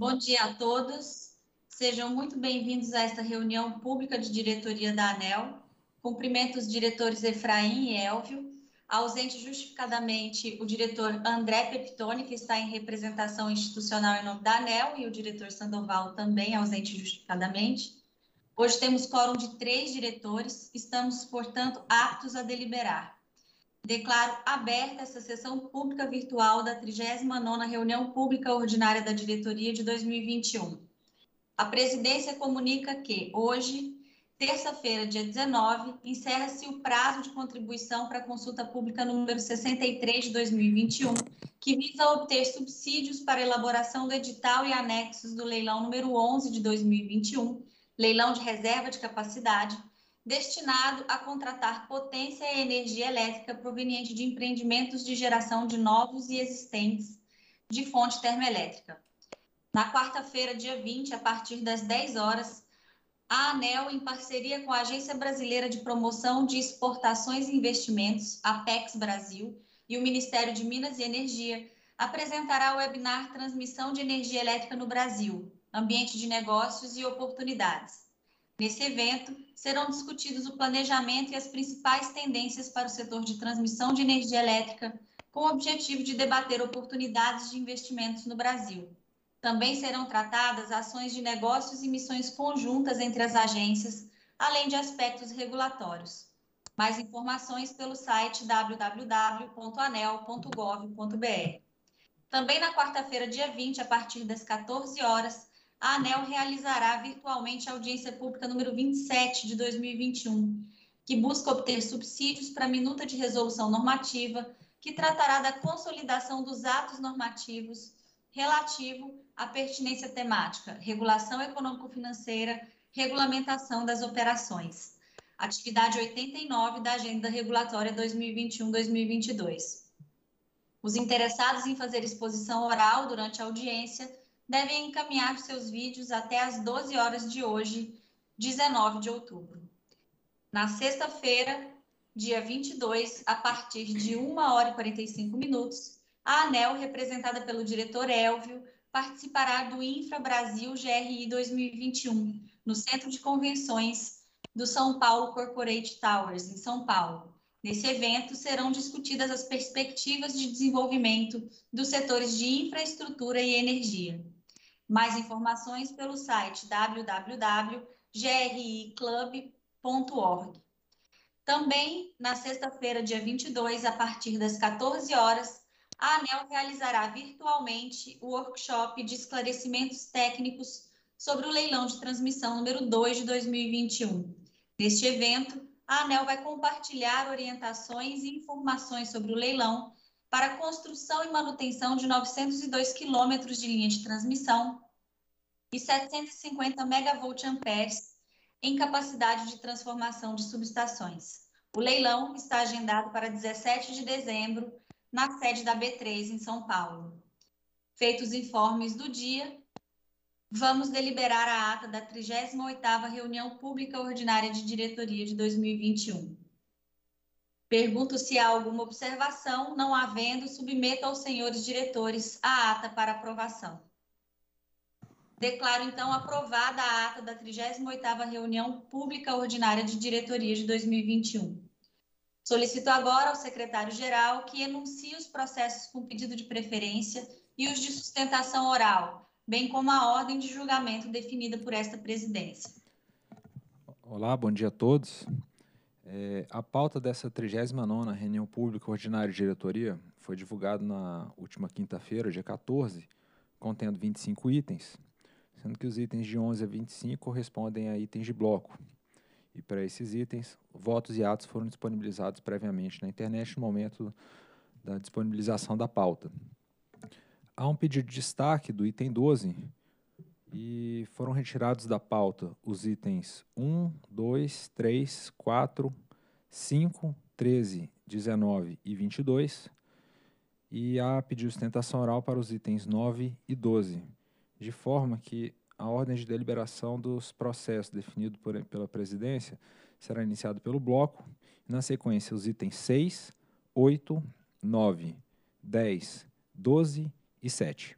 Bom dia a todos. Sejam muito bem-vindos a esta reunião pública de diretoria da ANEL. Cumprimento os diretores Efraim e Elvio, ausente justificadamente o diretor André Peptoni, que está em representação institucional em nome da ANEL, e o diretor Sandoval também ausente justificadamente. Hoje temos quórum de três diretores, estamos, portanto, aptos a deliberar declaro aberta essa sessão pública virtual da 39ª reunião pública ordinária da diretoria de 2021. A presidência comunica que hoje, terça-feira, dia 19, encerra-se o prazo de contribuição para a consulta pública número 63 de 2021, que visa obter subsídios para elaboração do edital e anexos do leilão número 11 de 2021, leilão de reserva de capacidade destinado a contratar potência e energia elétrica proveniente de empreendimentos de geração de novos e existentes de fonte termoelétrica. Na quarta-feira, dia 20, a partir das 10 horas, a ANEL, em parceria com a Agência Brasileira de Promoção de Exportações e Investimentos, APEX Brasil, e o Ministério de Minas e Energia, apresentará o webinar Transmissão de Energia Elétrica no Brasil, Ambiente de Negócios e Oportunidades Nesse evento, serão discutidos o planejamento e as principais tendências para o setor de transmissão de energia elétrica, com o objetivo de debater oportunidades de investimentos no Brasil. Também serão tratadas ações de negócios e missões conjuntas entre as agências, além de aspectos regulatórios. Mais informações pelo site www.anel.gov.br. Também na quarta-feira, dia 20, a partir das 14 horas, a ANEL realizará virtualmente a audiência pública número 27 de 2021, que busca obter subsídios para a minuta de resolução normativa, que tratará da consolidação dos atos normativos relativo à pertinência temática, regulação econômico-financeira, regulamentação das operações. Atividade 89 da Agenda Regulatória 2021-2022. Os interessados em fazer exposição oral durante a audiência devem encaminhar seus vídeos até às 12 horas de hoje, 19 de outubro. Na sexta-feira, dia 22, a partir de 1 hora e 45 minutos, a ANEL, representada pelo diretor Elvio, participará do Infra Brasil GRI 2021, no Centro de Convenções do São Paulo Corporate Towers, em São Paulo. Nesse evento serão discutidas as perspectivas de desenvolvimento dos setores de infraestrutura e energia. Mais informações pelo site www.griclub.org. Também, na sexta-feira, dia 22, a partir das 14 horas, a ANEL realizará virtualmente o workshop de esclarecimentos técnicos sobre o leilão de transmissão número 2 de 2021. Neste evento, a ANEL vai compartilhar orientações e informações sobre o leilão para construção e manutenção de 902 quilômetros de linha de transmissão e 750 megavolt-amperes em capacidade de transformação de subestações. O leilão está agendado para 17 de dezembro na sede da B3 em São Paulo. Feitos os informes do dia, vamos deliberar a ata da 38ª reunião pública ordinária de diretoria de 2021. Pergunto se há alguma observação, não havendo, submeta aos senhores diretores a ata para aprovação. Declaro, então, aprovada a ata da 38ª Reunião Pública Ordinária de Diretoria de 2021. Solicito agora ao secretário-geral que enuncie os processos com pedido de preferência e os de sustentação oral, bem como a ordem de julgamento definida por esta presidência. Olá, bom dia a todos. É, a pauta dessa 39ª reunião pública ordinária de diretoria foi divulgada na última quinta-feira, dia 14, contendo 25 itens, sendo que os itens de 11 a 25 correspondem a itens de bloco. E para esses itens, votos e atos foram disponibilizados previamente na internet no momento da disponibilização da pauta. Há um pedido de destaque do item 12, e foram retirados da pauta os itens 1, 2, 3, 4, 5, 13, 19 e 22. E a pediu sustentação oral para os itens 9 e 12, de forma que a ordem de deliberação dos processos definido por, pela presidência será iniciado pelo bloco, na sequência os itens 6, 8, 9, 10, 12 e 7.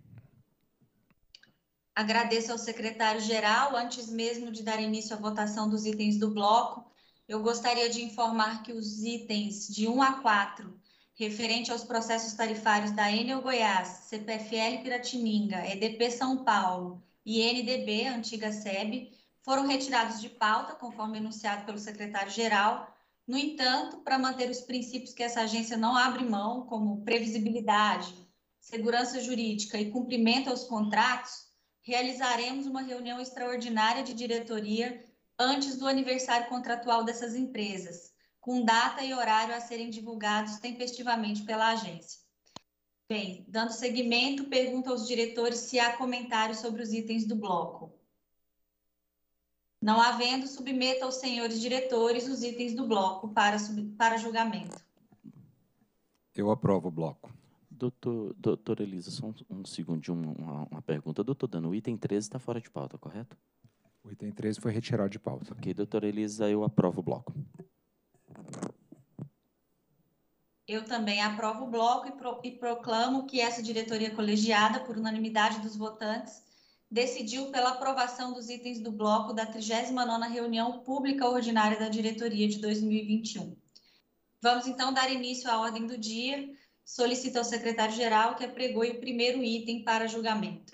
Agradeço ao secretário-geral. Antes mesmo de dar início à votação dos itens do bloco, eu gostaria de informar que os itens de 1 a 4, referente aos processos tarifários da Enel Goiás, CPFL Piratininga, EDP São Paulo e NDB, antiga SEB, foram retirados de pauta, conforme enunciado pelo secretário-geral. No entanto, para manter os princípios que essa agência não abre mão, como previsibilidade, segurança jurídica e cumprimento aos contratos, realizaremos uma reunião extraordinária de diretoria antes do aniversário contratual dessas empresas, com data e horário a serem divulgados tempestivamente pela agência. Bem, dando seguimento, pergunto aos diretores se há comentários sobre os itens do bloco. Não havendo, submeta aos senhores diretores os itens do bloco para, para julgamento. Eu aprovo o bloco. Doutor, doutora Elisa, só um, um segundinho, uma, uma pergunta. Doutor Dano, o item 13 está fora de pauta, correto? O item 13 foi retirado de pauta. Ok, doutora Elisa, eu aprovo o bloco. Eu também aprovo o bloco e, pro, e proclamo que essa diretoria colegiada, por unanimidade dos votantes, decidiu pela aprovação dos itens do bloco da 39ª reunião pública ordinária da diretoria de 2021. Vamos então dar início à ordem do dia solicita ao secretário-geral que apregoe o primeiro item para julgamento.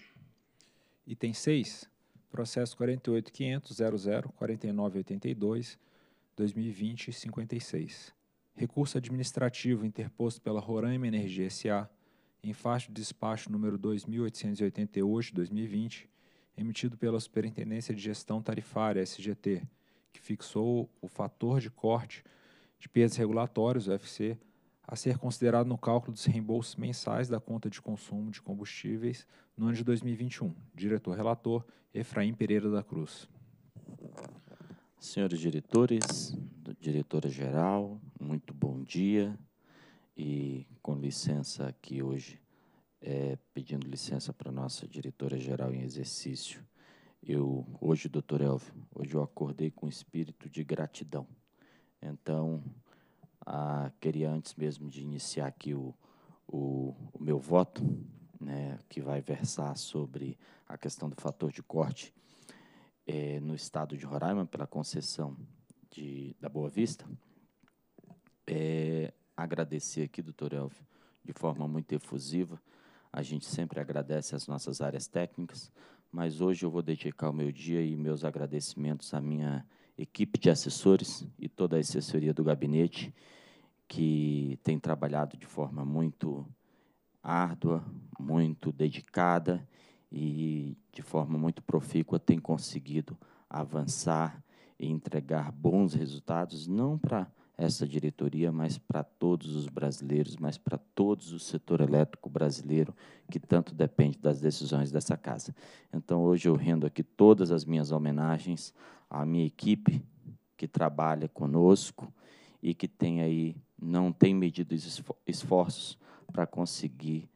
Item 6, processo 48.500.0049.82.2020.56. Recurso administrativo interposto pela Roraima Energia S.A. em faixa de despacho número 2888-2020, emitido pela Superintendência de Gestão Tarifária, SGT, que fixou o fator de corte de perdas regulatórias, UFC, a ser considerado no cálculo dos reembolsos mensais da conta de consumo de combustíveis no ano de 2021. Diretor-relator Efraim Pereira da Cruz. Senhores diretores, diretora-geral, muito bom dia e com licença aqui hoje, é, pedindo licença para nossa diretora-geral em exercício. Eu, hoje, doutor Elvio, hoje eu acordei com espírito de gratidão. Então, ah, queria, antes mesmo de iniciar aqui o, o, o meu voto, né, que vai versar sobre a questão do fator de corte eh, no estado de Roraima pela concessão de, da Boa Vista, eh, agradecer aqui, doutor Elvio, de forma muito efusiva. A gente sempre agradece as nossas áreas técnicas, mas hoje eu vou dedicar o meu dia e meus agradecimentos à minha equipe de assessores e toda a assessoria do gabinete que tem trabalhado de forma muito árdua, muito dedicada e de forma muito profícua tem conseguido avançar e entregar bons resultados, não para essa diretoria, mas para todos os brasileiros, mas para todos o setor elétrico brasileiro que tanto depende das decisões dessa casa. Então, hoje eu rendo aqui todas as minhas homenagens à minha equipe que trabalha conosco e que tem aí não tem medido esforços para conseguir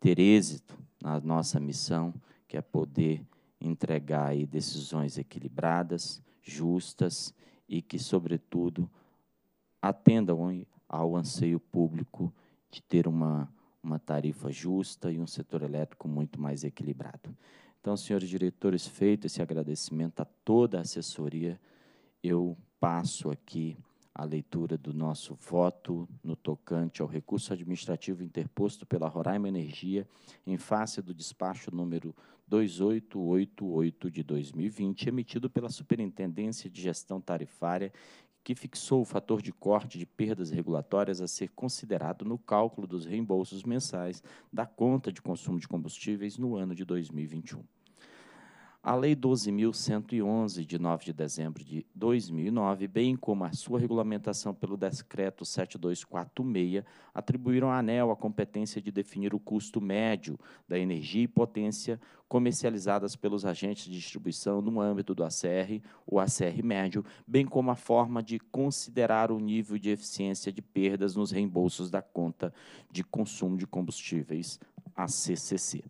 ter êxito na nossa missão, que é poder entregar aí decisões equilibradas, justas e que, sobretudo, atendam ao anseio público de ter uma, uma tarifa justa e um setor elétrico muito mais equilibrado. Então, senhores diretores, feito esse agradecimento a toda a assessoria, eu passo aqui a leitura do nosso voto no tocante ao recurso administrativo interposto pela Roraima Energia em face do despacho número 2888 de 2020, emitido pela Superintendência de Gestão Tarifária, que fixou o fator de corte de perdas regulatórias a ser considerado no cálculo dos reembolsos mensais da conta de consumo de combustíveis no ano de 2021. A Lei 12.111, de 9 de dezembro de 2009, bem como a sua regulamentação pelo Decreto 7246, atribuíram à ANEL a competência de definir o custo médio da energia e potência comercializadas pelos agentes de distribuição no âmbito do ACR, o ACR médio, bem como a forma de considerar o nível de eficiência de perdas nos reembolsos da conta de consumo de combustíveis, a CCC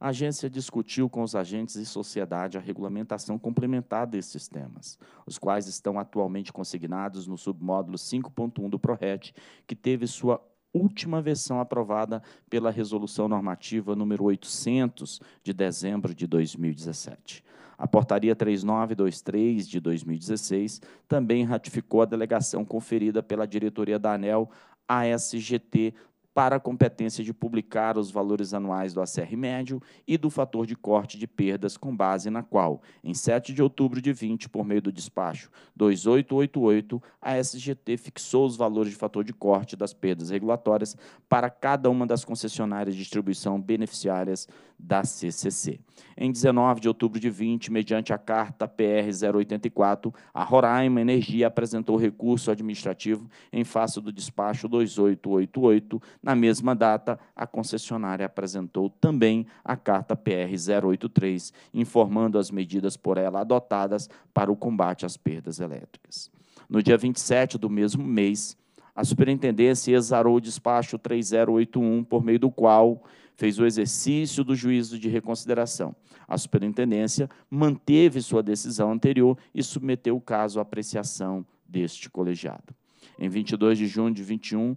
a agência discutiu com os agentes e sociedade a regulamentação complementar desses temas, os quais estão atualmente consignados no submódulo 5.1 do PRORET, que teve sua última versão aprovada pela Resolução Normativa número 800 de dezembro de 2017. A Portaria 3923 de 2016 também ratificou a delegação conferida pela diretoria da ANEL à SGT para a competência de publicar os valores anuais do ACR médio e do fator de corte de perdas com base na qual, em 7 de outubro de 20, por meio do despacho 2888, a SGT fixou os valores de fator de corte das perdas regulatórias para cada uma das concessionárias de distribuição beneficiárias da CCC. Em 19 de outubro de 20, mediante a carta PR 084, a Roraima Energia apresentou recurso administrativo em face do despacho 2888. Na mesma data, a concessionária apresentou também a carta PR 083, informando as medidas por ela adotadas para o combate às perdas elétricas. No dia 27 do mesmo mês, a superintendência exarou o despacho 3081, por meio do qual fez o exercício do juízo de reconsideração. A superintendência manteve sua decisão anterior e submeteu o caso à apreciação deste colegiado. Em 22 de junho de 21,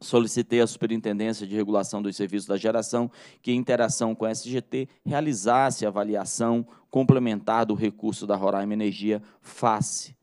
Solicitei à Superintendência de Regulação dos Serviços da Geração que, em interação com a SGT, realizasse a avaliação complementar do recurso da Roraima Energia face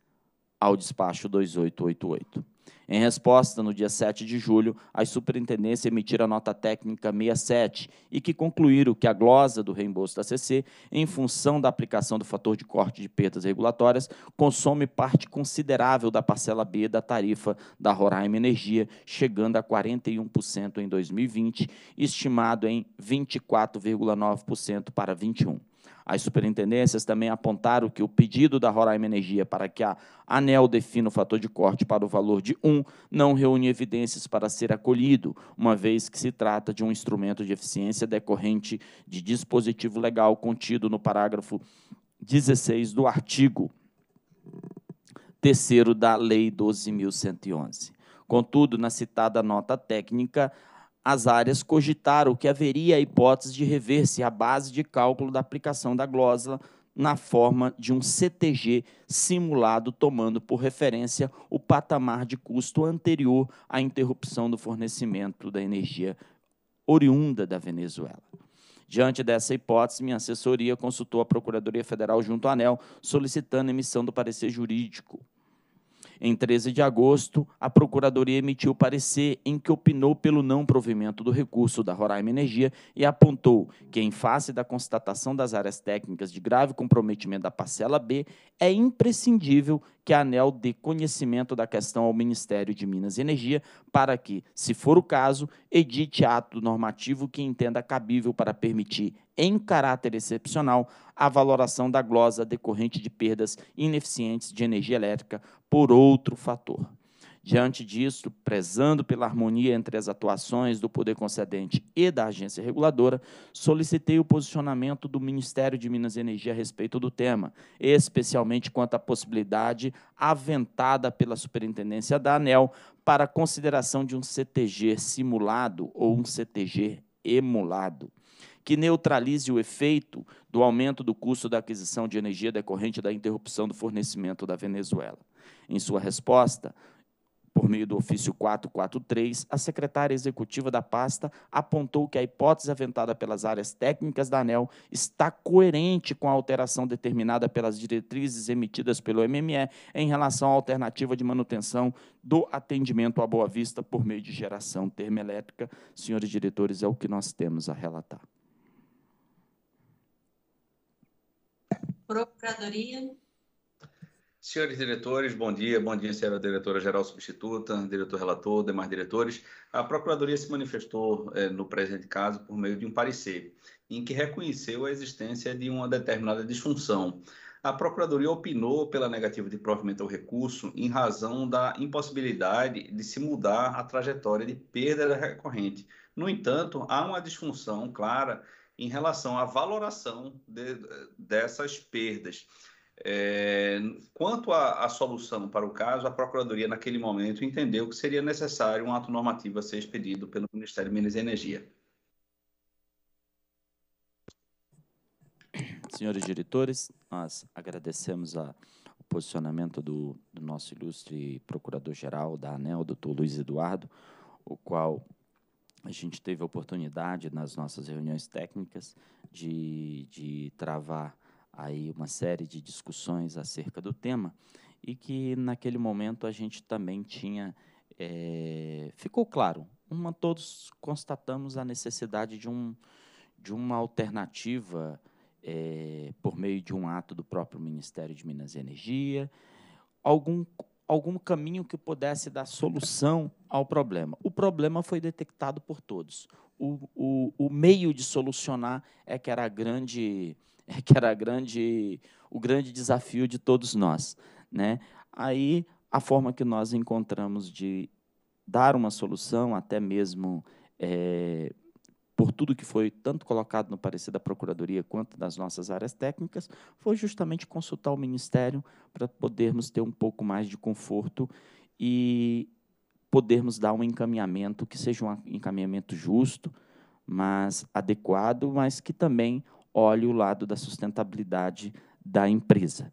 ao despacho 2888. Em resposta, no dia 7 de julho, as superintendências emitiram a nota técnica 67 e que concluíram que a glosa do reembolso da CC, em função da aplicação do fator de corte de perdas regulatórias, consome parte considerável da parcela B da tarifa da Roraima Energia, chegando a 41% em 2020, estimado em 24,9% para 21. As superintendências também apontaram que o pedido da Roraima Energia para que a ANEL defina o fator de corte para o valor de 1 não reúne evidências para ser acolhido, uma vez que se trata de um instrumento de eficiência decorrente de dispositivo legal contido no parágrafo 16 do artigo 3 da Lei 12.111. Contudo, na citada nota técnica, as áreas cogitaram que haveria a hipótese de rever-se a base de cálculo da aplicação da glósula na forma de um CTG simulado, tomando por referência o patamar de custo anterior à interrupção do fornecimento da energia oriunda da Venezuela. Diante dessa hipótese, minha assessoria consultou a Procuradoria Federal junto à ANEL, solicitando a emissão do parecer jurídico em 13 de agosto, a Procuradoria emitiu parecer em que opinou pelo não provimento do recurso da Roraima Energia e apontou que, em face da constatação das áreas técnicas de grave comprometimento da parcela B, é imprescindível que a ANEL dê conhecimento da questão ao Ministério de Minas e Energia para que, se for o caso, edite ato normativo que entenda cabível para permitir, em caráter excepcional, a valoração da glosa decorrente de perdas ineficientes de energia elétrica por outro fator. Diante disso, prezando pela harmonia entre as atuações do poder concedente e da agência reguladora, solicitei o posicionamento do Ministério de Minas e Energia a respeito do tema, especialmente quanto à possibilidade aventada pela Superintendência da ANEL para consideração de um CTG simulado ou um CTG emulado que neutralize o efeito do aumento do custo da aquisição de energia decorrente da interrupção do fornecimento da Venezuela. Em sua resposta, por meio do ofício 443, a secretária executiva da pasta apontou que a hipótese aventada pelas áreas técnicas da ANEL está coerente com a alteração determinada pelas diretrizes emitidas pelo MME em relação à alternativa de manutenção do atendimento à Boa Vista por meio de geração termoelétrica. Senhores diretores, é o que nós temos a relatar. Procuradoria. Senhores diretores, bom dia. Bom dia, senhora diretora-geral substituta, diretor relator, demais diretores. A Procuradoria se manifestou é, no presente caso por meio de um parecer, em que reconheceu a existência de uma determinada disfunção. A Procuradoria opinou pela negativa de provimento ao recurso em razão da impossibilidade de se mudar a trajetória de perda da recorrente. No entanto, há uma disfunção clara em relação à valoração de, dessas perdas. É, quanto à, solução para o caso, a Procuradoria, naquele momento, entendeu que seria necessário um ato normativo a ser expedido pelo Ministério de Minas e Energia. Senhores diretores, nós agradecemos a, o posicionamento do, do nosso ilustre procurador-geral da ANEL, doutor Luiz Eduardo, o qual a gente teve a oportunidade, nas nossas reuniões técnicas, de, de travar aí uma série de discussões acerca do tema e que naquele momento a gente também tinha é, ficou claro uma todos constatamos a necessidade de um de uma alternativa é, por meio de um ato do próprio Ministério de Minas e Energia algum algum caminho que pudesse dar solução ao problema. O problema foi detectado por todos. O, o, o meio de solucionar é que era a grande que era grande, o grande desafio de todos nós. Né? Aí, a forma que nós encontramos de dar uma solução, até mesmo é, por tudo que foi tanto colocado no parecer da Procuradoria quanto das nossas áreas técnicas, foi justamente consultar o Ministério para podermos ter um pouco mais de conforto e podermos dar um encaminhamento que seja um encaminhamento justo, mas adequado, mas que também olhe o lado da sustentabilidade da empresa.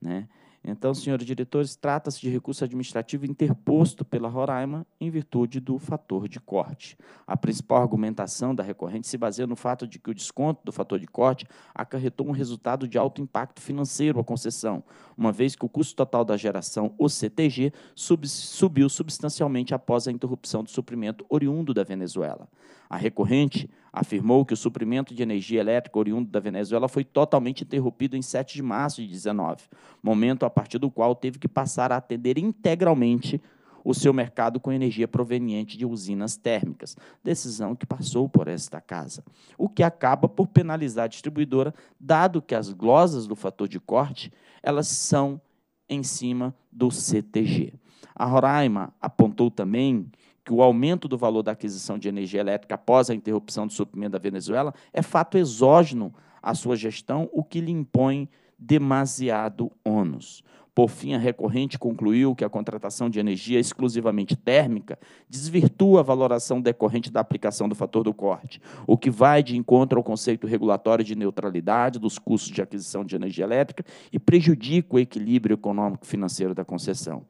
Né? Então, senhores diretores, trata-se de recurso administrativo interposto pela Roraima em virtude do fator de corte. A principal argumentação da recorrente se baseia no fato de que o desconto do fator de corte acarretou um resultado de alto impacto financeiro à concessão, uma vez que o custo total da geração, o CTG, sub subiu substancialmente após a interrupção do suprimento oriundo da Venezuela. A recorrente afirmou que o suprimento de energia elétrica oriundo da Venezuela foi totalmente interrompido em 7 de março de 19, momento a partir do qual teve que passar a atender integralmente o seu mercado com energia proveniente de usinas térmicas, decisão que passou por esta casa, o que acaba por penalizar a distribuidora, dado que as glosas do fator de corte, elas são em cima do CTG. A Roraima apontou também que o aumento do valor da aquisição de energia elétrica após a interrupção do suprimento da Venezuela é fato exógeno à sua gestão, o que lhe impõe demasiado ônus. Por fim, a recorrente concluiu que a contratação de energia exclusivamente térmica desvirtua a valoração decorrente da aplicação do fator do corte, o que vai de encontro ao conceito regulatório de neutralidade dos custos de aquisição de energia elétrica e prejudica o equilíbrio econômico-financeiro da concessão.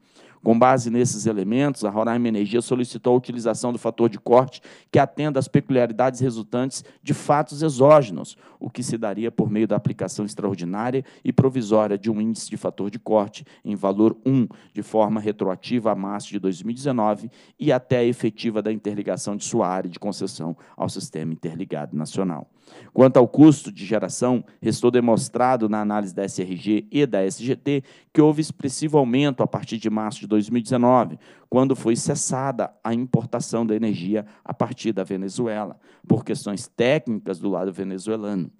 Com base nesses elementos, a Roraima Energia solicitou a utilização do fator de corte que atenda às peculiaridades resultantes de fatos exógenos, o que se daria por meio da aplicação extraordinária e provisória de um índice de fator de corte em valor 1, de forma retroativa a março de 2019 e até a efetiva da interligação de sua área de concessão ao Sistema Interligado Nacional. Quanto ao custo de geração, restou demonstrado na análise da SRG e da SGT que houve expressivo aumento a partir de março de 2019, quando foi cessada a importação da energia a partir da Venezuela, por questões técnicas do lado venezuelano.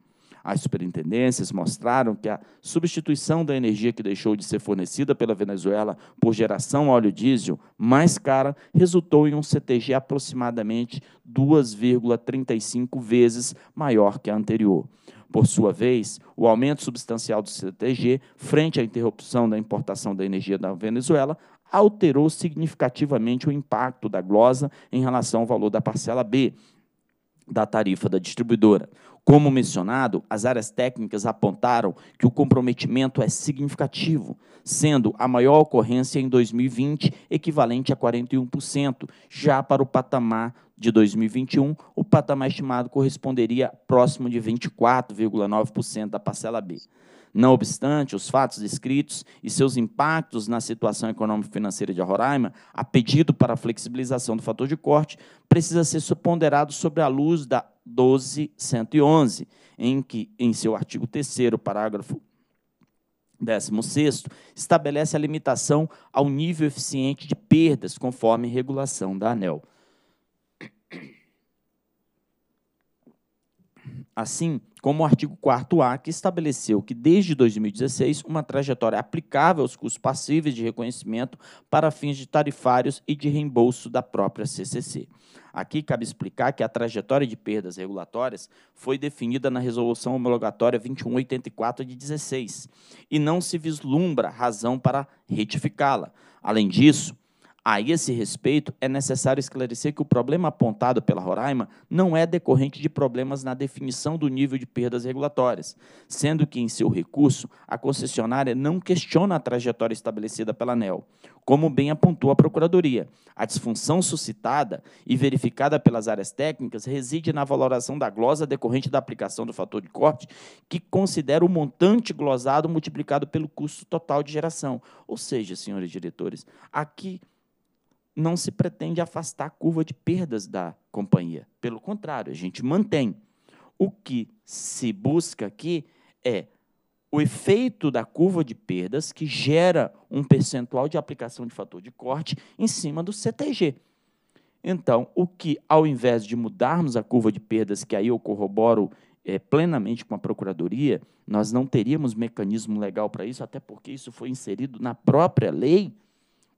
As superintendências mostraram que a substituição da energia que deixou de ser fornecida pela Venezuela por geração óleo diesel mais cara resultou em um CTG aproximadamente 2,35 vezes maior que a anterior. Por sua vez, o aumento substancial do CTG, frente à interrupção da importação da energia da Venezuela, alterou significativamente o impacto da glosa em relação ao valor da parcela B da tarifa da distribuidora. Como mencionado, as áreas técnicas apontaram que o comprometimento é significativo, sendo a maior ocorrência em 2020 equivalente a 41%. Já para o patamar de 2021, o patamar estimado corresponderia próximo de 24,9% da parcela B. Não obstante, os fatos descritos e seus impactos na situação econômico-financeira de Roraima, a pedido para a flexibilização do fator de corte, precisa ser ponderado sobre a luz da 12111, em que, em seu artigo 3 parágrafo 16 estabelece a limitação ao nível eficiente de perdas, conforme regulação da ANEL. Assim como o artigo 4A, que estabeleceu que, desde 2016, uma trajetória aplicável aos custos passíveis de reconhecimento para fins de tarifários e de reembolso da própria CCC. Aqui cabe explicar que a trajetória de perdas regulatórias foi definida na Resolução Homologatória 2184 de 16 e não se vislumbra razão para retificá-la. Além disso, a esse respeito, é necessário esclarecer que o problema apontado pela Roraima não é decorrente de problemas na definição do nível de perdas regulatórias, sendo que, em seu recurso, a concessionária não questiona a trajetória estabelecida pela ANEL, como bem apontou a Procuradoria. A disfunção suscitada e verificada pelas áreas técnicas reside na valoração da glosa decorrente da aplicação do fator de corte, que considera o montante glosado multiplicado pelo custo total de geração. Ou seja, senhores diretores, aqui não se pretende afastar a curva de perdas da companhia. Pelo contrário, a gente mantém. O que se busca aqui é o efeito da curva de perdas que gera um percentual de aplicação de fator de corte em cima do CTG. Então, o que, ao invés de mudarmos a curva de perdas, que aí eu corroboro é, plenamente com a Procuradoria, nós não teríamos mecanismo legal para isso, até porque isso foi inserido na própria lei,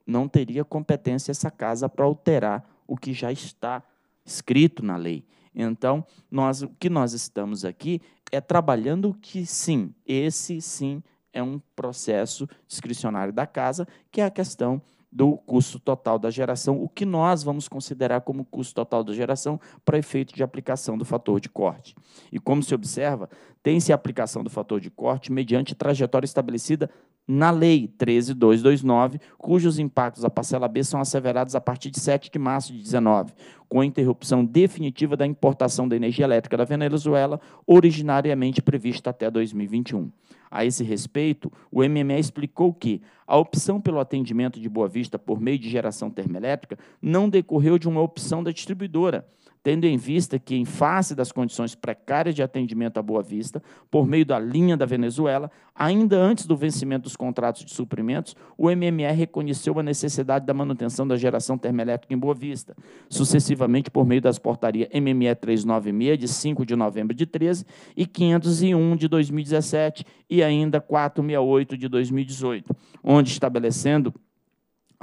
não teria competência essa casa para alterar o que já está escrito na lei. Então, nós, o que nós estamos aqui é trabalhando que sim, esse sim é um processo discricionário da casa, que é a questão do custo total da geração, o que nós vamos considerar como custo total da geração para efeito de aplicação do fator de corte. E como se observa, tem-se a aplicação do fator de corte mediante trajetória estabelecida na Lei 13229, cujos impactos à parcela B são asseverados a partir de 7 de março de 19, com a interrupção definitiva da importação da energia elétrica da Venezuela, originariamente prevista até 2021. A esse respeito, o MME explicou que a opção pelo atendimento de Boa Vista por meio de geração termoelétrica não decorreu de uma opção da distribuidora, tendo em vista que, em face das condições precárias de atendimento à Boa Vista, por meio da linha da Venezuela, ainda antes do vencimento dos contratos de suprimentos, o MMR reconheceu a necessidade da manutenção da geração termoelétrica em Boa Vista, sucessivamente por meio das portarias MME 396, de 5 de novembro de 13, e 501 de 2017, e ainda 468 de 2018, onde estabelecendo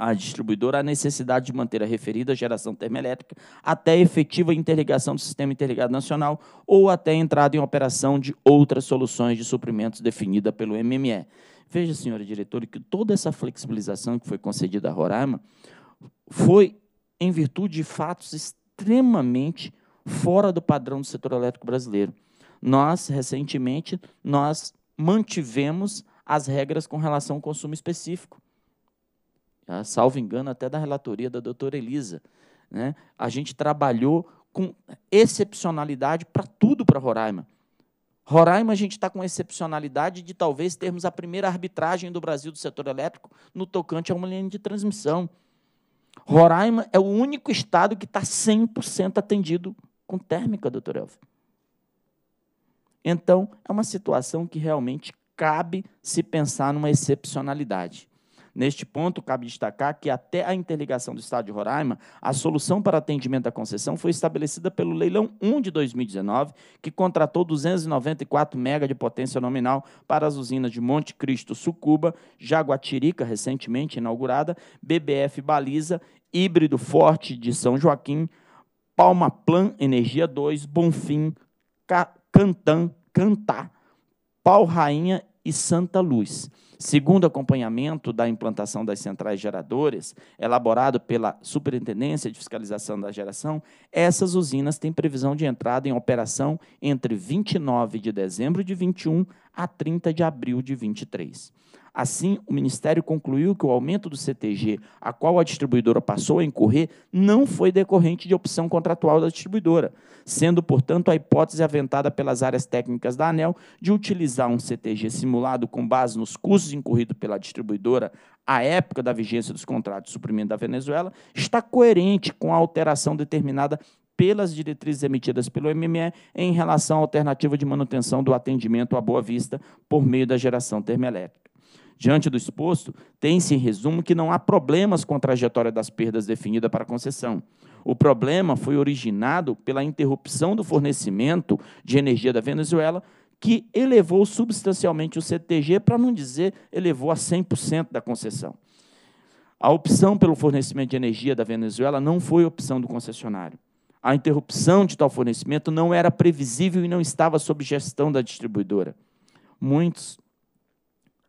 a distribuidora a necessidade de manter a referida geração termoelétrica até efetiva interligação do Sistema Interligado Nacional ou até entrada em operação de outras soluções de suprimentos definida pelo MME. Veja, senhora diretora, que toda essa flexibilização que foi concedida a Roraima foi em virtude de fatos extremamente fora do padrão do setor elétrico brasileiro. Nós, recentemente, nós mantivemos as regras com relação ao consumo específico tá? salvo engano, até da relatoria da doutora Elisa. Né? A gente trabalhou com excepcionalidade para tudo para Roraima. Roraima, a gente está com excepcionalidade de talvez termos a primeira arbitragem do Brasil do setor elétrico no tocante a uma linha de transmissão. Roraima é o único estado que está 100% atendido com térmica, doutor Elvio. Então, é uma situação que realmente cabe se pensar numa excepcionalidade. Neste ponto, cabe destacar que até a interligação do Estado de Roraima, a solução para atendimento da concessão foi estabelecida pelo Leilão 1 de 2019, que contratou 294 mega de potência nominal para as usinas de Monte Cristo, Sucuba, Jaguatirica, recentemente inaugurada, BBF Baliza, Híbrido Forte de São Joaquim, Palma Plan Energia 2, Bonfim, Cantã, Cantá, Pau Rainha e Santa Luz. Segundo acompanhamento da implantação das centrais geradoras, elaborado pela Superintendência de Fiscalização da Geração, essas usinas têm previsão de entrada em operação entre 29 de dezembro de 21 a 30 de abril de 23. Assim, o Ministério concluiu que o aumento do CTG, a qual a distribuidora passou a incorrer, não foi decorrente de opção contratual da distribuidora, sendo, portanto, a hipótese aventada pelas áreas técnicas da ANEL de utilizar um CTG simulado com base nos custos incorridos pela distribuidora à época da vigência dos contratos de suprimento da Venezuela, está coerente com a alteração determinada pelas diretrizes emitidas pelo MME em relação à alternativa de manutenção do atendimento à Boa Vista por meio da geração termoelétrica. Diante do exposto, tem-se em resumo que não há problemas com a trajetória das perdas definida para a concessão. O problema foi originado pela interrupção do fornecimento de energia da Venezuela, que elevou substancialmente o CTG, para não dizer elevou a 100% da concessão. A opção pelo fornecimento de energia da Venezuela não foi opção do concessionário. A interrupção de tal fornecimento não era previsível e não estava sob gestão da distribuidora. Muitos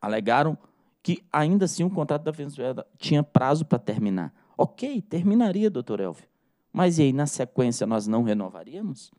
alegaram que ainda assim o contrato da Venezuela tinha prazo para terminar. Ok, terminaria, doutor Elvio. Mas e aí, na sequência, nós não renovaríamos?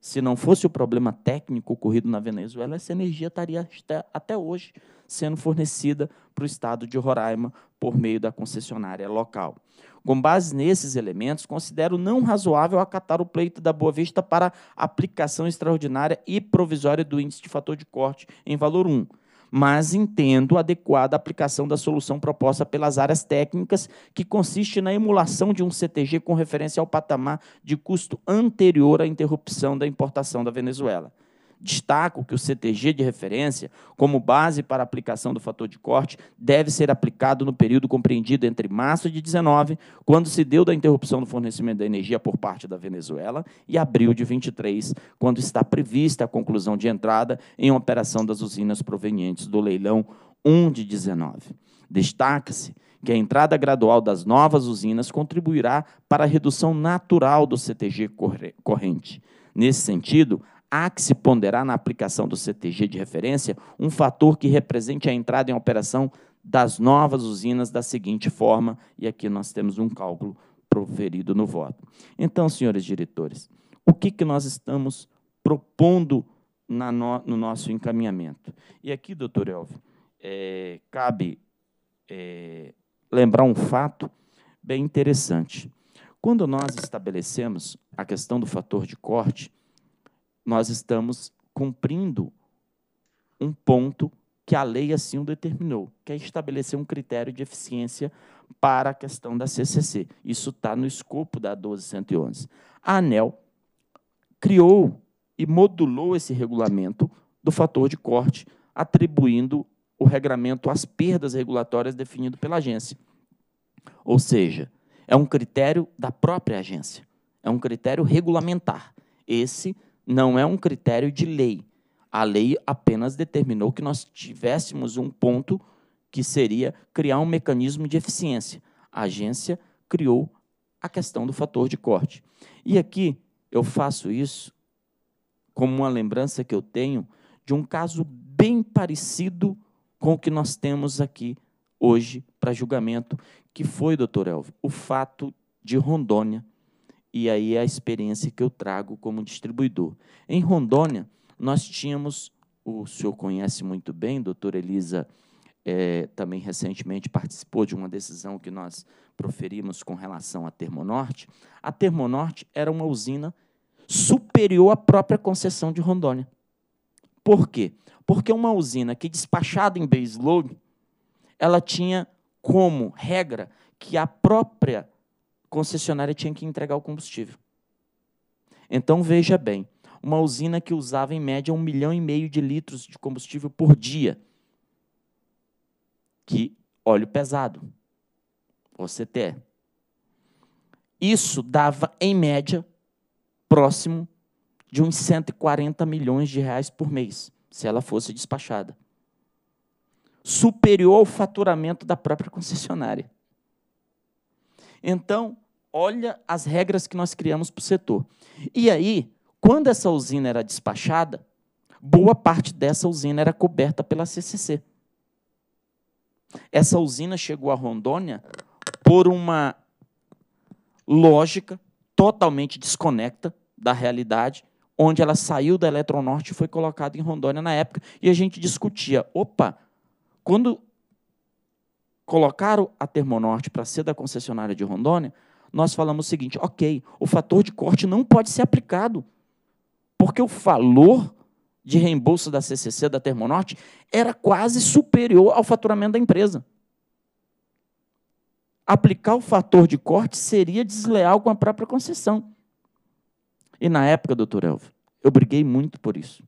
Se não fosse o problema técnico ocorrido na Venezuela, essa energia estaria até hoje sendo fornecida para o estado de Roraima por meio da concessionária local. Com base nesses elementos, considero não razoável acatar o pleito da Boa Vista para aplicação extraordinária e provisória do índice de fator de corte em valor 1, mas entendo adequada a aplicação da solução proposta pelas áreas técnicas, que consiste na emulação de um CTG com referência ao patamar de custo anterior à interrupção da importação da Venezuela. Destaco que o CTG de referência, como base para a aplicação do fator de corte, deve ser aplicado no período compreendido entre março de 19, quando se deu da interrupção do fornecimento da energia por parte da Venezuela, e abril de 23, quando está prevista a conclusão de entrada em operação das usinas provenientes do leilão 1 de 19. Destaca-se que a entrada gradual das novas usinas contribuirá para a redução natural do CTG corrente. Nesse sentido, há que se ponderar na aplicação do CTG de referência um fator que represente a entrada em operação das novas usinas da seguinte forma, e aqui nós temos um cálculo proferido no voto. Então, senhores diretores, o que, que nós estamos propondo no, no, nosso encaminhamento? E aqui, doutor Elvio, é, cabe é, lembrar um fato bem interessante. Quando nós estabelecemos a questão do fator de corte, nós estamos cumprindo um ponto que a lei assim o determinou, que é estabelecer um critério de eficiência para a questão da CCC. Isso está no escopo da 1211. A ANEL criou e modulou esse regulamento do fator de corte, atribuindo o regramento às perdas regulatórias definido pela agência. Ou seja, é um critério da própria agência, é um critério regulamentar. Esse não é um critério de lei. A lei apenas determinou que nós tivéssemos um ponto que seria criar um mecanismo de eficiência. A agência criou a questão do fator de corte. E aqui eu faço isso como uma lembrança que eu tenho de um caso bem parecido com o que nós temos aqui hoje para julgamento, que foi, doutor Elvio, o fato de Rondônia e aí é a experiência que eu trago como distribuidor. Em Rondônia, nós tínhamos, o senhor conhece muito bem, doutora Elisa é, também recentemente participou de uma decisão que nós proferimos com relação à Termonorte. A Termonorte era uma usina superior à própria concessão de Rondônia. Por quê? Porque uma usina que despachada em baseload, ela tinha como regra que a própria concessionária tinha que entregar o combustível. Então veja bem, uma usina que usava em média um milhão e meio de litros de combustível por dia, que óleo pesado, OCTE. Isso dava em média próximo de uns 140 milhões de reais por mês, se ela fosse despachada, superior ao faturamento da própria concessionária. Então, olha as regras que nós criamos para o setor. E aí, quando essa usina era despachada, boa parte dessa usina era coberta pela CCC. Essa usina chegou a Rondônia por uma lógica totalmente desconecta da realidade, onde ela saiu da Eletronorte e foi colocada em Rondônia na época, e a gente discutia, opa, quando colocaram a Termonorte para ser da concessionária de Rondônia, nós falamos o seguinte: ok, o fator de corte não pode ser aplicado, porque o valor de reembolso da CCC, da Termonorte, era quase superior ao faturamento da empresa. Aplicar o fator de corte seria desleal com a própria concessão. E na época, doutor Elvio, eu briguei muito por isso.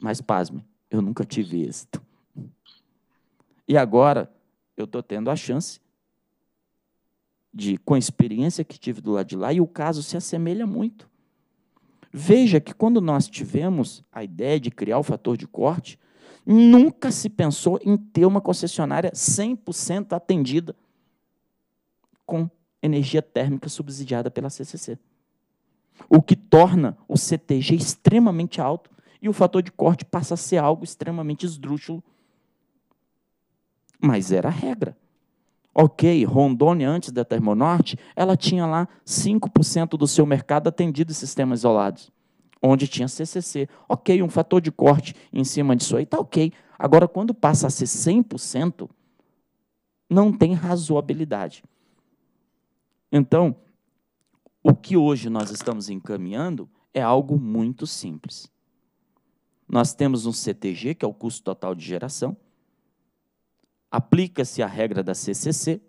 Mas pasme, eu nunca tive êxito. E agora, eu estou tendo a chance de, com a experiência que tive do lado de lá, e o caso se assemelha muito. Veja que quando nós tivemos a ideia de criar o fator de corte, nunca se pensou em ter uma concessionária 100% atendida com energia térmica subsidiada pela CCC. O que torna o CTG extremamente alto e o fator de corte passa a ser algo extremamente esdrúxulo mas era a regra. Ok, Rondônia, antes da Termonorte, ela tinha lá 5% do seu mercado atendido em sistemas isolados, onde tinha CCC. Ok, um fator de corte em cima disso aí, está ok. Agora, quando passa a ser 100%, não tem razoabilidade. Então, o que hoje nós estamos encaminhando é algo muito simples. Nós temos um CTG, que é o custo total de geração, aplica-se a regra da CCC,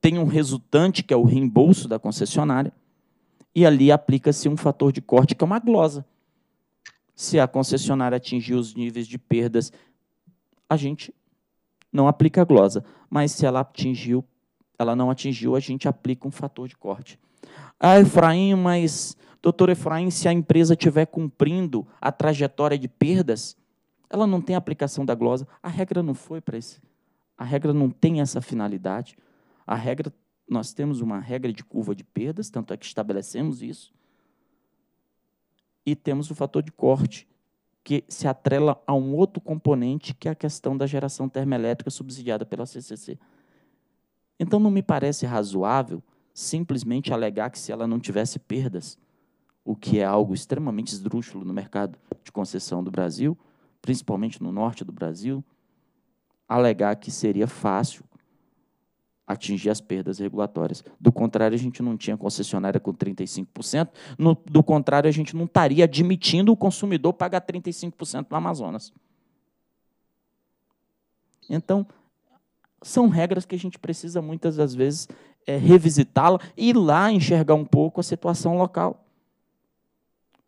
tem um resultante, que é o reembolso da concessionária, e ali aplica-se um fator de corte, que é uma glosa. Se a concessionária atingir os níveis de perdas, a gente não aplica a glosa, mas se ela atingiu, ela não atingiu, a gente aplica um fator de corte. Ah, Efraim, mas doutor Efraim, se a empresa estiver cumprindo a trajetória de perdas, ela não tem aplicação da glosa. A regra não foi para esse. A regra não tem essa finalidade. A regra, nós temos uma regra de curva de perdas, tanto é que estabelecemos isso. E temos o fator de corte, que se atrela a um outro componente, que é a questão da geração termoelétrica subsidiada pela CCC. Então, não me parece razoável simplesmente alegar que se ela não tivesse perdas, o que é algo extremamente esdrúxulo no mercado de concessão do Brasil, principalmente no norte do Brasil, alegar que seria fácil atingir as perdas regulatórias. Do contrário, a gente não tinha concessionária com 35%, no, do contrário, a gente não estaria admitindo o consumidor pagar 35% no Amazonas. Então, são regras que a gente precisa muitas das vezes é, revisitá-la e lá enxergar um pouco a situação local.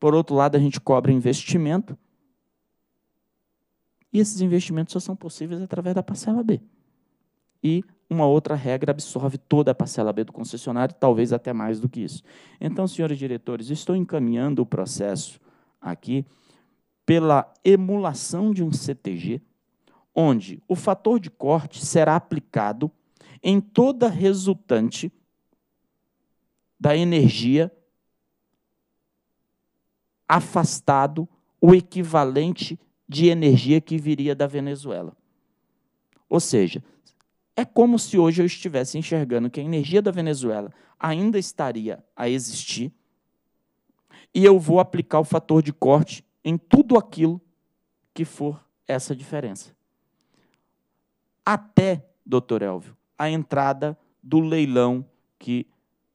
Por outro lado, a gente cobra investimento, e esses investimentos só são possíveis através da parcela B. E uma outra regra absorve toda a parcela B do concessionário, talvez até mais do que isso. Então, senhores diretores, estou encaminhando o processo aqui pela emulação de um CTG, onde o fator de corte será aplicado em toda resultante da energia afastado o equivalente de energia que viria da Venezuela. Ou seja, é como se hoje eu estivesse enxergando que a energia da Venezuela ainda estaria a existir e eu vou aplicar o fator de corte em tudo aquilo que for essa diferença. Até, doutor Elvio, a entrada do leilão que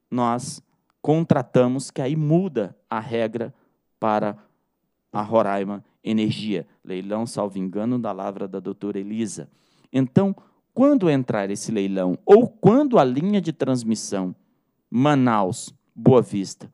nós contratamos, que aí muda a regra para a Roraima Energia, leilão, salvo engano, da lavra da doutora Elisa. Então, quando entrar esse leilão ou quando a linha de transmissão Manaus, Boa Vista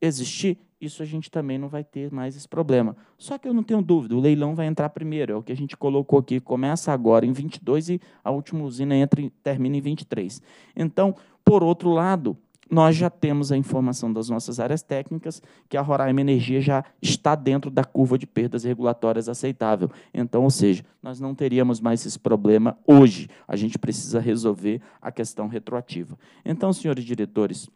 existir, isso a gente também não vai ter mais esse problema. Só que eu não tenho dúvida, o leilão vai entrar primeiro, é o que a gente colocou aqui, começa agora em 22 e a última usina entra termina em 23. Então, por outro lado, nós já temos a informação das nossas áreas técnicas que a Roraima Energia já está dentro da curva de perdas regulatórias aceitável. Então, ou seja, nós não teríamos mais esse problema hoje. A gente precisa resolver a questão retroativa. Então, senhores diretores,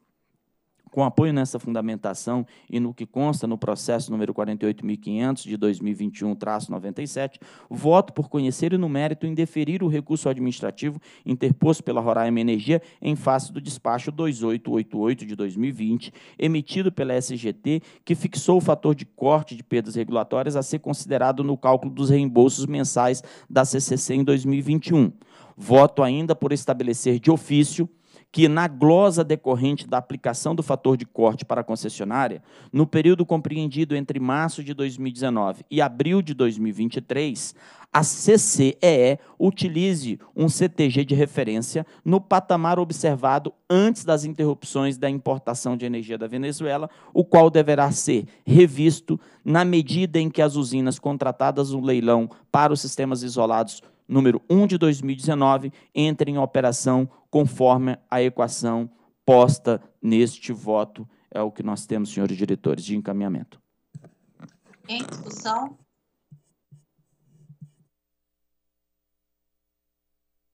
com apoio nessa fundamentação e no que consta no processo número 48.500 de 2021-97, voto por conhecer e no mérito em deferir o recurso administrativo interposto pela Roraima Energia em face do despacho 2888 de 2020, emitido pela SGT, que fixou o fator de corte de perdas regulatórias a ser considerado no cálculo dos reembolsos mensais da CCC em 2021. Voto ainda por estabelecer de ofício que, na glosa decorrente da aplicação do fator de corte para a concessionária, no período compreendido entre março de 2019 e abril de 2023, a CCEE utilize um CTG de referência no patamar observado antes das interrupções da importação de energia da Venezuela, o qual deverá ser revisto na medida em que as usinas contratadas no leilão para os sistemas isolados número 1 de 2019 entra em operação conforme a equação posta neste voto. É o que nós temos, senhores diretores, de encaminhamento. Em discussão?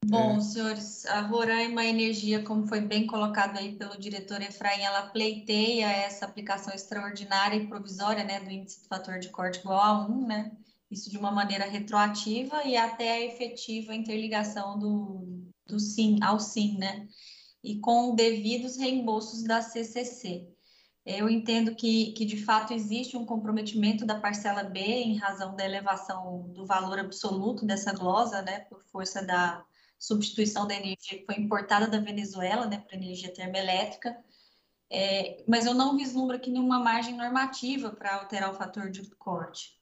Bom, é. senhores, a Roraima Energia, como foi bem colocado aí pelo diretor Efraim, ela pleiteia essa aplicação extraordinária e provisória né, do índice do fator de corte igual a 1, né? isso de uma maneira retroativa e até a efetiva interligação do, do SIM ao SIM, né? E com devidos reembolsos da CCC. É, eu entendo que, que, de fato, existe um comprometimento da parcela B em razão da elevação do valor absoluto dessa glosa, né, por força da substituição da energia que foi importada da Venezuela né, para energia termoelétrica, é, mas eu não vislumbro aqui nenhuma margem normativa para alterar o fator de corte.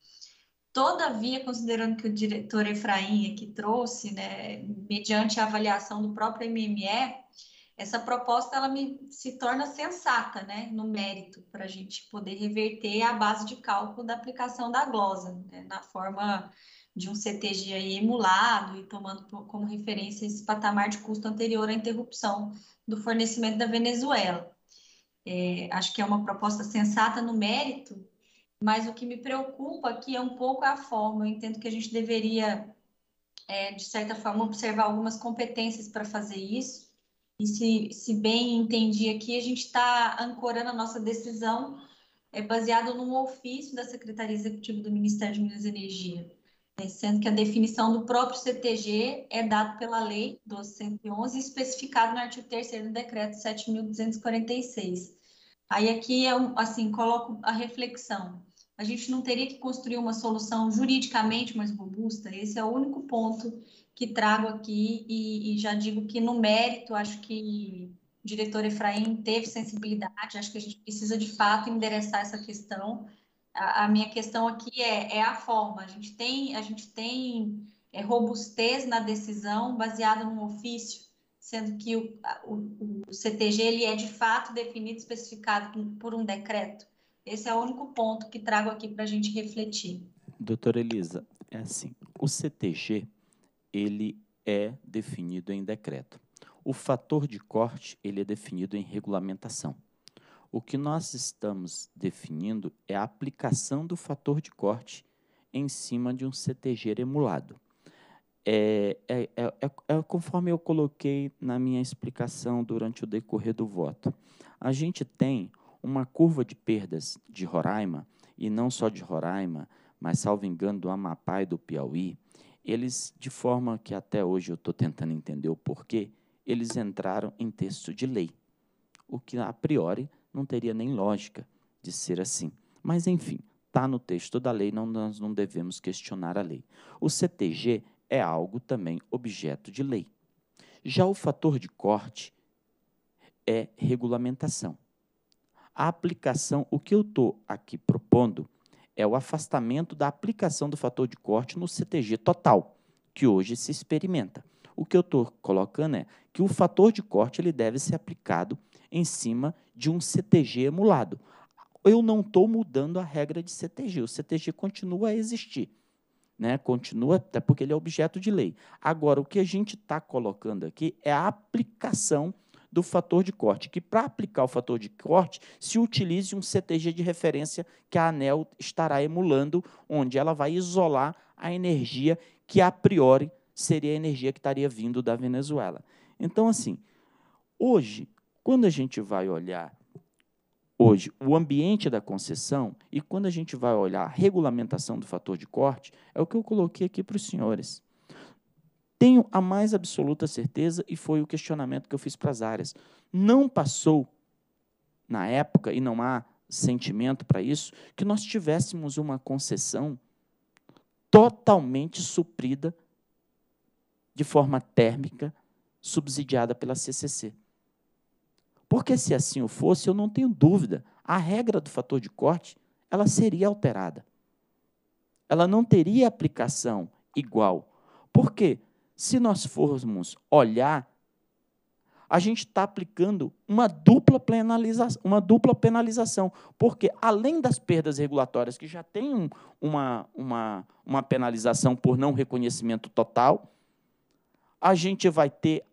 Todavia, considerando que o diretor Efraim aqui é trouxe, né, mediante a avaliação do próprio MME, essa proposta ela me, se torna sensata, né, no mérito, para a gente poder reverter a base de cálculo da aplicação da glosa, né, na forma de um CTG aí emulado e tomando como referência esse patamar de custo anterior à interrupção do fornecimento da Venezuela. É, acho que é uma proposta sensata no mérito, mas o que me preocupa aqui é um pouco a forma. Eu entendo que a gente deveria, é, de certa forma, observar algumas competências para fazer isso. E se, se bem entendi aqui, a gente está ancorando a nossa decisão é baseado num ofício da Secretaria Executiva do Ministério de Minas e Energia, né? sendo que a definição do próprio CTG é dada pela Lei 1211, especificado no artigo 3 do Decreto 7.246. Aí aqui eu é assim coloco a reflexão. A gente não teria que construir uma solução juridicamente mais robusta. Esse é o único ponto que trago aqui e, e já digo que no mérito acho que o diretor Efraim teve sensibilidade. Acho que a gente precisa de fato endereçar essa questão. A, a minha questão aqui é, é a forma. A gente tem a gente tem é, robustez na decisão baseada num ofício sendo que o, o, o, CTG ele é de fato definido, especificado por um decreto. Esse é o único ponto que trago aqui para a gente refletir. Doutora Elisa, é assim, o CTG ele é definido em decreto. O fator de corte ele é definido em regulamentação. O que nós estamos definindo é a aplicação do fator de corte em cima de um CTG emulado. É, é, é, é, é, conforme eu coloquei na minha explicação durante o decorrer do voto. A gente tem uma curva de perdas de Roraima, e não só de Roraima, mas, salvo engano, do Amapá e do Piauí. Eles, de forma que até hoje eu estou tentando entender o porquê, eles entraram em texto de lei, o que a priori não teria nem lógica de ser assim. Mas, enfim, está no texto da lei, não, nós não devemos questionar a lei. O CTG é algo também objeto de lei. Já o fator de corte é regulamentação. A aplicação, o que eu estou aqui propondo é o afastamento da aplicação do fator de corte no CTG total, que hoje se experimenta. O que eu estou colocando é que o fator de corte ele deve ser aplicado em cima de um CTG emulado. Eu não estou mudando a regra de CTG, o CTG continua a existir né? Continua, até porque ele é objeto de lei. Agora, o que a gente está colocando aqui é a aplicação do fator de corte, que para aplicar o fator de corte se utilize um CTG de referência que a ANEL estará emulando, onde ela vai isolar a energia que a priori seria a energia que estaria vindo da Venezuela. Então, assim, hoje, quando a gente vai olhar hoje o ambiente da concessão e quando a gente vai olhar a regulamentação do fator de corte, é o que eu coloquei aqui para os senhores. Tenho a mais absoluta certeza, e foi o questionamento que eu fiz para as áreas. Não passou na época, e não há sentimento para isso, que nós tivéssemos uma concessão totalmente suprida de forma térmica, subsidiada pela CCC. Porque se assim o fosse, eu não tenho dúvida, a regra do fator de corte, ela seria alterada. Ela não teria aplicação igual. Porque se nós formos olhar, a gente está aplicando uma dupla, penalização, uma dupla penalização, porque além das perdas regulatórias, que já tem um, uma, uma, uma penalização por não reconhecimento total, a gente vai ter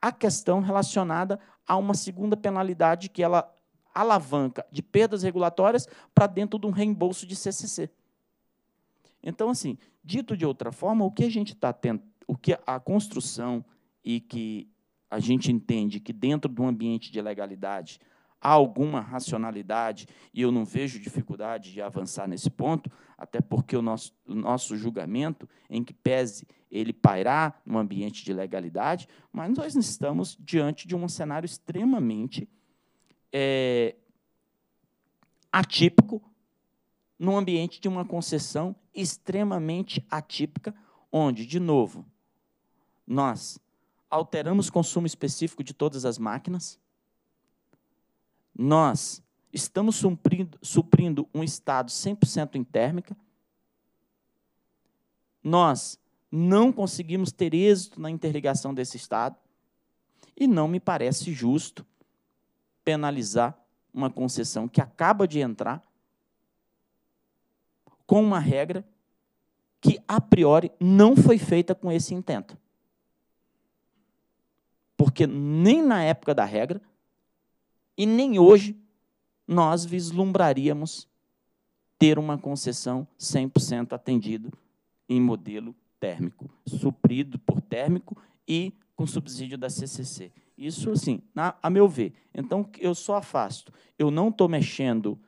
a questão relacionada há uma segunda penalidade que ela alavanca de perdas regulatórias para dentro de um reembolso de CCC. Então, assim, dito de outra forma, o que a gente está tendo, o que a construção e que a gente entende que dentro de um ambiente de legalidade há alguma racionalidade, e eu não vejo dificuldade de avançar nesse ponto, até porque o nosso, o nosso julgamento, em que pese ele pairar num ambiente de legalidade, mas nós estamos diante de um cenário extremamente é, atípico, num ambiente de uma concessão extremamente atípica, onde, de novo, nós alteramos consumo específico de todas as máquinas, nós estamos suprindo, suprindo um estado 100% em térmica, nós não conseguimos ter êxito na interligação desse estado, e não me parece justo penalizar uma concessão que acaba de entrar com uma regra que, a priori, não foi feita com esse intento. Porque nem na época da regra e nem hoje nós vislumbraríamos ter uma concessão 100% atendida em modelo térmico, suprido por térmico e com subsídio da CCC. Isso, assim, na, a meu ver. Então, eu só afasto. Eu não estou mexendo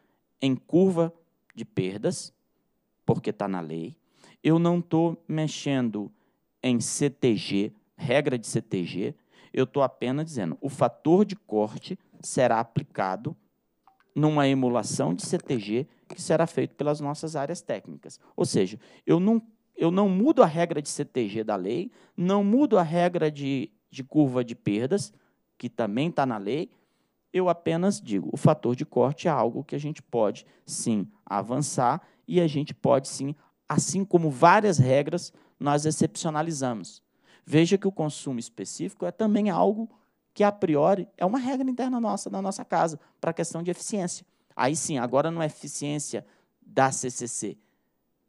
em curva de perdas, porque está na lei. Eu não estou mexendo em CTG, regra de CTG. Eu estou apenas dizendo o fator de corte será aplicado numa emulação de CTG que será feito pelas nossas áreas técnicas. Ou seja, eu não, eu não mudo a regra de CTG da lei, não mudo a regra de, de curva de perdas, que também está na lei, eu apenas digo, o fator de corte é algo que a gente pode, sim, avançar e a gente pode, sim, assim como várias regras, nós excepcionalizamos. Veja que o consumo específico é também algo que a priori é uma regra interna nossa, da nossa casa, para a questão de eficiência. Aí sim, agora não é eficiência da CCC,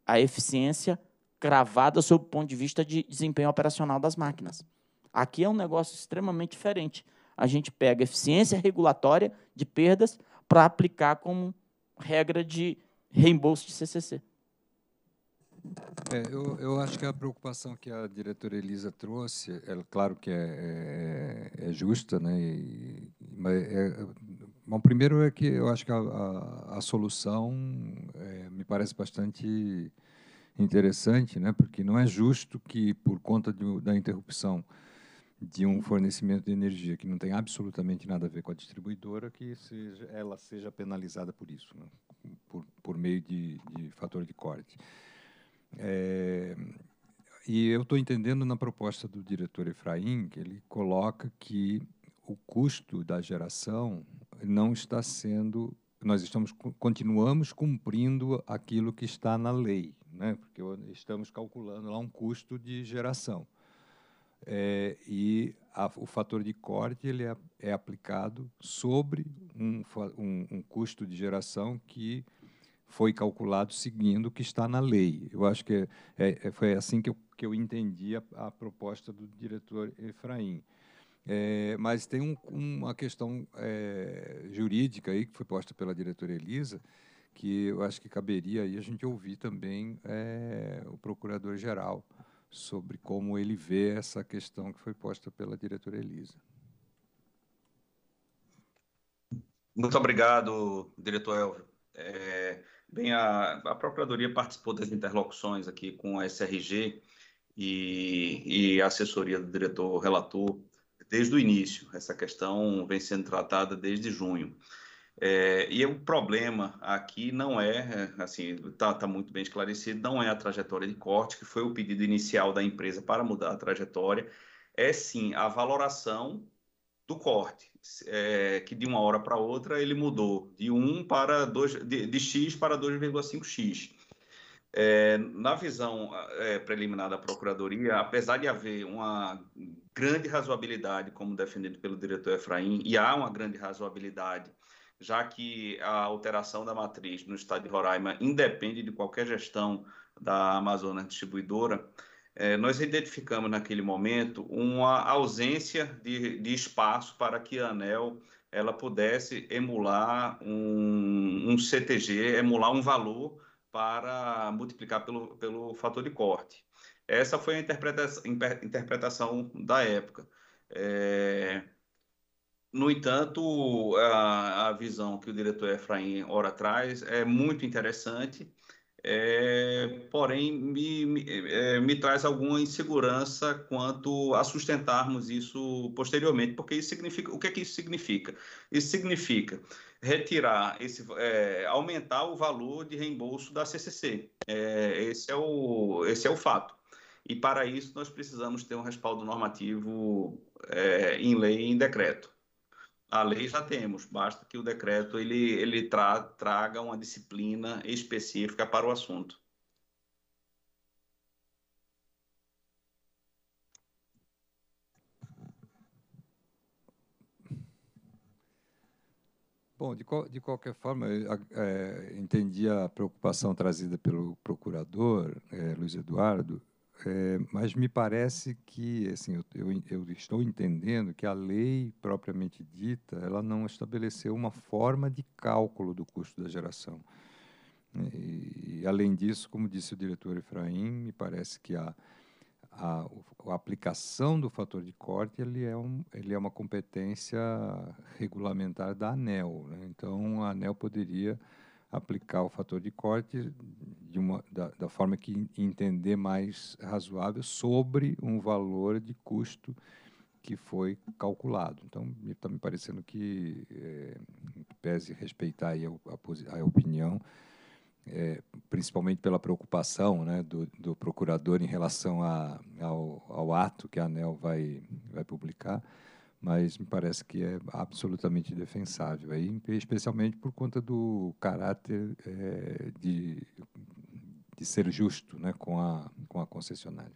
a eficiência cravada sob o ponto de vista de desempenho operacional das máquinas. Aqui é um negócio extremamente diferente. A gente pega eficiência regulatória de perdas para aplicar como regra de reembolso de CCC. É, eu, eu, acho que a preocupação que a diretora Elisa trouxe, é claro que é, é, é justa, né? E, mas é, bom, primeiro é que eu acho que a, a, a solução é, me parece bastante interessante, né? Porque não é justo que por conta de, da interrupção de um fornecimento de energia que não tem absolutamente nada a ver com a distribuidora, que seja, ela seja penalizada por isso, né? por, por meio de, de fator de corte. É, e eu estou entendendo na proposta do diretor Efraim que ele coloca que o custo da geração não está sendo. Nós estamos continuamos cumprindo aquilo que está na lei, né? porque estamos calculando lá um custo de geração. É, e a, o fator de corte ele é, é aplicado sobre um, um, um custo de geração que foi calculado seguindo o que está na lei. Eu acho que é, é, é, foi assim que eu, que eu entendi a, a proposta do diretor Efraim. É, mas tem um, uma questão é, jurídica aí que foi posta pela diretora Elisa, que eu acho que caberia aí a gente ouvir também é, o procurador-geral sobre como ele vê essa questão que foi posta pela diretora Elisa. Muito obrigado, diretor Elvio. É, Bem, a, a Procuradoria participou das interlocuções aqui com a SRG e, e a assessoria do diretor relator desde o início. Essa questão vem sendo tratada desde junho. É, e o problema aqui não é, assim, está tá muito bem esclarecido, não é a trajetória de corte, que foi o pedido inicial da empresa para mudar a trajetória, é sim a valoração do corte, é, que de uma hora para outra ele mudou de 1 para 2, de, de x para 2,5x. É, na visão é, preliminar da Procuradoria, apesar de haver uma grande razoabilidade, como defendido pelo diretor Efraim, e há uma grande razoabilidade, já que a alteração da matriz no estado de Roraima independe de qualquer gestão da Amazônia Distribuidora, é, nós identificamos naquele momento uma ausência de, de espaço para que a ANEL ela pudesse emular um, um CTG, emular um valor para multiplicar pelo, pelo fator de corte. Essa foi a interpretação, interpretação da época. É, no entanto, a, a, visão que o diretor Efraim ora traz é muito interessante é, porém me, me, é, me, traz alguma insegurança quanto a sustentarmos isso posteriormente, porque isso significa o que é que isso significa? Isso significa retirar esse, é, aumentar o valor de reembolso da CCC. É, esse é o esse é o fato. E para isso nós precisamos ter um respaldo normativo é, em lei e em decreto a lei já temos, basta que o decreto ele, ele tra, traga uma disciplina específica para o assunto. Bom, de, qual, de qualquer forma, eu, é, entendi a preocupação trazida pelo procurador é, Luiz Eduardo é, mas me parece que, assim, eu, eu, eu, estou entendendo que a lei propriamente dita, ela não estabeleceu uma forma de cálculo do custo da geração. E, e além disso, como disse o diretor Efraim, me parece que a, a, a aplicação do fator de corte ele é, um, ele é uma competência regulamentar da ANEL. Né? Então, a ANEL poderia aplicar o fator de corte de uma, da, da, forma que entender mais razoável sobre um valor de custo que foi calculado. Então, está me parecendo que, é, pese respeitar a, a, a, opinião, é, principalmente pela preocupação né, do, do, procurador em relação a, ao, ao, ato que a ANEL vai, vai publicar, mas me parece que é absolutamente defensável, aí, especialmente por conta do caráter é, de, de ser justo né, com, a, com a concessionária.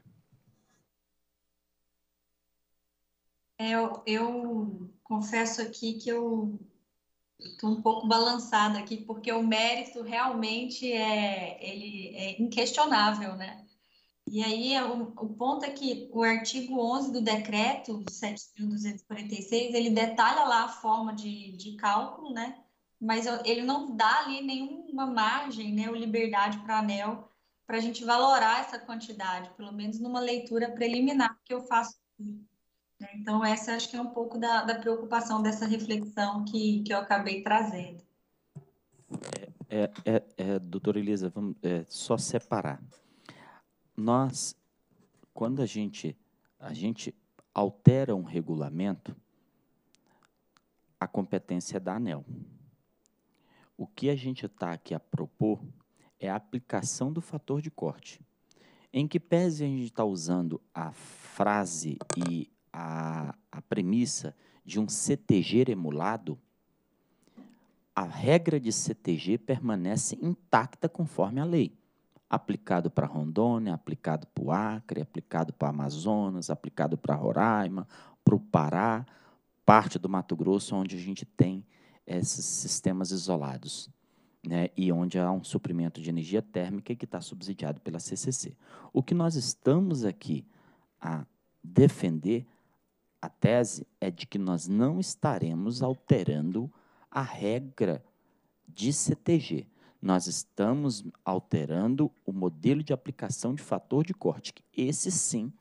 É, eu, eu confesso aqui que eu estou um pouco balançada aqui, porque o mérito realmente é, ele é inquestionável, né? E aí, o, o, ponto é que o artigo 11 do decreto 7.246, ele detalha lá a forma de, de cálculo, né? Mas ele não dá ali nenhuma margem, né, ou liberdade para ANEL, para a gente valorar essa quantidade, pelo menos numa leitura preliminar que eu faço. Né? Então, essa acho que é um pouco da, da preocupação dessa reflexão que, que eu acabei trazendo. É, é, é, é doutora Elisa, vamos é, só separar nós, quando a gente, a gente altera um regulamento, a competência é da ANEL. O que a gente está aqui a propor é a aplicação do fator de corte. Em que pese a gente está usando a frase e a, a premissa de um CTG emulado, a regra de CTG permanece intacta conforme a lei aplicado para Rondônia, aplicado para o Acre, aplicado para Amazonas, aplicado para Roraima, para o Pará, parte do Mato Grosso, onde a gente tem esses sistemas isolados. Né, e onde há um suprimento de energia térmica que está subsidiado pela CCC. O que nós estamos aqui a defender, a tese, é de que nós não estaremos alterando a regra de CTG nós estamos alterando o modelo de aplicação de fator de corte. Esse sim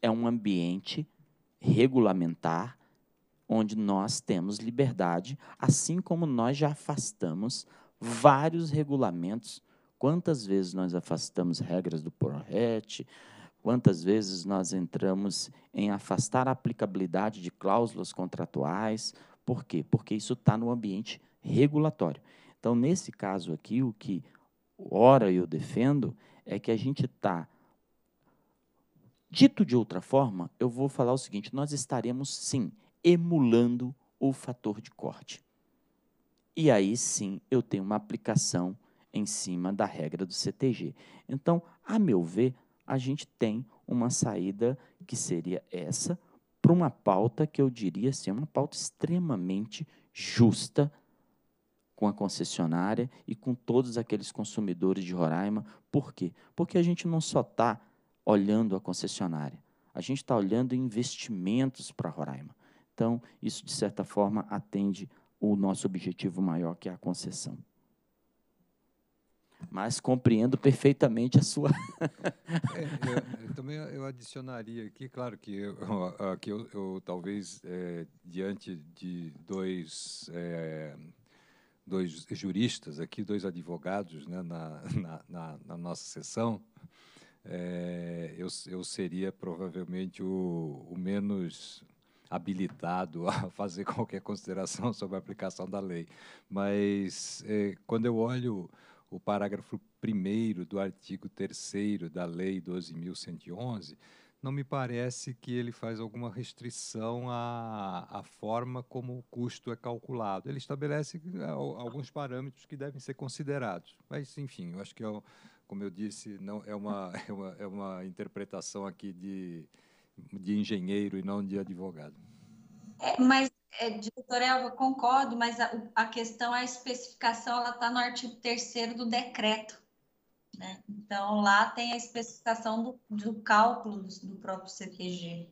é um ambiente regulamentar onde nós temos liberdade, assim como nós já afastamos vários regulamentos. Quantas vezes nós afastamos regras do PRORET, quantas vezes nós entramos em afastar a aplicabilidade de cláusulas contratuais. Por quê? Porque isso está no ambiente regulatório. Então, nesse caso aqui, o que ora eu defendo é que a gente está. Dito de outra forma, eu vou falar o seguinte: nós estaremos sim emulando o fator de corte. E aí sim eu tenho uma aplicação em cima da regra do CTG. Então, a meu ver, a gente tem uma saída que seria essa para uma pauta que eu diria ser assim, uma pauta extremamente justa com a concessionária e com todos aqueles consumidores de Roraima. Por quê? Porque a gente não só está olhando a concessionária, a gente está olhando investimentos para Roraima. Então, isso, de certa forma, atende o nosso objetivo maior, que é a concessão. Mas compreendo perfeitamente a sua. é, eu, eu, também eu adicionaria aqui, claro que eu, que eu, eu talvez, é, diante de dois. É, dois juristas aqui, dois advogados né, na, na, na, nossa sessão, é, eu, eu seria provavelmente o, o menos habilitado a fazer qualquer consideração sobre a aplicação da lei. Mas é, quando eu olho o parágrafo 1 do artigo 3 da Lei 12.111, não me parece que ele faz alguma restrição à, à forma como o custo é calculado. Ele estabelece eh, alguns parâmetros que devem ser considerados. Mas, enfim, eu acho que, é, como eu disse, não é uma, é uma, é uma interpretação aqui de, de engenheiro e não de advogado. É, mas, é, diretor Elva, concordo, mas a, a questão, a especificação, ela está no artigo 3 do decreto. Né? Então, lá tem a especificação do, do cálculo do próprio CTG.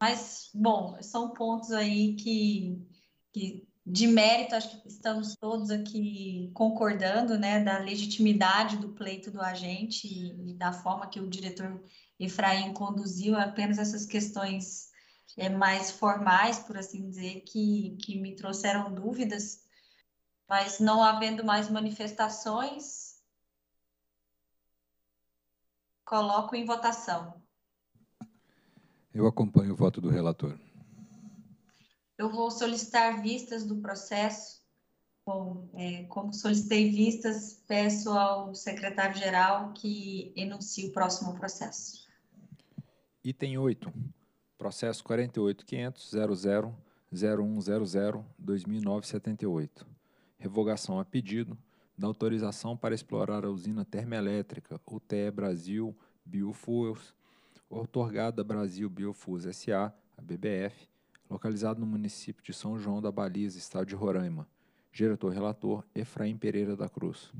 Mas, bom, são pontos aí que, que de mérito, acho que estamos todos aqui concordando, né, da legitimidade do pleito do agente e, e da forma que o diretor Efraim conduziu apenas essas questões é, mais formais, por assim dizer, que, que me trouxeram dúvidas. Mas não havendo mais manifestações, coloco em votação. Eu acompanho o voto do relator. Eu vou solicitar vistas do processo. Bom, é, como solicitei vistas, peço ao secretário-geral que enuncie o próximo processo. Item 8. Processo 48500000100 revogação a pedido da autorização para explorar a usina termoelétrica UTE Brasil Biofuels, outorgada Brasil Biofuels SA, a BBF, localizada no município de São João da Baliza, estado de Roraima. Diretor-relator Efraim Pereira da Cruz.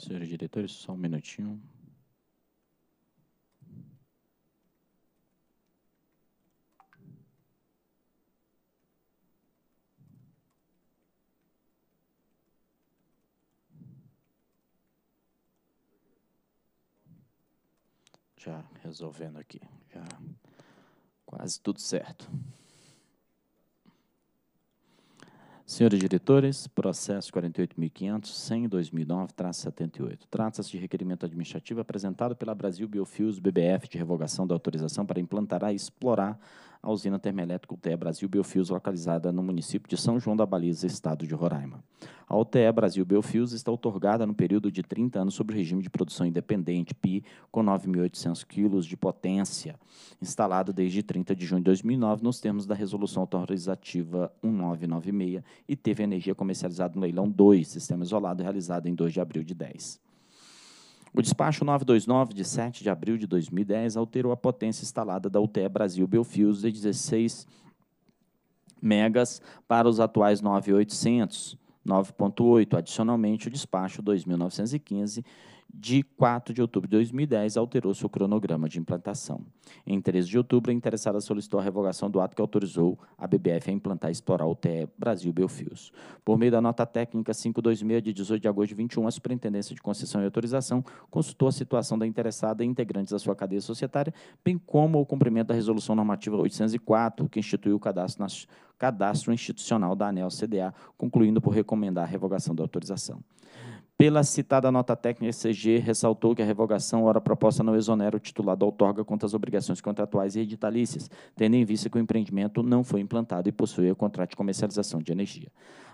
Senhores diretores, só um minutinho. Já resolvendo aqui, já quase tudo certo. Senhores diretores, processo 48.500.100.2009-78. Trata-se de requerimento administrativo apresentado pela Brasil Biofuels BBF de revogação da autorização para implantar e explorar a usina termoelétrica UTE Brasil Biofios, localizada no município de São João da Baliza, estado de Roraima. A UTE Brasil Biofios está otorgada no período de 30 anos sob regime de produção independente, PI, com 9.800 quilos de potência, instalado desde 30 de junho de 2009, nos termos da Resolução Autorizativa 1996, e teve energia comercializada no leilão 2, sistema isolado, realizado em 2 de abril de 10. O despacho 929, de 7 de abril de 2010, alterou a potência instalada da UTE Brasil Belfios de 16 megas para os atuais 9800, 9.8. Adicionalmente, o despacho 2915 de 4 de outubro de 2010, alterou seu cronograma de implantação. Em 13 de outubro, a interessada solicitou a revogação do ato que autorizou a BBF a implantar e explorar o TE Brasil Belfios. Por meio da nota técnica 526 de 18 de agosto de 21, a Superintendência de Concessão e Autorização consultou a situação da interessada e integrantes da sua cadeia societária, bem como o cumprimento da Resolução Normativa 804, que instituiu o cadastro nas cadastro institucional da ANEL CDA, concluindo por recomendar a revogação da autorização. Pela citada nota técnica, a ECG ressaltou que a revogação, ora proposta, não exonera o titular da outorga contra as obrigações contratuais e editalícias, tendo em vista que o empreendimento não foi implantado e possui o contrato de comercialização de energia.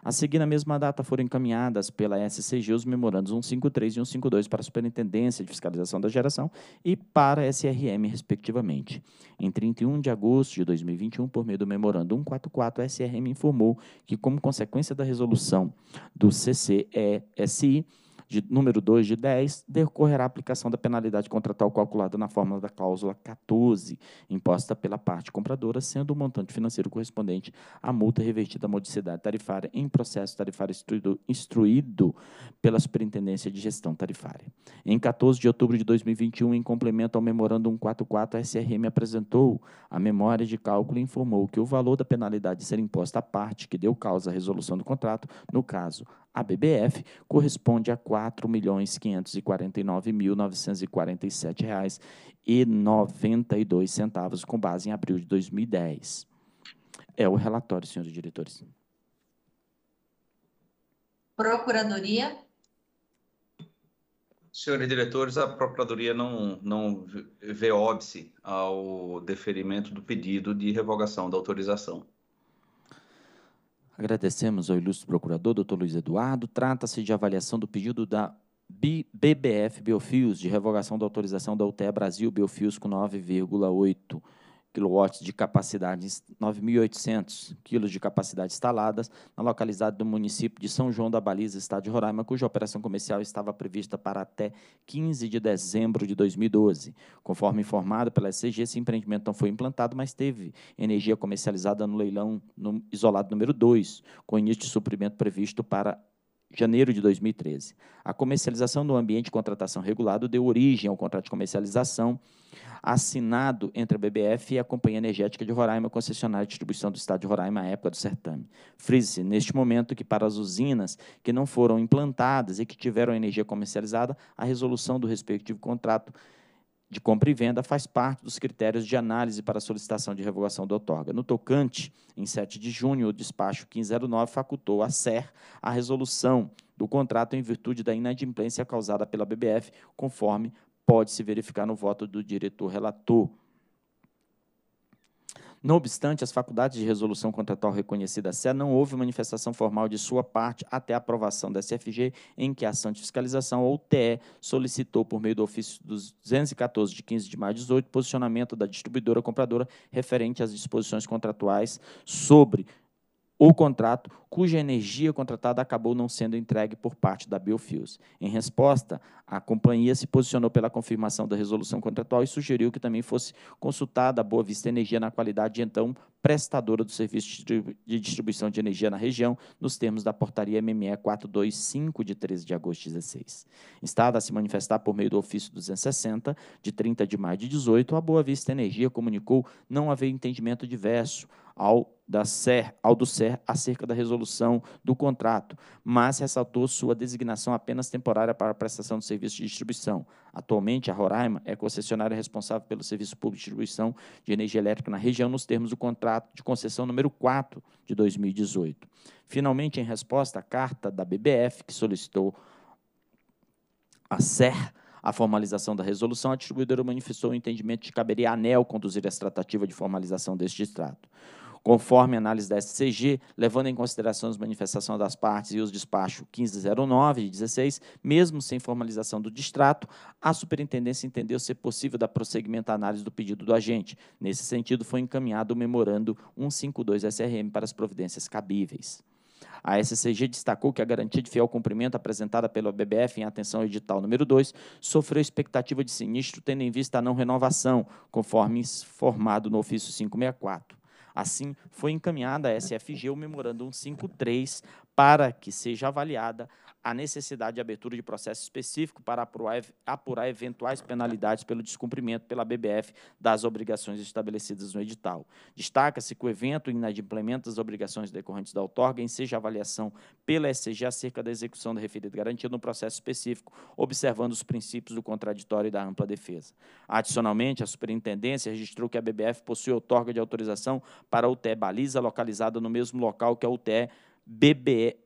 A seguir, na mesma data, foram encaminhadas pela SCG os memorandos 153 e 152 para a Superintendência de Fiscalização da Geração e para a SRM, respectivamente. Em 31 de agosto de 2021, por meio do memorando 144, a SRM informou que, como consequência da resolução do CCESI, de, número 2 de 10, decorrerá a aplicação da penalidade contratual calculada na fórmula da cláusula 14, imposta pela parte compradora, sendo o montante financeiro correspondente à multa revertida à modicidade tarifária em processo tarifário instruído, instruído pela Superintendência de Gestão Tarifária. Em 14 de outubro de 2021, em complemento ao Memorando 144, a SRM apresentou a memória de cálculo e informou que o valor da penalidade ser imposta à parte que deu causa à resolução do contrato, no caso, a BBF corresponde a R$ 4.549.947,92, com base em abril de 2010. É o relatório, senhores diretores. Procuradoria. Senhores diretores, a Procuradoria não, não vê óbice ao deferimento do pedido de revogação da autorização. Agradecemos ao ilustre procurador, doutor Luiz Eduardo. Trata-se de avaliação do pedido da BBF Biofios de revogação da autorização da UTE Brasil Biofios com 9,8 kW de capacidade, 9.800 kg de capacidade instaladas, na localidade do município de São João da Baliza, estado de Roraima, cuja operação comercial estava prevista para até 15 de dezembro de 2012. Conforme informado pela SCG, esse empreendimento não foi implantado, mas teve energia comercializada no leilão no isolado número 2, com início de suprimento previsto para janeiro de 2013. A comercialização do ambiente de contratação regulado deu origem ao contrato de comercialização assinado entre a BBF e a Companhia Energética de Roraima, concessionária de distribuição do Estado de Roraima à época do certame. Frise-se, neste momento, que para as usinas que não foram implantadas e que tiveram energia comercializada, a resolução do respectivo contrato de compra e venda faz parte dos critérios de análise para solicitação de revogação da outorga. No tocante, em 7 de junho, o despacho 1509 facultou à SER a resolução do contrato em virtude da inadimplência causada pela BBF, conforme pode se verificar no voto do diretor relator. Não obstante, as faculdades de resolução contratual reconhecida não houve manifestação formal de sua parte até a aprovação da SFG, em que a ação de fiscalização, ou TE, solicitou, por meio do ofício 214 de 15 de maio de 18, posicionamento da distribuidora compradora referente às disposições contratuais sobre o contrato cuja energia contratada acabou não sendo entregue por parte da Biofuels. Em resposta, a companhia se posicionou pela confirmação da resolução contratual e sugeriu que também fosse consultada a Boa Vista Energia na qualidade de então prestadora do serviço de distribuição de energia na região, nos termos da portaria MME 425 de 13 de agosto de 16. Instada a se manifestar por meio do ofício 260 de 30 de maio de 18, a Boa Vista Energia comunicou não haver entendimento diverso ao da SER ao do SER acerca da resolução do contrato, mas ressaltou sua designação apenas temporária para a prestação de serviço de distribuição. Atualmente, a Roraima é concessionária responsável pelo serviço público de distribuição de energia elétrica na região nos termos do contrato de concessão número 4 de 2018. Finalmente, em resposta à carta da BBF que solicitou a SER a formalização da resolução, a distribuidora manifestou o entendimento de que caberia a ANEL conduzir essa tratativa de formalização deste distrato conforme análise da SCG, levando em consideração as manifestações das partes e os despachos 1509 e 16, mesmo sem formalização do distrato, a superintendência entendeu ser possível dar prosseguimento à análise do pedido do agente. Nesse sentido, foi encaminhado o memorando 152-SRM para as providências cabíveis. A SCG destacou que a garantia de fiel cumprimento apresentada pela BBF em atenção ao edital número 2 sofreu expectativa de sinistro, tendo em vista a não renovação, conforme informado no ofício 564. Assim, foi encaminhada a SFG o Memorando 153 para que seja avaliada a necessidade de abertura de processo específico para apurar, eventuais penalidades pelo descumprimento pela BBF das obrigações estabelecidas no edital. Destaca-se que o evento inadimplemento as obrigações decorrentes da outorga, enseja avaliação pela SCG acerca da execução da referida garantia no processo específico, observando os princípios do contraditório e da ampla defesa. Adicionalmente, a Superintendência registrou que a BBF possui outorga de autorização para a UTE Baliza, localizada no mesmo local que a UTE BBF.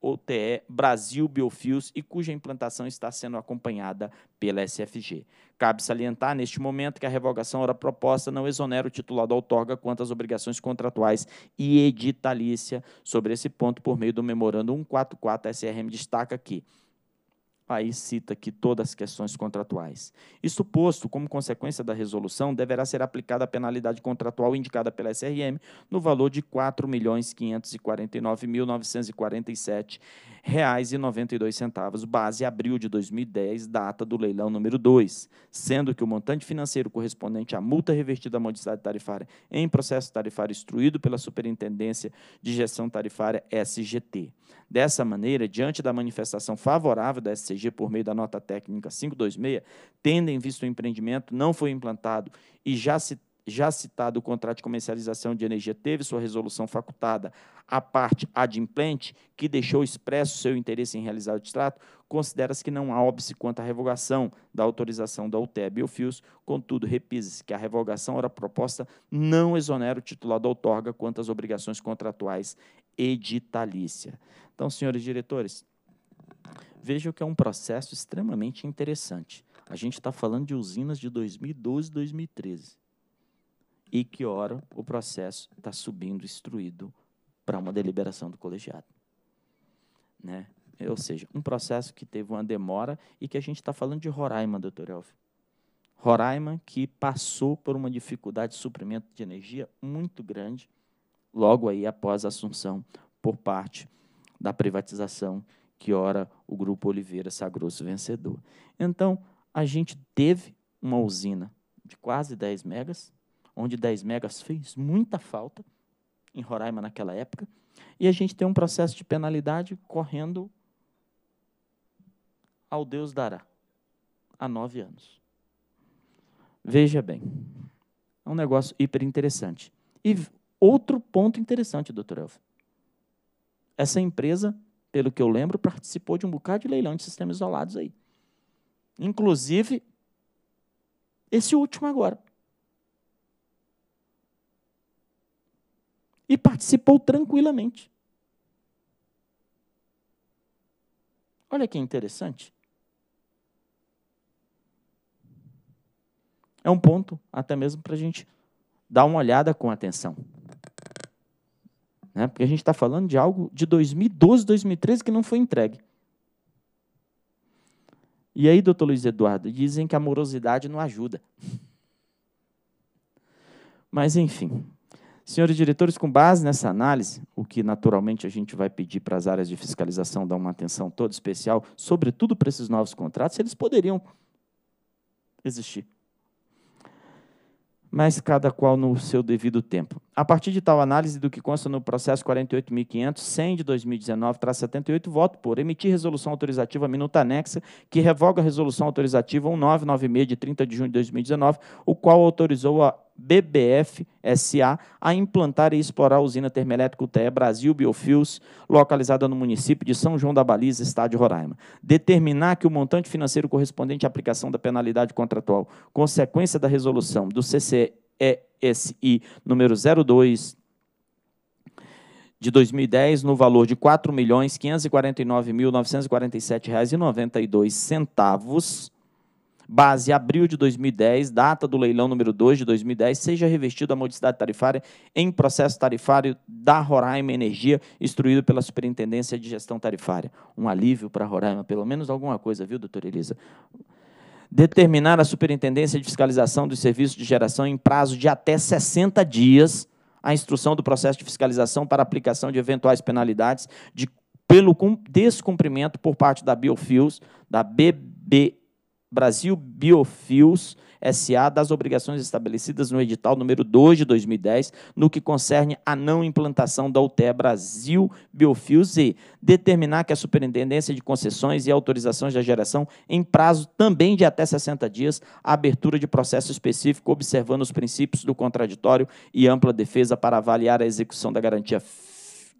OTE Brasil Biofios e cuja implantação está sendo acompanhada pela SFG. Cabe salientar neste momento que a revogação ora proposta não exonera o titular da outorga quanto às obrigações contratuais e editalícia. Sobre esse ponto, por meio do memorando 144, SRM destaca que Aí cita aqui todas as questões contratuais. Isso posto, como consequência da resolução, deverá ser aplicada a penalidade contratual indicada pela SRM no valor de R$ 4.549.947. R$1,92, base abril de 2010, data do leilão número 2, sendo que o montante financeiro correspondente à multa revertida à modicidade tarifária em processo tarifário instruído pela Superintendência de Gestão Tarifária SGT. Dessa maneira, diante da manifestação favorável da SCG por meio da nota técnica 526, tendo em vista o empreendimento não foi implantado e já se já citado o contrato de comercialização de energia teve sua resolução facultada à parte adimplente, que deixou expresso seu interesse em realizar o distrato, considera-se que não há óbice quanto à revogação da autorização da UTE Biofios. Contudo, repisa-se que a revogação ora proposta não exonera o titular da outorga quanto às obrigações contratuais editalícia. Então, senhores diretores, vejam que é um processo extremamente interessante. A gente está falando de usinas de 2012 e 2013 e que hora o processo está subindo instruído para uma deliberação do colegiado. Né? Ou seja, um processo que teve uma demora e que a gente está falando de Roraima, doutor Elvio. Roraima que passou por uma dificuldade de suprimento de energia muito grande logo aí após a assunção por parte da privatização que ora o grupo Oliveira sagrou vencedor. Então, a gente teve uma usina de quase 10 megas onde 10 megas fez muita falta em Roraima naquela época, e a gente tem um processo de penalidade correndo ao Deus dará há nove anos. Veja bem, é um negócio hiper interessante. E outro ponto interessante, doutor Elf. Essa empresa, pelo que eu lembro, participou de um bocado de leilão de sistemas isolados aí. Inclusive, esse último agora. e participou tranquilamente. Olha que interessante. É um ponto, até mesmo para a gente dar uma olhada com atenção. Né? Porque a gente está falando de algo de 2012, 2013 que não foi entregue. E aí, doutor Luiz Eduardo, dizem que a morosidade não ajuda. Mas, enfim, Senhores diretores, com base nessa análise, o que naturalmente a gente vai pedir para as áreas de fiscalização dar uma atenção toda especial, sobretudo para esses novos contratos, eles poderiam existir. Mas cada qual no seu devido tempo. A partir de tal análise do que consta no processo 48.500, 100 de 2019, traz 78, voto por emitir resolução autorizativa minuta anexa, que revoga a resolução autorizativa 1996 de 30 de junho de 2019, o qual autorizou a BBF SA a implantar e explorar a usina termoelétrica UTE Brasil Biofuels, localizada no município de São João da Baliza, estado de Roraima. Determinar que o montante financeiro correspondente à aplicação da penalidade contratual, consequência da resolução do CCESI número 02 de 2010 no valor de R$ 4.549.947,92 base abril de 2010, data do leilão número 2 de 2010, seja revestido a modicidade tarifária em processo tarifário da Roraima Energia, instruído pela Superintendência de Gestão Tarifária. Um alívio para Roraima, pelo menos alguma coisa, viu, doutora Elisa? Determinar a Superintendência de Fiscalização dos Serviços de Geração em prazo de até 60 dias a instrução do processo de fiscalização para aplicação de eventuais penalidades de, pelo descumprimento por parte da Biofuels, da BB Brasil Biofios SA das obrigações estabelecidas no edital número 2 de 2010, no que concerne à não implantação da UTE Brasil Biofios e determinar que a Superintendência de Concessões e Autorizações da Geração, em prazo também de até 60 dias, a abertura de processo específico observando os princípios do contraditório e ampla defesa para avaliar a execução da garantia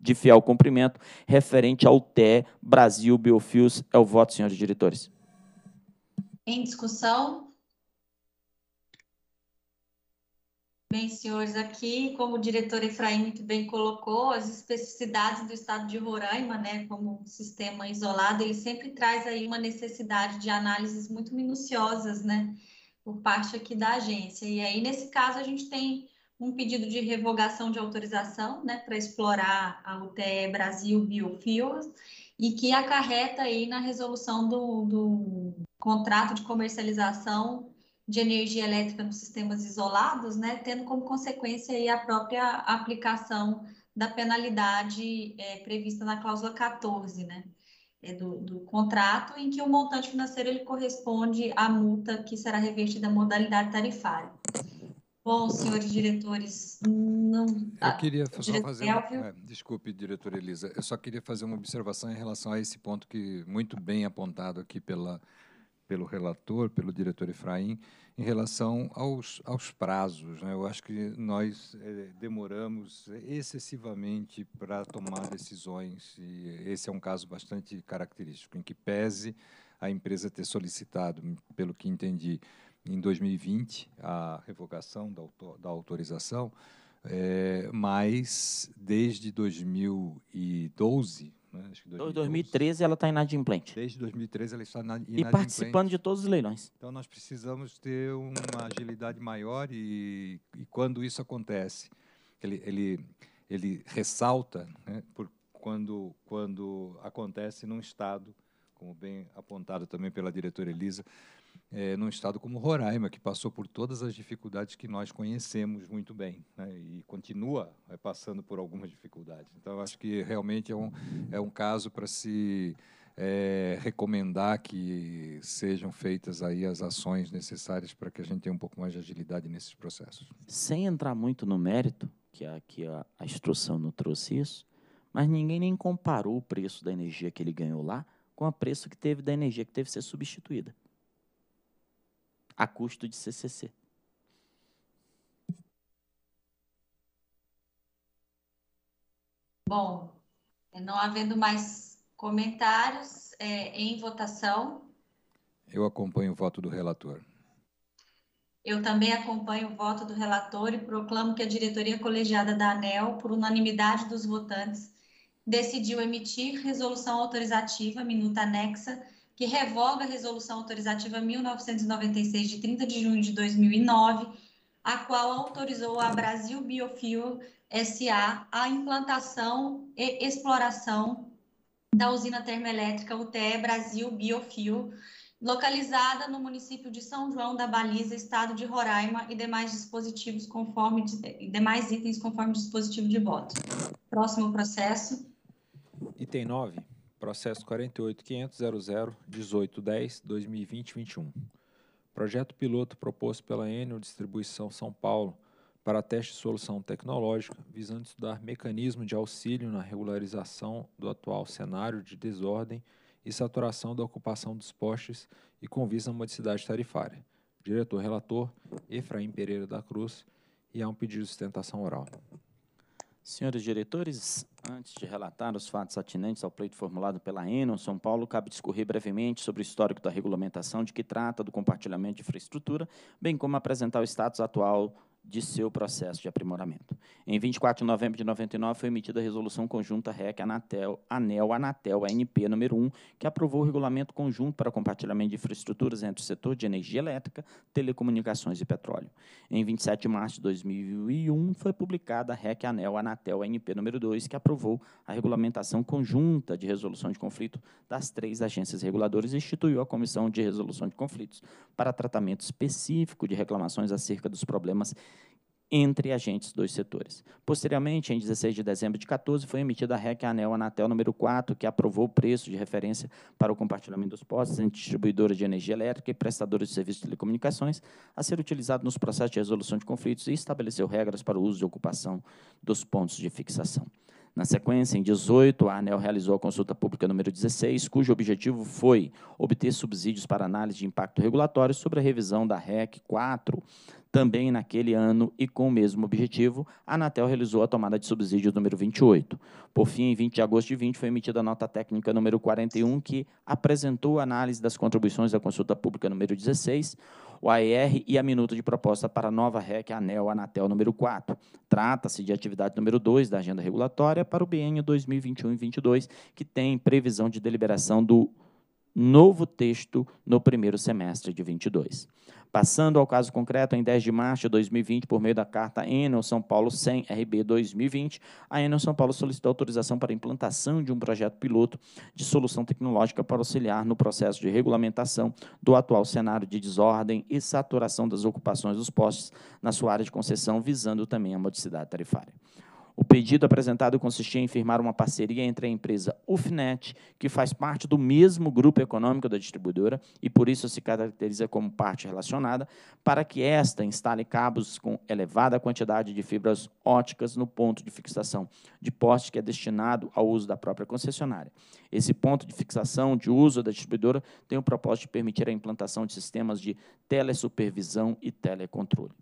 de fiel cumprimento referente ao UTE Brasil Biofios. É o voto, senhores diretores. Em discussão? Bem, senhores, aqui, como o diretor Efraim muito bem colocou, as especificidades do estado de Roraima, né, como sistema isolado, ele sempre traz aí uma necessidade de análises muito minuciosas, né, por parte aqui da agência. E aí, nesse caso, a gente tem um pedido de revogação de autorização, né, para explorar a UTE Brasil Biofios, e que acarreta aí na resolução do, do contrato de comercialização de energia elétrica nos sistemas isolados, né, tendo como consequência aí a própria aplicação da penalidade é, prevista na cláusula 14, né, é do, do, contrato, em que o montante financeiro ele corresponde à multa que será revertida à modalidade tarifária. Bom, senhores diretores, não. Tá. Eu queria só fazer. Elvio... É, é, desculpe, diretora Elisa, eu só queria fazer uma observação em relação a esse ponto que muito bem apontado aqui pela pelo relator, pelo diretor Efraim, em relação aos, aos prazos. Né? Eu acho que nós eh, demoramos excessivamente para tomar decisões, e esse é um caso bastante característico, em que pese a empresa ter solicitado, pelo que entendi, em 2020, a revogação da, da autorização, é, mas desde 2012, né? Acho que 2011. Então, 2013 tá ela está inadimplente. Desde 2013 ela está inadimplente. E participando de todos os leilões. Então nós precisamos ter uma agilidade maior e, e quando isso acontece, ele, ele, ele ressalta né, por quando, quando acontece num estado, como bem apontado também pela diretora Elisa, é, num estado como Roraima, que passou por todas as dificuldades que nós conhecemos muito bem né, e continua é, passando por algumas dificuldades. Então, acho que realmente é um, é um caso para se é, recomendar que sejam feitas aí as ações necessárias para que a gente tenha um pouco mais de agilidade nesses processos. Sem entrar muito no mérito, que a, que a, a instrução não trouxe isso, mas ninguém nem comparou o preço da energia que ele ganhou lá com o preço que teve da energia que teve que ser substituída a custo de CCC. Bom, é, não havendo mais comentários é, em votação. Eu acompanho o voto do relator. Eu também acompanho o voto do relator e proclamo que a diretoria colegiada da ANEL, por unanimidade dos votantes, decidiu emitir resolução autorizativa, minuta anexa que revoga a Resolução Autorizativa 1996, de 30 de junho de 2009, a qual autorizou a Brasil Biofuel SA a implantação e exploração da usina termoelétrica UTE Brasil Biofuel, localizada no município de São João da Baliza, estado de Roraima, e demais dispositivos conforme demais itens conforme dispositivo de voto. Próximo processo. Item 9. Processo 48.500.00.18.10.2020.21. Projeto piloto proposto pela Enel Distribuição São Paulo para teste de solução tecnológica visando estudar mecanismo de auxílio na regularização do atual cenário de desordem e saturação da ocupação dos postes e com vista à modicidade tarifária. Diretor-relator Efraim Pereira da Cruz e há um pedido de sustentação oral. Senhores diretores, antes de relatar os fatos atinentes ao pleito formulado pela Enon São Paulo, cabe discorrer brevemente sobre o histórico da regulamentação de que trata do compartilhamento de infraestrutura, bem como apresentar o status atual de seu processo de aprimoramento. Em 24 de novembro de 99 foi emitida a resolução conjunta REC Anatel ANEL Anatel ANP número 1, que aprovou o regulamento conjunto para compartilhamento de infraestruturas entre o setor de energia elétrica, telecomunicações e petróleo. Em 27 de março de 2001 foi publicada a REC ANEL Anatel ANP número 2, que aprovou a regulamentação conjunta de resolução de conflito das três agências reguladoras e instituiu a Comissão de Resolução de Conflitos para tratamento específico de reclamações acerca dos problemas entre agentes dos setores. Posteriormente, em 16 de dezembro de 2014, foi emitida a REC Anel Anatel número 4, que aprovou o preço de referência para o compartilhamento dos postos entre distribuidoras de energia elétrica e prestadores de serviços de telecomunicações, a ser utilizado nos processos de resolução de conflitos e estabeleceu regras para o uso e ocupação dos pontos de fixação. Na sequência, em 18, a ANEL realizou a consulta pública número 16, cujo objetivo foi obter subsídios para análise de impacto regulatório sobre a revisão da REC 4 também naquele ano e com o mesmo objetivo, a Anatel realizou a tomada de subsídio número 28. Por fim, em 20 de agosto de 20, foi emitida a nota técnica número 41, que apresentou a análise das contribuições da consulta pública número 16, o AER e a minuta de proposta para a nova REC ANEL Anatel número 4. Trata-se de atividade número 2 da agenda regulatória para o biênio 2021 e 2022, que tem previsão de deliberação do novo texto no primeiro semestre de 22. Passando ao caso concreto, em 10 de março de 2020, por meio da carta Enel São Paulo 100 RB 2020, a Enel São Paulo solicitou autorização para a implantação de um projeto piloto de solução tecnológica para auxiliar no processo de regulamentação do atual cenário de desordem e saturação das ocupações dos postes na sua área de concessão, visando também a modicidade tarifária. O pedido apresentado consistia em firmar uma parceria entre a empresa UFNET, que faz parte do mesmo grupo econômico da distribuidora e por isso se caracteriza como parte relacionada, para que esta instale cabos com elevada quantidade de fibras óticas no ponto de fixação de poste que é destinado ao uso da própria concessionária. Esse ponto de fixação de uso da distribuidora tem o propósito de permitir a implantação de sistemas de telesupervisão e telecontrole.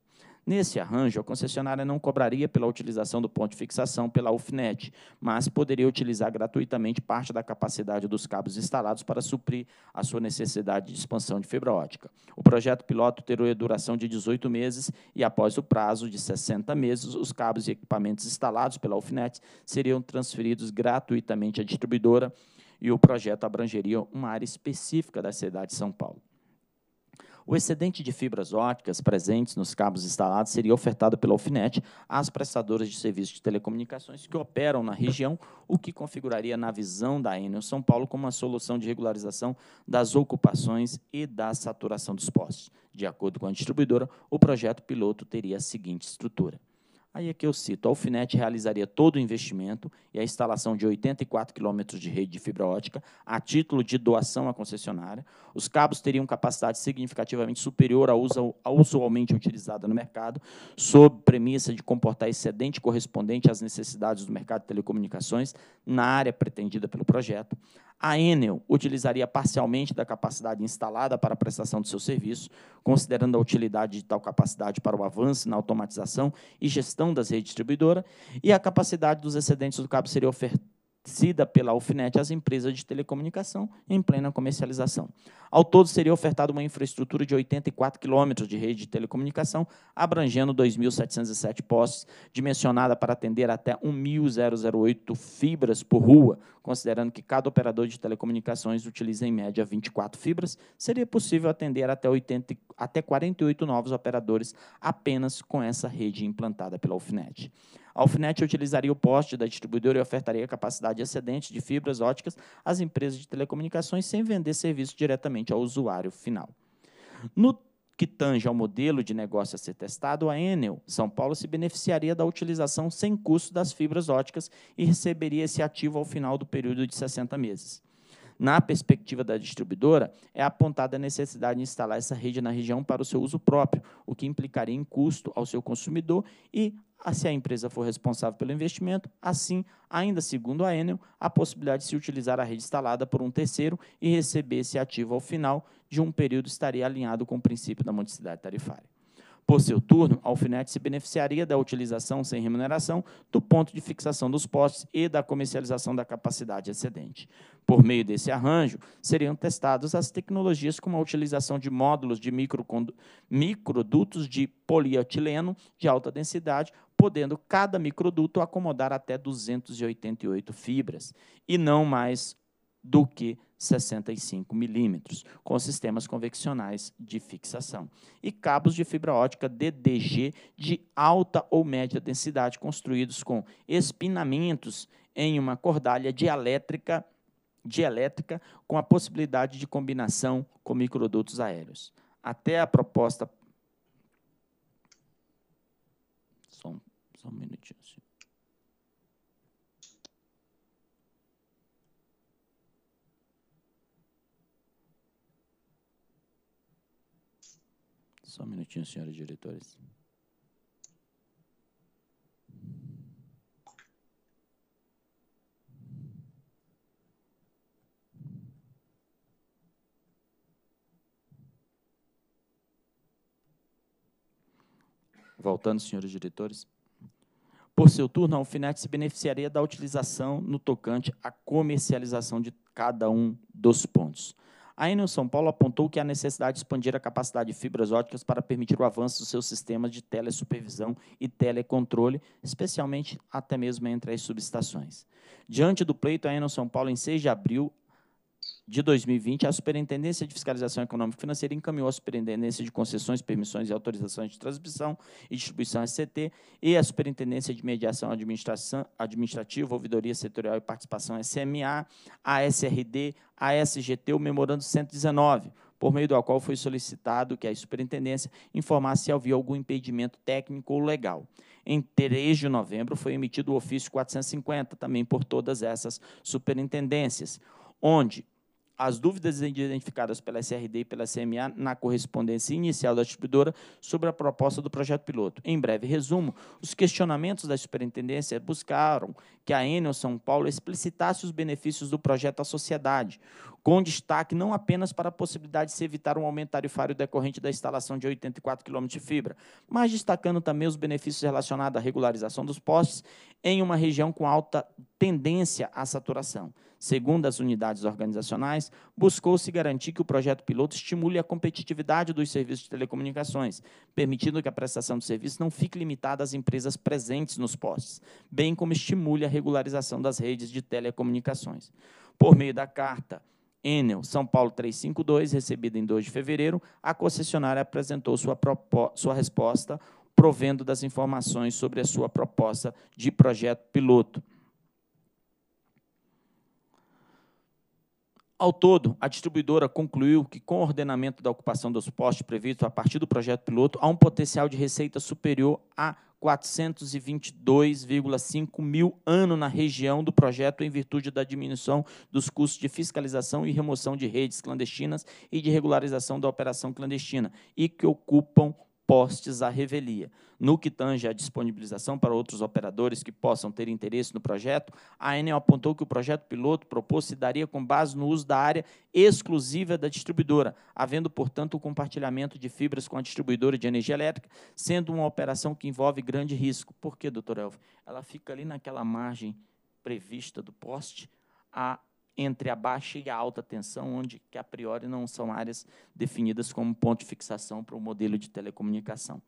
Nesse arranjo, a concessionária não cobraria pela utilização do ponto de fixação pela UFNET, mas poderia utilizar gratuitamente parte da capacidade dos cabos instalados para suprir a sua necessidade de expansão de fibra ótica. O projeto piloto terá duração de 18 meses e, após o prazo de 60 meses, os cabos e equipamentos instalados pela UFNET seriam transferidos gratuitamente à distribuidora e o projeto abrangeria uma área específica da cidade de São Paulo. O excedente de fibras óticas presentes nos cabos instalados seria ofertado pela Alfinet às prestadoras de serviços de telecomunicações que operam na região, o que configuraria, na visão da Enel São Paulo, como uma solução de regularização das ocupações e da saturação dos postos. De acordo com a distribuidora, o projeto piloto teria a seguinte estrutura. Aí é que eu cito: a Alfinete realizaria todo o investimento e a instalação de 84 quilômetros de rede de fibra ótica a título de doação à concessionária. Os cabos teriam capacidade significativamente superior à usualmente utilizada no mercado, sob premissa de comportar excedente correspondente às necessidades do mercado de telecomunicações na área pretendida pelo projeto. A Enel utilizaria parcialmente da capacidade instalada para a prestação do seu serviço, considerando a utilidade de tal capacidade para o avanço na automatização e gestão das redes distribuidoras, e a capacidade dos excedentes do cabo seria ofertada fornecida pela Alfinet às empresas de telecomunicação em plena comercialização. Ao todo, seria ofertada uma infraestrutura de 84 quilômetros de rede de telecomunicação, abrangendo 2.707 postes, dimensionada para atender até 1.008 fibras por rua, considerando que cada operador de telecomunicações utiliza em média 24 fibras, seria possível atender até, 80, até 48 novos operadores apenas com essa rede implantada pela Alfinet. A Alfinet utilizaria o poste da distribuidora e ofertaria capacidade excedente de fibras óticas às empresas de telecomunicações sem vender serviço diretamente ao usuário final. No que tange ao modelo de negócio a ser testado, a Enel São Paulo se beneficiaria da utilização sem custo das fibras óticas e receberia esse ativo ao final do período de 60 meses. Na perspectiva da distribuidora, é apontada a necessidade de instalar essa rede na região para o seu uso próprio, o que implicaria em custo ao seu consumidor e ah, se a empresa for responsável pelo investimento, assim, ainda segundo a Enel, a possibilidade de se utilizar a rede instalada por um terceiro e receber esse ativo ao final de um período estaria alinhado com o princípio da modicidade tarifária. Por seu turno, a Alfinete se beneficiaria da utilização sem remuneração do ponto de fixação dos postes e da comercialização da capacidade excedente. Por meio desse arranjo, seriam testadas as tecnologias como a utilização de módulos de microdutos de polietileno de alta densidade, podendo cada microduto acomodar até 288 fibras, e não mais do que 65 milímetros, com sistemas conveccionais de fixação. E cabos de fibra ótica DDG de alta ou média densidade, construídos com espinamentos em uma cordalha dielétrica, dielétrica com a possibilidade de combinação com microdutos aéreos. Até a proposta. Só um, só um minutinho. Senhor. Só um minutinho, senhores diretores. Voltando, senhores diretores. Por seu turno, a Alfinete se beneficiaria da utilização no tocante à comercialização de cada um dos pontos. A Enel São Paulo apontou que há necessidade de expandir a capacidade de fibras óticas para permitir o avanço dos seus sistemas de telesupervisão e telecontrole, especialmente até mesmo entre as subestações. Diante do pleito, a Enel São Paulo, em 6 de abril, de 2020, a Superintendência de Fiscalização Econômica e Financeira encaminhou à Superintendência de Concessões, Permissões e Autorizações de Transmissão e Distribuição, SCT, e à Superintendência de Mediação Administrativa, Ouvidoria Setorial e Participação, SMA, a SRD, a SGT, o Memorando 119, por meio do qual foi solicitado que a superintendência informasse se havia algum impedimento técnico ou legal. Em 3 de novembro foi emitido o ofício 450, também por todas essas superintendências, onde as dúvidas identificadas pela SRD e pela CMA na correspondência inicial da distribuidora sobre a proposta do projeto piloto. Em breve resumo, os questionamentos da superintendência buscaram que a Enel São Paulo explicitasse os benefícios do projeto à sociedade, com destaque não apenas para a possibilidade de se evitar um aumento tarifário decorrente da instalação de 84 km de fibra, mas destacando também os benefícios relacionados à regularização dos postes em uma região com alta tendência à saturação. Segundo as unidades organizacionais, buscou-se garantir que o projeto piloto estimule a competitividade dos serviços de telecomunicações, permitindo que a prestação do serviço não fique limitada às empresas presentes nos postes, bem como estimule a regularização das redes de telecomunicações. Por meio da carta Enel São Paulo 352, recebida em 2 de fevereiro, a concessionária apresentou sua, sua resposta, provendo das informações sobre a sua proposta de projeto piloto. Ao todo, a distribuidora concluiu que, com o ordenamento da ocupação dos postos previsto a partir do projeto piloto, há um potencial de receita superior a 422,5 mil ano na região do projeto em virtude da diminuição dos custos de fiscalização e remoção de redes clandestinas e de regularização da operação clandestina, e que ocupam postes à revelia. No que tange à disponibilização para outros operadores que possam ter interesse no projeto, a Enel apontou que o projeto piloto proposto se daria com base no uso da área exclusiva da distribuidora, havendo, portanto, o compartilhamento de fibras com a distribuidora de energia elétrica, sendo uma operação que envolve grande risco. Por quê, doutor Elvio? Ela fica ali naquela margem prevista do poste, a entre a baixa e a alta tensão, onde que a priori não são áreas definidas como ponto de fixação para o modelo de telecomunicação.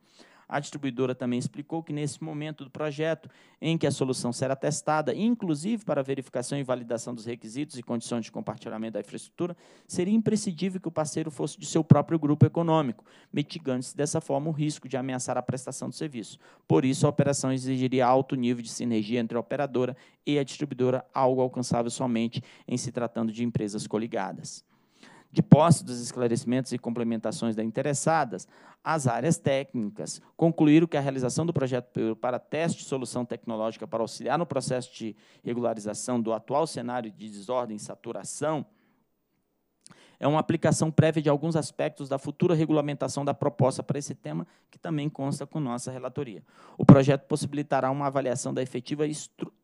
A distribuidora também explicou que, nesse momento do projeto, em que a solução será testada, inclusive para verificação e validação dos requisitos e condições de compartilhamento da infraestrutura, seria imprescindível que o parceiro fosse de seu próprio grupo econômico, mitigando-se dessa forma o risco de ameaçar a prestação do serviço. Por isso, a operação exigiria alto nível de sinergia entre a operadora e a distribuidora, algo alcançável somente em se tratando de empresas coligadas de posse dos esclarecimentos e complementações da interessadas, as áreas técnicas concluíram que a realização do projeto para teste de solução tecnológica para auxiliar no processo de regularização do atual cenário de desordem e saturação é uma aplicação prévia de alguns aspectos da futura regulamentação da proposta para esse tema, que também consta com nossa relatoria. O projeto possibilitará uma avaliação da efetiva estrutura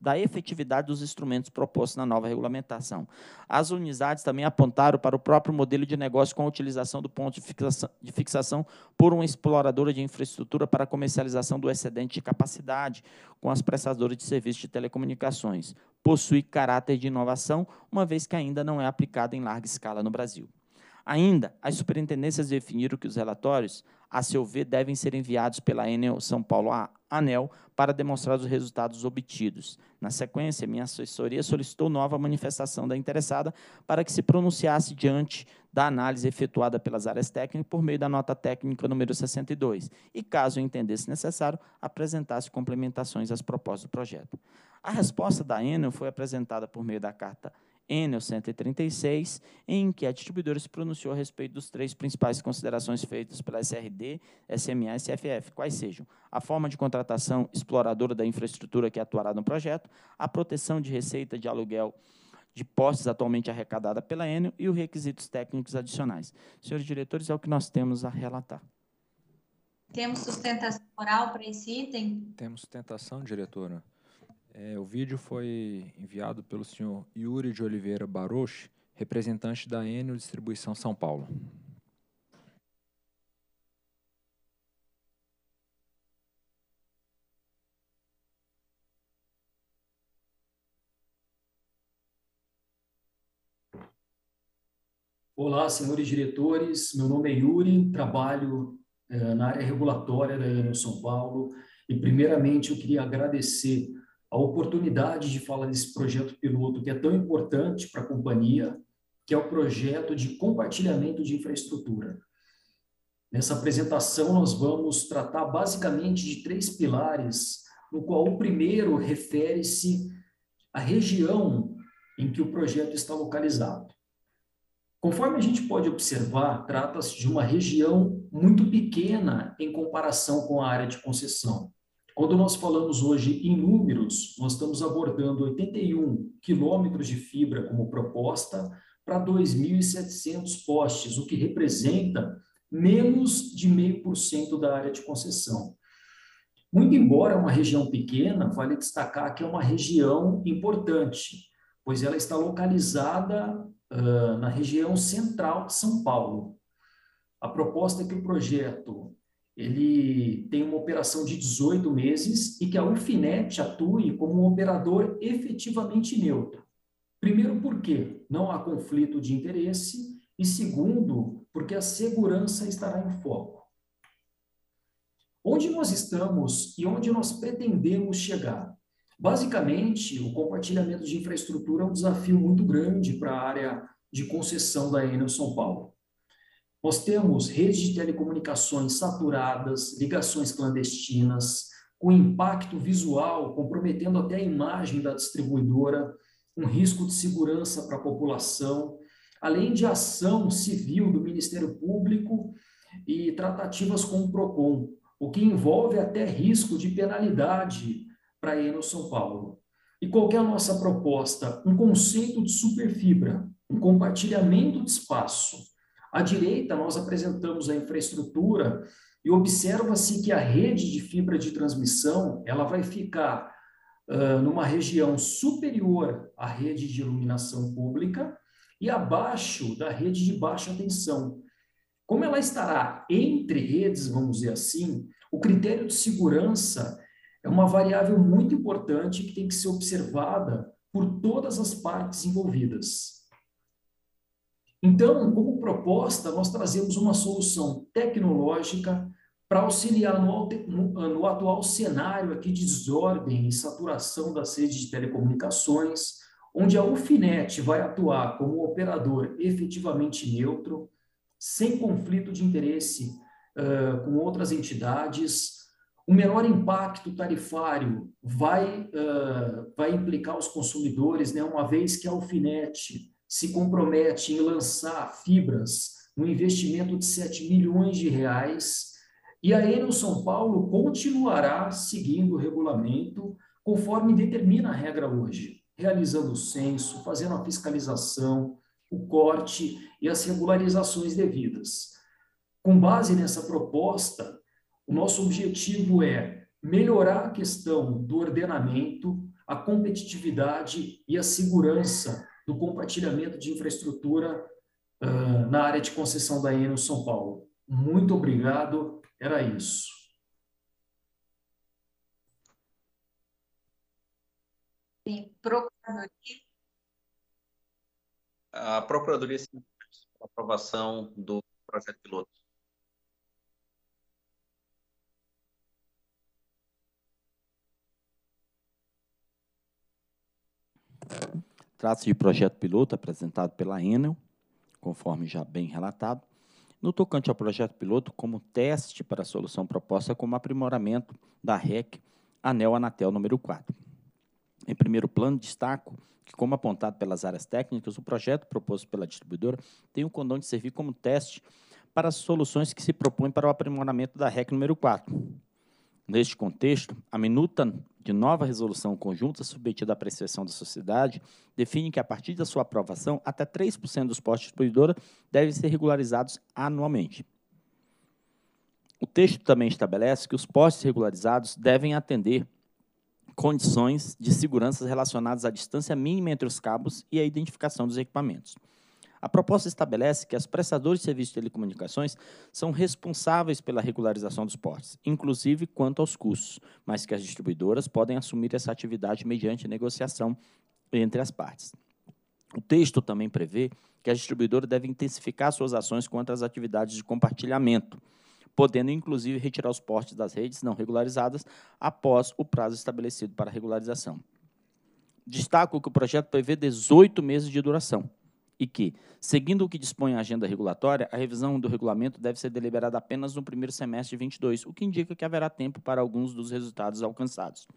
da efetividade dos instrumentos propostos na nova regulamentação. As unidades também apontaram para o próprio modelo de negócio com a utilização do ponto de fixação, de fixação por uma exploradora de infraestrutura para a comercialização do excedente de capacidade com as prestadoras de serviços de telecomunicações. Possui caráter de inovação, uma vez que ainda não é aplicada em larga escala no Brasil. Ainda, as superintendências definiram que os relatórios, a seu ver, devem ser enviados pela Enel São Paulo a ANEL para demonstrar os resultados obtidos. Na sequência, minha assessoria solicitou nova manifestação da interessada para que se pronunciasse diante da análise efetuada pelas áreas técnicas por meio da nota técnica número 62 e, caso entendesse necessário, apresentasse complementações às propostas do projeto. A resposta da Enel foi apresentada por meio da carta Enel 136, em que a distribuidora se pronunciou a respeito dos três principais considerações feitas pela SRD, SMA e Sff, quais sejam a forma de contratação exploradora da infraestrutura que atuará no projeto, a proteção de receita de aluguel de postes atualmente arrecadada pela Enel e os requisitos técnicos adicionais. Senhores diretores, é o que nós temos a relatar. Temos sustentação oral para esse item? Temos sustentação, diretora. É, o vídeo foi enviado pelo senhor Yuri de Oliveira Baroche, representante da Enel Distribuição São Paulo. Olá, senhores diretores. Meu nome é Yuri, trabalho eh, na área regulatória da Enel São Paulo e, primeiramente, eu queria agradecer a oportunidade de falar desse projeto piloto que é tão importante para a companhia, que é o projeto de compartilhamento de infraestrutura. Nessa apresentação, nós vamos tratar basicamente de três pilares, no qual o primeiro refere-se à região em que o projeto está localizado. Conforme a gente pode observar, trata-se de uma região muito pequena em comparação com a área de concessão. Quando nós falamos hoje em números, nós estamos abordando 81 quilômetros de fibra como proposta para 2.700 postes, o que representa menos de 0,5% da área de concessão. Muito embora uma região pequena, vale destacar que é uma região importante, pois ela está localizada uh, na região central de São Paulo. A proposta é que o projeto ele tem uma operação de 18 meses e que a Ufinet atue como um operador efetivamente neutro. Primeiro, porque não há conflito de interesse, e segundo, porque a segurança estará em foco. Onde nós estamos e onde nós pretendemos chegar? Basicamente, o compartilhamento de infraestrutura é um desafio muito grande para a área de concessão da Enel São Paulo. Nós temos redes de telecomunicações saturadas, ligações clandestinas, com impacto visual, comprometendo até a imagem da distribuidora, um risco de segurança para a população, além de ação civil do Ministério Público e tratativas com o PROCON, o que envolve até risco de penalidade para a Eno São Paulo. E qual é a nossa proposta? Um conceito de superfibra, um compartilhamento de espaço, à direita, nós apresentamos a infraestrutura e observa-se que a rede de fibra de transmissão ela vai ficar uh, numa região superior à rede de iluminação pública e abaixo da rede de baixa tensão. Como ela estará entre redes, vamos dizer assim, o critério de segurança é uma variável muito importante que tem que ser observada por todas as partes envolvidas. Então, como proposta, nós trazemos uma solução tecnológica para auxiliar no, ah, no, atual cenário aqui de desordem e saturação das redes de telecomunicações, onde a UFINET vai atuar como operador efetivamente neutro, sem conflito de interesse uh, com outras entidades. O menor impacto tarifário vai, uh, vai implicar os consumidores, né, uma vez que a UFINET se compromete em lançar fibras um investimento de 7 milhões de reais e a Enel São Paulo continuará seguindo o regulamento conforme determina a regra hoje, realizando o censo, fazendo a fiscalização, o corte e as regularizações devidas. Com base nessa proposta, o nosso objetivo é melhorar a questão do ordenamento, a competitividade e a segurança do compartilhamento de infraestrutura uh, na área de concessão da Eno São Paulo. Muito obrigado, era isso. E procuradoria? A Procuradoria se aprovação do projeto piloto. Trata-se de projeto piloto apresentado pela Enel, conforme já bem relatado, no tocante ao projeto piloto como teste para a solução proposta como aprimoramento da REC Anel Anatel número 4. Em primeiro plano, destaco que, como apontado pelas áreas técnicas, o projeto proposto pela distribuidora tem o condão de servir como teste para as soluções que se propõem para o aprimoramento da REC número 4, Neste contexto, a minuta de nova resolução conjunta submetida à apreciação da sociedade define que, a partir da sua aprovação, até 3% dos postos de poluidora devem ser regularizados anualmente. O texto também estabelece que os postos regularizados devem atender condições de segurança relacionadas à distância mínima entre os cabos e à identificação dos equipamentos. A proposta estabelece que as prestadoras de serviços de telecomunicações são responsáveis pela regularização dos portes, inclusive quanto aos custos, mas que as distribuidoras podem assumir essa atividade mediante negociação entre as partes. O texto também prevê que a distribuidora deve intensificar suas ações contra as atividades de compartilhamento, podendo inclusive retirar os portes das redes não regularizadas após o prazo estabelecido para regularização. Destaco que o projeto prevê 18 meses de duração, e que, seguindo o que dispõe a agenda regulatória, a revisão do regulamento deve ser deliberada apenas no primeiro semestre de 22, o que indica que haverá tempo para alguns dos resultados alcançados.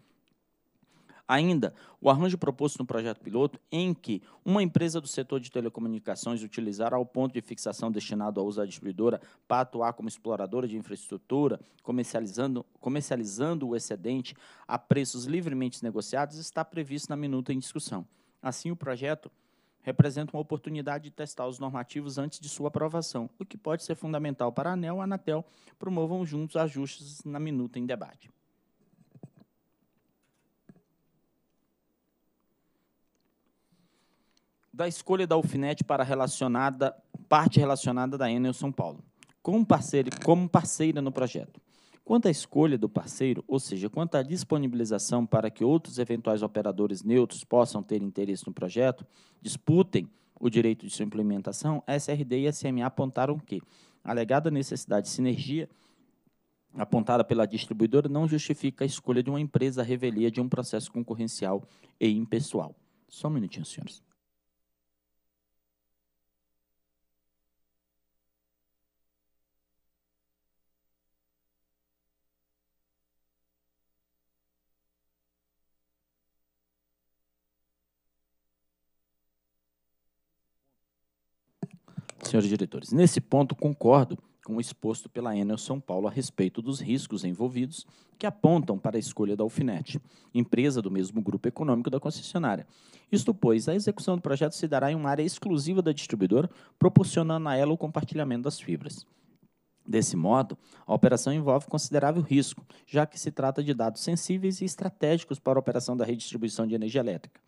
Ainda, o arranjo proposto no projeto piloto, em que uma empresa do setor de telecomunicações utilizará o ponto de fixação destinado ao uso da distribuidora para atuar como exploradora de infraestrutura, comercializando, comercializando o excedente a preços livremente negociados, está previsto na minuta em discussão. Assim, o projeto representa uma oportunidade de testar os normativos antes de sua aprovação, o que pode ser fundamental para a ANEL e a Anatel promovam juntos ajustes na minuta em debate. Da escolha da Ufinet para relacionada, parte relacionada da Enel São Paulo, como como parceira no projeto. Quanto à escolha do parceiro, ou seja, quanto à disponibilização para que outros eventuais operadores neutros possam ter interesse no projeto, disputem o direito de sua implementação, a SRD e a CMA apontaram que a alegada necessidade de sinergia apontada pela distribuidora não justifica a escolha de uma empresa revelia de um processo concorrencial e impessoal. Só um minutinho, senhores. senhores diretores, nesse ponto concordo com o exposto pela Enel São Paulo a respeito dos riscos envolvidos que apontam para a escolha da Alfinete, empresa do mesmo grupo econômico da concessionária. Isto pois, a execução do projeto se dará em uma área exclusiva da distribuidora, proporcionando a ela o compartilhamento das fibras. Desse modo, a operação envolve considerável risco, já que se trata de dados sensíveis e estratégicos para a operação da redistribuição de energia elétrica.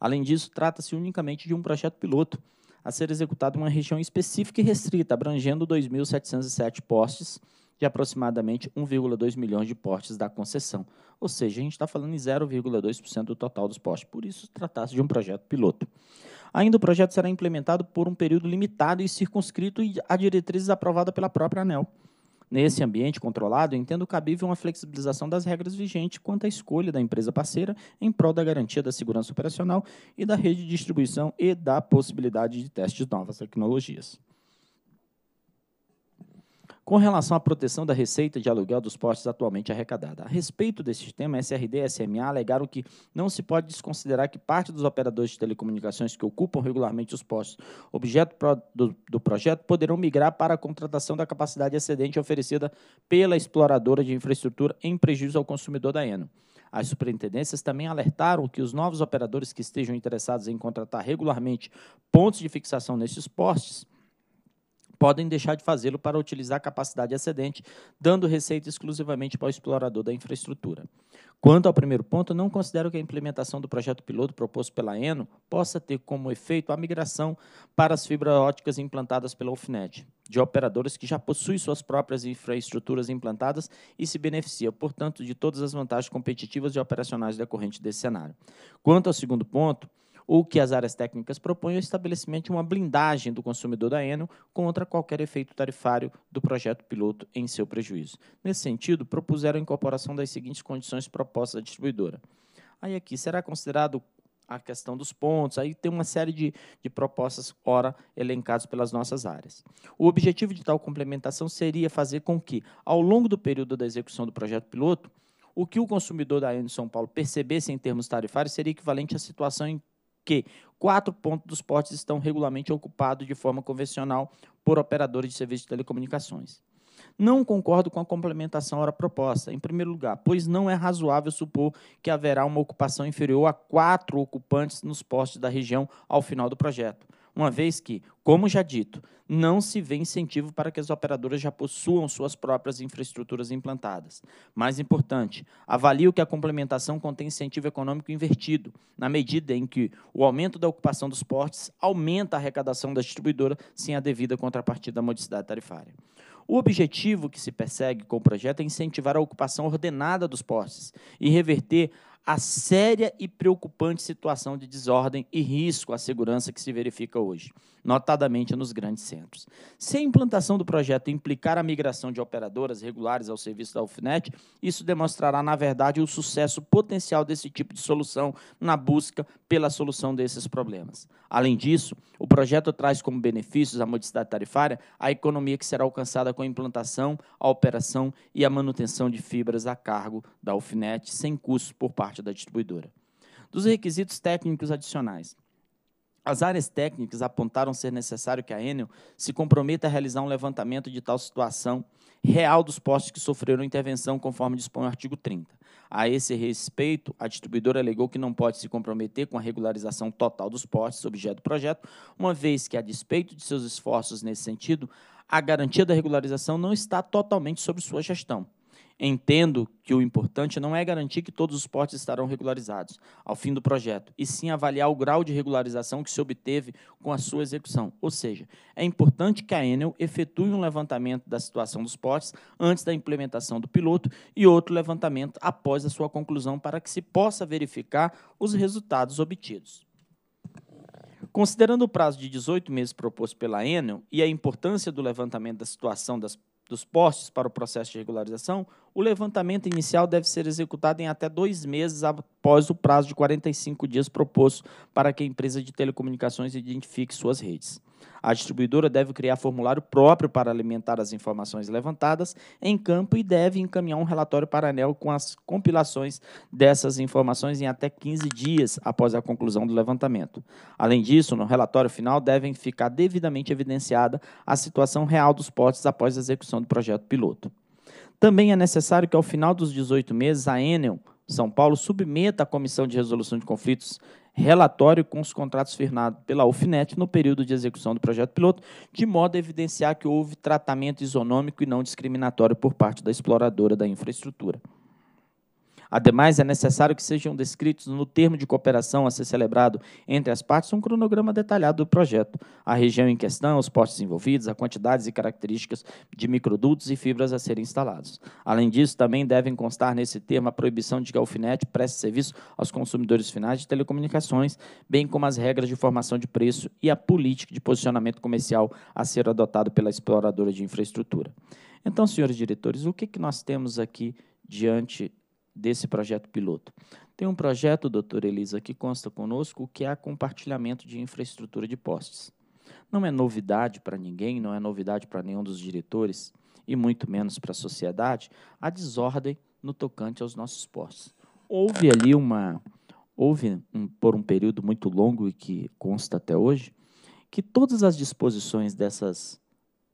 Além disso, trata-se unicamente de um projeto piloto, a ser executado em uma região específica e restrita, abrangendo 2.707 postes de aproximadamente 1,2 milhões de postes da concessão. Ou seja, a gente está falando em 0,2% do total dos postes. Por isso, tratasse de um projeto piloto. Ainda o projeto será implementado por um período limitado e circunscrito a diretrizes aprovadas pela própria ANEL. Nesse ambiente controlado, entendo cabível uma flexibilização das regras vigentes quanto à escolha da empresa parceira em prol da garantia da segurança operacional e da rede de distribuição e da possibilidade de testes de novas tecnologias. Com relação à proteção da receita de aluguel dos postes atualmente arrecadada, a respeito desse tema, SRD e SMA alegaram que não se pode desconsiderar que parte dos operadores de telecomunicações que ocupam regularmente os postos objeto do, do projeto poderão migrar para a contratação da capacidade excedente oferecida pela exploradora de infraestrutura em prejuízo ao consumidor da Eno. As superintendências também alertaram que os novos operadores que estejam interessados em contratar regularmente pontos de fixação nesses postes podem deixar de fazê-lo para utilizar a capacidade excedente, dando receita exclusivamente para o explorador da infraestrutura. Quanto ao primeiro ponto, não considero que a implementação do projeto piloto proposto pela ENO possa ter como efeito a migração para as fibras óticas implantadas pela UFNET, de operadores que já possuem suas próprias infraestruturas implantadas e se beneficia, portanto, de todas as vantagens competitivas e operacionais decorrentes desse cenário. Quanto ao segundo ponto, ou que as áreas técnicas propõem é o estabelecimento de uma blindagem do consumidor da Enel contra qualquer efeito tarifário do projeto piloto em seu prejuízo. Nesse sentido, propuseram a incorporação das seguintes condições propostas à distribuidora. Aí aqui, será considerado a questão dos pontos, aí tem uma série de, de propostas, ora, elencadas pelas nossas áreas. O objetivo de tal complementação seria fazer com que, ao longo do período da execução do projeto piloto, o que o consumidor da Enel de São Paulo percebesse em termos tarifários seria equivalente à situação em que quatro pontos dos postes estão regularmente ocupados de forma convencional por operadores de serviços de telecomunicações. Não concordo com a complementação ora proposta, em primeiro lugar, pois não é razoável supor que haverá uma ocupação inferior a quatro ocupantes nos postes da região ao final do projeto uma vez que, como já dito, não se vê incentivo para que as operadoras já possuam suas próprias infraestruturas implantadas. Mais importante, avalio que a complementação contém incentivo econômico invertido, na medida em que o aumento da ocupação dos portes aumenta a arrecadação da distribuidora sem a devida contrapartida da modicidade tarifária. O objetivo que se persegue com o projeto é incentivar a ocupação ordenada dos postes e reverter a séria e preocupante situação de desordem e risco à segurança que se verifica hoje notadamente nos grandes centros. Se a implantação do projeto implicar a migração de operadoras regulares ao serviço da UFNET, isso demonstrará, na verdade, o sucesso potencial desse tipo de solução na busca pela solução desses problemas. Além disso, o projeto traz como benefícios a modicidade tarifária a economia que será alcançada com a implantação, a operação e a manutenção de fibras a cargo da UFNET, sem custos por parte da distribuidora. Dos requisitos técnicos adicionais, as áreas técnicas apontaram ser necessário que a Enel se comprometa a realizar um levantamento de tal situação real dos postes que sofreram intervenção, conforme dispõe o artigo 30. A esse respeito, a distribuidora alegou que não pode se comprometer com a regularização total dos postes objeto do projeto, uma vez que, a despeito de seus esforços nesse sentido, a garantia da regularização não está totalmente sob sua gestão. Entendo que o importante não é garantir que todos os portes estarão regularizados ao fim do projeto, e sim avaliar o grau de regularização que se obteve com a sua execução. Ou seja, é importante que a Enel efetue um levantamento da situação dos portes antes da implementação do piloto e outro levantamento após a sua conclusão para que se possa verificar os resultados obtidos. Considerando o prazo de 18 meses proposto pela Enel e a importância do levantamento da situação das dos postes para o processo de regularização, o levantamento inicial deve ser executado em até dois meses após o prazo de 45 dias proposto para que a empresa de telecomunicações identifique suas redes. A distribuidora deve criar formulário próprio para alimentar as informações levantadas em campo e deve encaminhar um relatório para a ANEL com as compilações dessas informações em até 15 dias após a conclusão do levantamento. Além disso, no relatório final devem ficar devidamente evidenciada a situação real dos postes após a execução do projeto piloto. Também é necessário que ao final dos 18 meses a Enel são Paulo submeta à Comissão de Resolução de Conflitos relatório com os contratos firmados pela UFNET no período de execução do projeto piloto, de modo a evidenciar que houve tratamento isonômico e não discriminatório por parte da exploradora da infraestrutura. Ademais, é necessário que sejam descritos no termo de cooperação a ser celebrado entre as partes um cronograma detalhado do projeto, a região em questão, os postos envolvidos, a quantidades e características de microdutos e fibras a serem instalados. Além disso, também devem constar nesse termo a proibição de que a Alfinete preste serviço aos consumidores finais de telecomunicações, bem como as regras de formação de preço e a política de posicionamento comercial a ser adotado pela exploradora de infraestrutura. Então, senhores diretores, o que, que nós temos aqui diante desse projeto piloto. Tem um projeto, doutora Elisa, que consta conosco, que é compartilhamento de infraestrutura de postes. Não é novidade para ninguém, não é novidade para nenhum dos diretores, e muito menos para a sociedade, a desordem no tocante aos nossos postes. Houve ali uma. Houve, um, por um período muito longo e que consta até hoje, que todas as disposições dessas,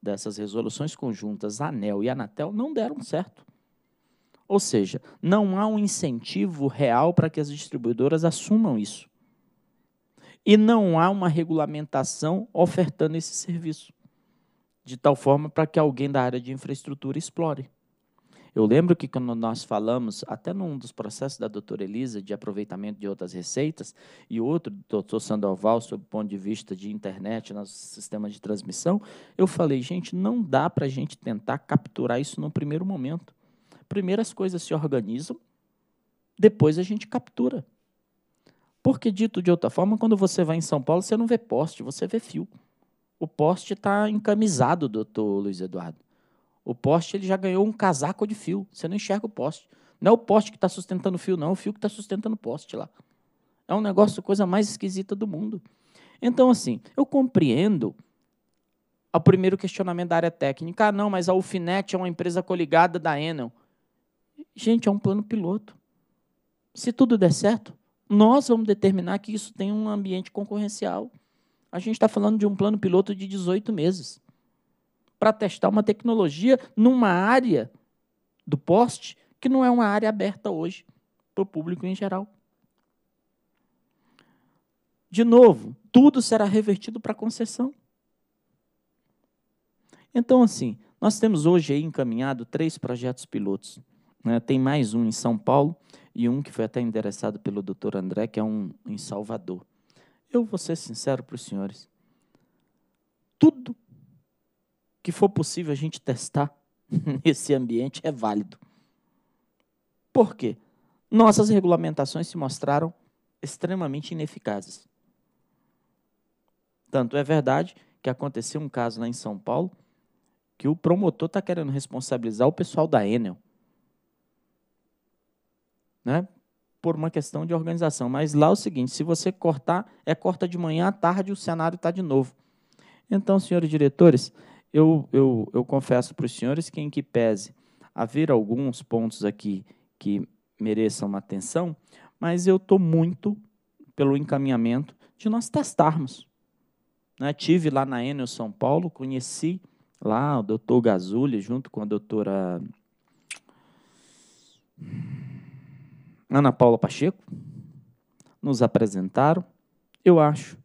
dessas resoluções conjuntas, ANEL e Anatel, não deram certo. Ou seja, não há um incentivo real para que as distribuidoras assumam isso. E não há uma regulamentação ofertando esse serviço, de tal forma para que alguém da área de infraestrutura explore. Eu lembro que quando nós falamos, até num dos processos da doutora Elisa, de aproveitamento de outras receitas, e outro do doutor Sandoval, sob o ponto de vista de internet, nosso sistema de transmissão, eu falei, gente, não dá para a gente tentar capturar isso no primeiro momento. Primeiro as coisas se organizam, depois a gente captura. Porque, dito de outra forma, quando você vai em São Paulo, você não vê poste, você vê fio. O poste está encamisado, doutor Luiz Eduardo. O poste ele já ganhou um casaco de fio. Você não enxerga o poste. Não é o poste que está sustentando o fio, não. É o fio que está sustentando o poste lá. É um negócio, coisa mais esquisita do mundo. Então, assim, eu compreendo o primeiro questionamento da área técnica. Ah, não, mas a Ufinet é uma empresa coligada da Enel. Gente, é um plano piloto. Se tudo der certo, nós vamos determinar que isso tem um ambiente concorrencial. A gente está falando de um plano piloto de 18 meses para testar uma tecnologia numa área do poste que não é uma área aberta hoje para o público em geral. De novo, tudo será revertido para concessão. Então, assim, nós temos hoje encaminhado três projetos pilotos né? Tem mais um em São Paulo e um que foi até endereçado pelo Dr. André, que é um em Salvador. Eu vou ser sincero para os senhores. Tudo que for possível a gente testar nesse ambiente é válido. Por quê? Nossas regulamentações se mostraram extremamente ineficazes. Tanto é verdade que aconteceu um caso lá em São Paulo que o promotor está querendo responsabilizar o pessoal da Enel né? Por uma questão de organização. Mas lá é o seguinte: se você cortar, é corta de manhã à tarde, o cenário está de novo. Então, senhores diretores, eu, eu, eu confesso para os senhores que, em que pese haver alguns pontos aqui que mereçam uma atenção, mas eu estou muito pelo encaminhamento de nós testarmos. Né? Tive lá na Enel São Paulo, conheci lá o doutor Gazulli, junto com a doutora. Ana Paula Pacheco nos apresentaram, eu acho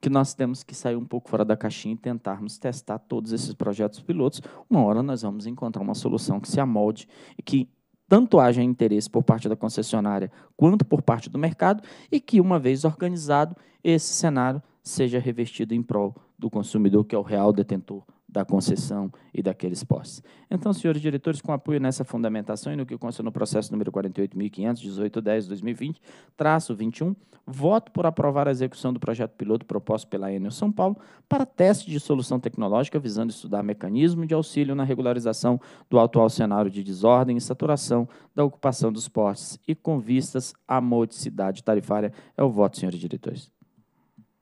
que nós temos que sair um pouco fora da caixinha e tentarmos testar todos esses projetos pilotos. Uma hora nós vamos encontrar uma solução que se amolde e que tanto haja interesse por parte da concessionária quanto por parte do mercado e que, uma vez organizado, esse cenário seja revertido em prol do consumidor, que é o real detentor da concessão e daqueles postes. Então, senhores diretores, com apoio nessa fundamentação e no que consta no processo número 48.518.10-2020, traço 21, voto por aprovar a execução do projeto piloto proposto pela Enel São Paulo para teste de solução tecnológica visando estudar mecanismo de auxílio na regularização do atual cenário de desordem e saturação da ocupação dos postes e com vistas à modicidade tarifária. É o voto, senhores diretores.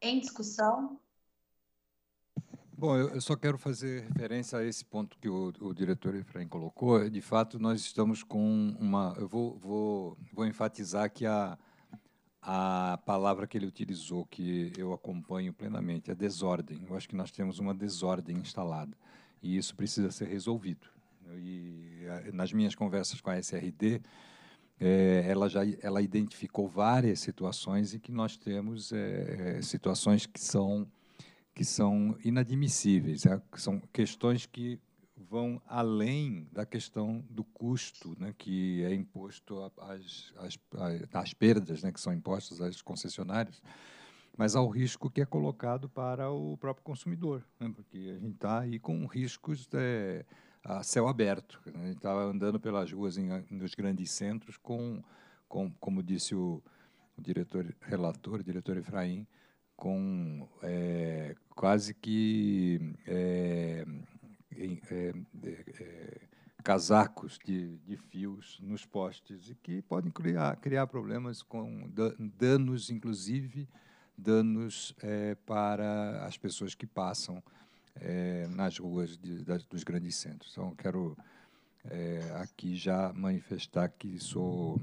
Em discussão. Bom, eu só quero fazer referência a esse ponto que o, o diretor Efraim colocou. De fato, nós estamos com uma. Eu vou, vou, vou enfatizar que a, a palavra que ele utilizou, que eu acompanho plenamente, é desordem. Eu acho que nós temos uma desordem instalada e isso precisa ser resolvido. E eh, nas minhas conversas com a SRD, é, eh, ela já ela identificou várias situações em que nós temos é, situações que são que são inadmissíveis, é, que são questões que vão além da questão do custo né, que é imposto às, às, às perdas né, que são impostas às concessionárias, mas ao risco que é colocado para o próprio consumidor, né, porque a gente está aí com riscos é, a céu aberto. Né, a gente estava tá andando pelas ruas em, nos grandes centros com, com como disse o, o diretor relator, o diretor Efraim, com é, quase que é, é, é, casacos de, de, fios nos postes e que podem criar, criar problemas com danos, inclusive danos eh, para as pessoas que passam eh, nas ruas de, das, dos grandes centros. Então, quero eh, aqui já manifestar que sou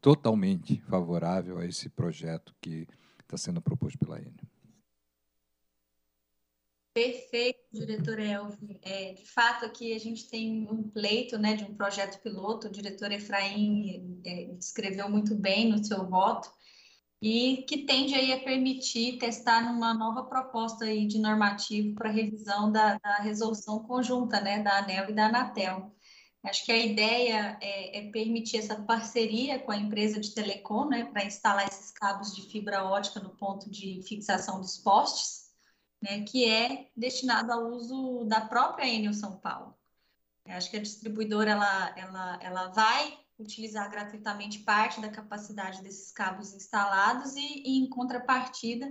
totalmente favorável a esse projeto que está sendo proposto pela Enel. Perfeito, diretor Elvio. É, de fato, aqui a gente tem um pleito né, de um projeto piloto, o diretor Efraim é, descreveu muito bem no seu voto, e que tende aí a permitir testar uma nova proposta aí de normativo para revisão da, da, resolução conjunta né, da ANEL e da Anatel. Acho que a ideia é, é permitir essa parceria com a empresa de telecom né, para instalar esses cabos de fibra ótica no ponto de fixação dos postes, né, que é destinado ao uso da própria Enel São Paulo. Eu acho que a distribuidora ela, ela, ela vai utilizar gratuitamente parte da capacidade desses cabos instalados e, e em contrapartida,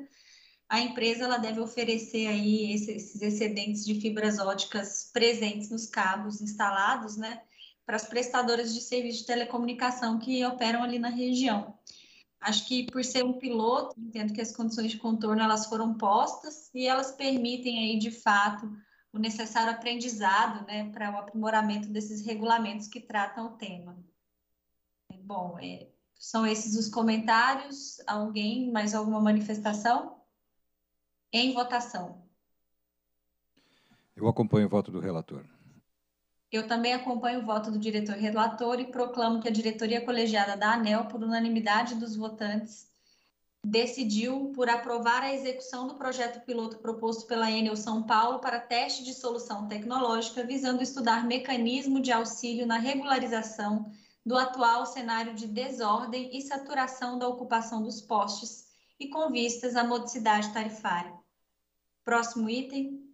a empresa ela deve oferecer aí esses excedentes de fibras óticas presentes nos cabos instalados, né, para as prestadoras de serviço de telecomunicação que operam ali na região. Acho que por ser um piloto, entendo que as condições de contorno elas foram postas e elas permitem aí de fato o necessário aprendizado, né, para o aprimoramento desses regulamentos que tratam o tema. Bom, é, são esses os comentários. Alguém mais alguma manifestação? Em votação. Eu acompanho o voto do relator. Eu também acompanho o voto do diretor relator e proclamo que a diretoria colegiada da ANEL, por unanimidade dos votantes, decidiu por aprovar a execução do projeto piloto proposto pela Enel São Paulo para teste de solução tecnológica visando estudar mecanismo de auxílio na regularização do atual cenário de desordem e saturação da ocupação dos postes e com vistas à modicidade tarifária. Próximo item.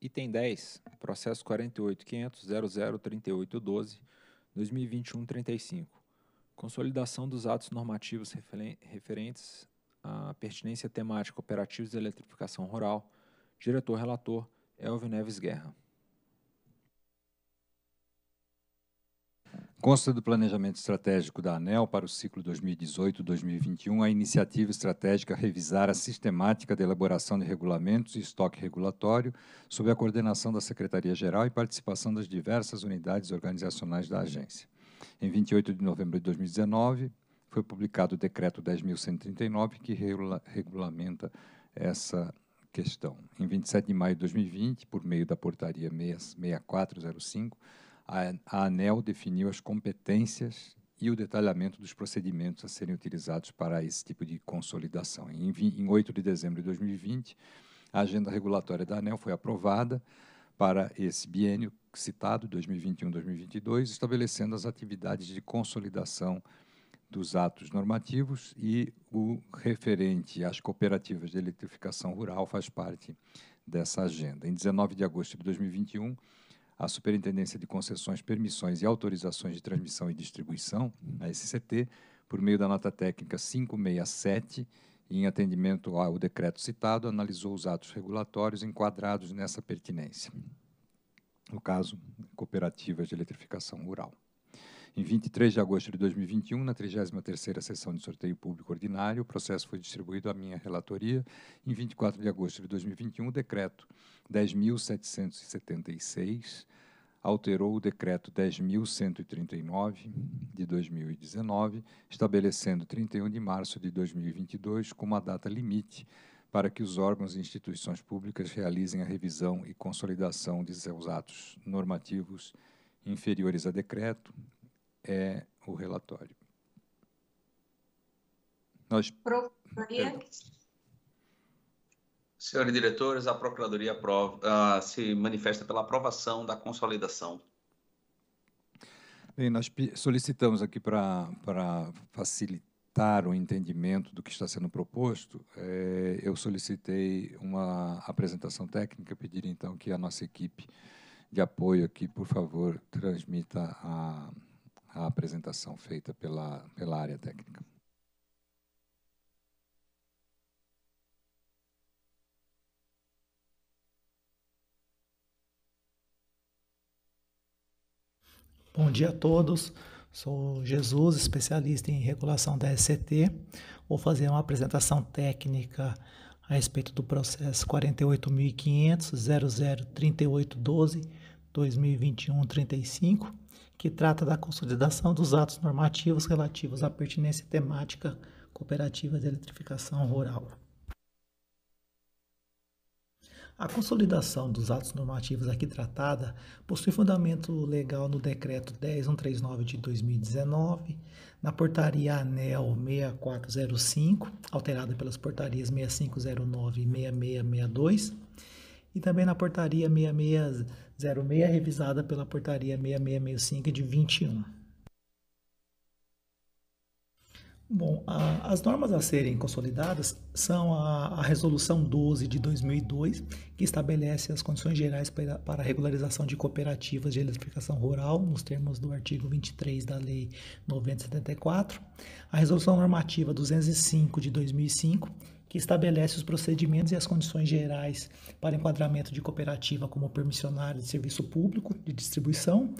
Item 10, processo 48.500.0038.12.2021.35. Consolidação dos atos normativos referentes à pertinência temática operativos de eletrificação rural. Diretor-relator, Elvio Neves Guerra. Consta do planejamento estratégico da ANEL para o ciclo 2018-2021 a iniciativa estratégica revisar a sistemática de elaboração de regulamentos e estoque regulatório, sob a coordenação da Secretaria-Geral e participação das diversas unidades organizacionais da agência. Em 28 de novembro de 2019, foi publicado o Decreto 10.139, que regula regulamenta essa questão. Em 27 de maio de 2020, por meio da Portaria 6405, a ANEL definiu as competências e o detalhamento dos procedimentos a serem utilizados para esse tipo de consolidação. Em, 8 de dezembro de 2020, a agenda regulatória da ANEL foi aprovada para esse biênio citado, 2021-2022, estabelecendo as atividades de consolidação dos atos normativos e o referente às cooperativas de eletrificação rural faz parte dessa agenda. Em 19 de agosto de 2021, a Superintendência de Concessões, Permissões e Autorizações de Transmissão e Distribuição, a SCT, por meio da nota técnica 567, em atendimento ao decreto citado, analisou os atos regulatórios enquadrados nessa pertinência. No caso, cooperativas de eletrificação rural. Em 23 de agosto de 2021, na 33ª sessão de sorteio público ordinário, o processo foi distribuído à minha relatoria. Em 24 de agosto de 2021, o decreto 10.776 alterou o decreto 10.139 de 2019, estabelecendo 31 de março de 2022 como a data limite para que os órgãos e instituições públicas realizem a revisão e consolidação de seus atos normativos inferiores a decreto, é o relatório. Nós... Procuradoria. Senhores diretores, a Procuradoria aprova, uh, se manifesta pela aprovação da consolidação. Bem, nós solicitamos aqui para facilitar o entendimento do que está sendo proposto, é, eu solicitei uma apresentação técnica, pedir então que a nossa equipe de apoio aqui, por favor, transmita a, a apresentação feita pela, pela área técnica. Bom dia a todos. Sou Jesus, especialista em regulação da SCT. Vou fazer uma apresentação técnica a respeito do processo 48.500.003812 2021-35 que trata da consolidação dos atos normativos relativos à pertinência temática cooperativa de eletrificação rural. A consolidação dos atos normativos aqui tratada possui fundamento legal no Decreto 10139 de 2019, na Portaria ANEL 6405, alterada pelas portarias 6509 e 6662, e também na portaria 6606, revisada pela portaria 6665 de 21. Bom, a, as normas a serem consolidadas são a, a, Resolução 12 de 2002, que estabelece as condições gerais para, para a regularização de cooperativas de eletrificação rural, nos termos do artigo 23 da Lei 974. a Resolução Normativa 205 de 2005, que estabelece os procedimentos e as condições gerais para enquadramento de cooperativa como permissionário de serviço público de distribuição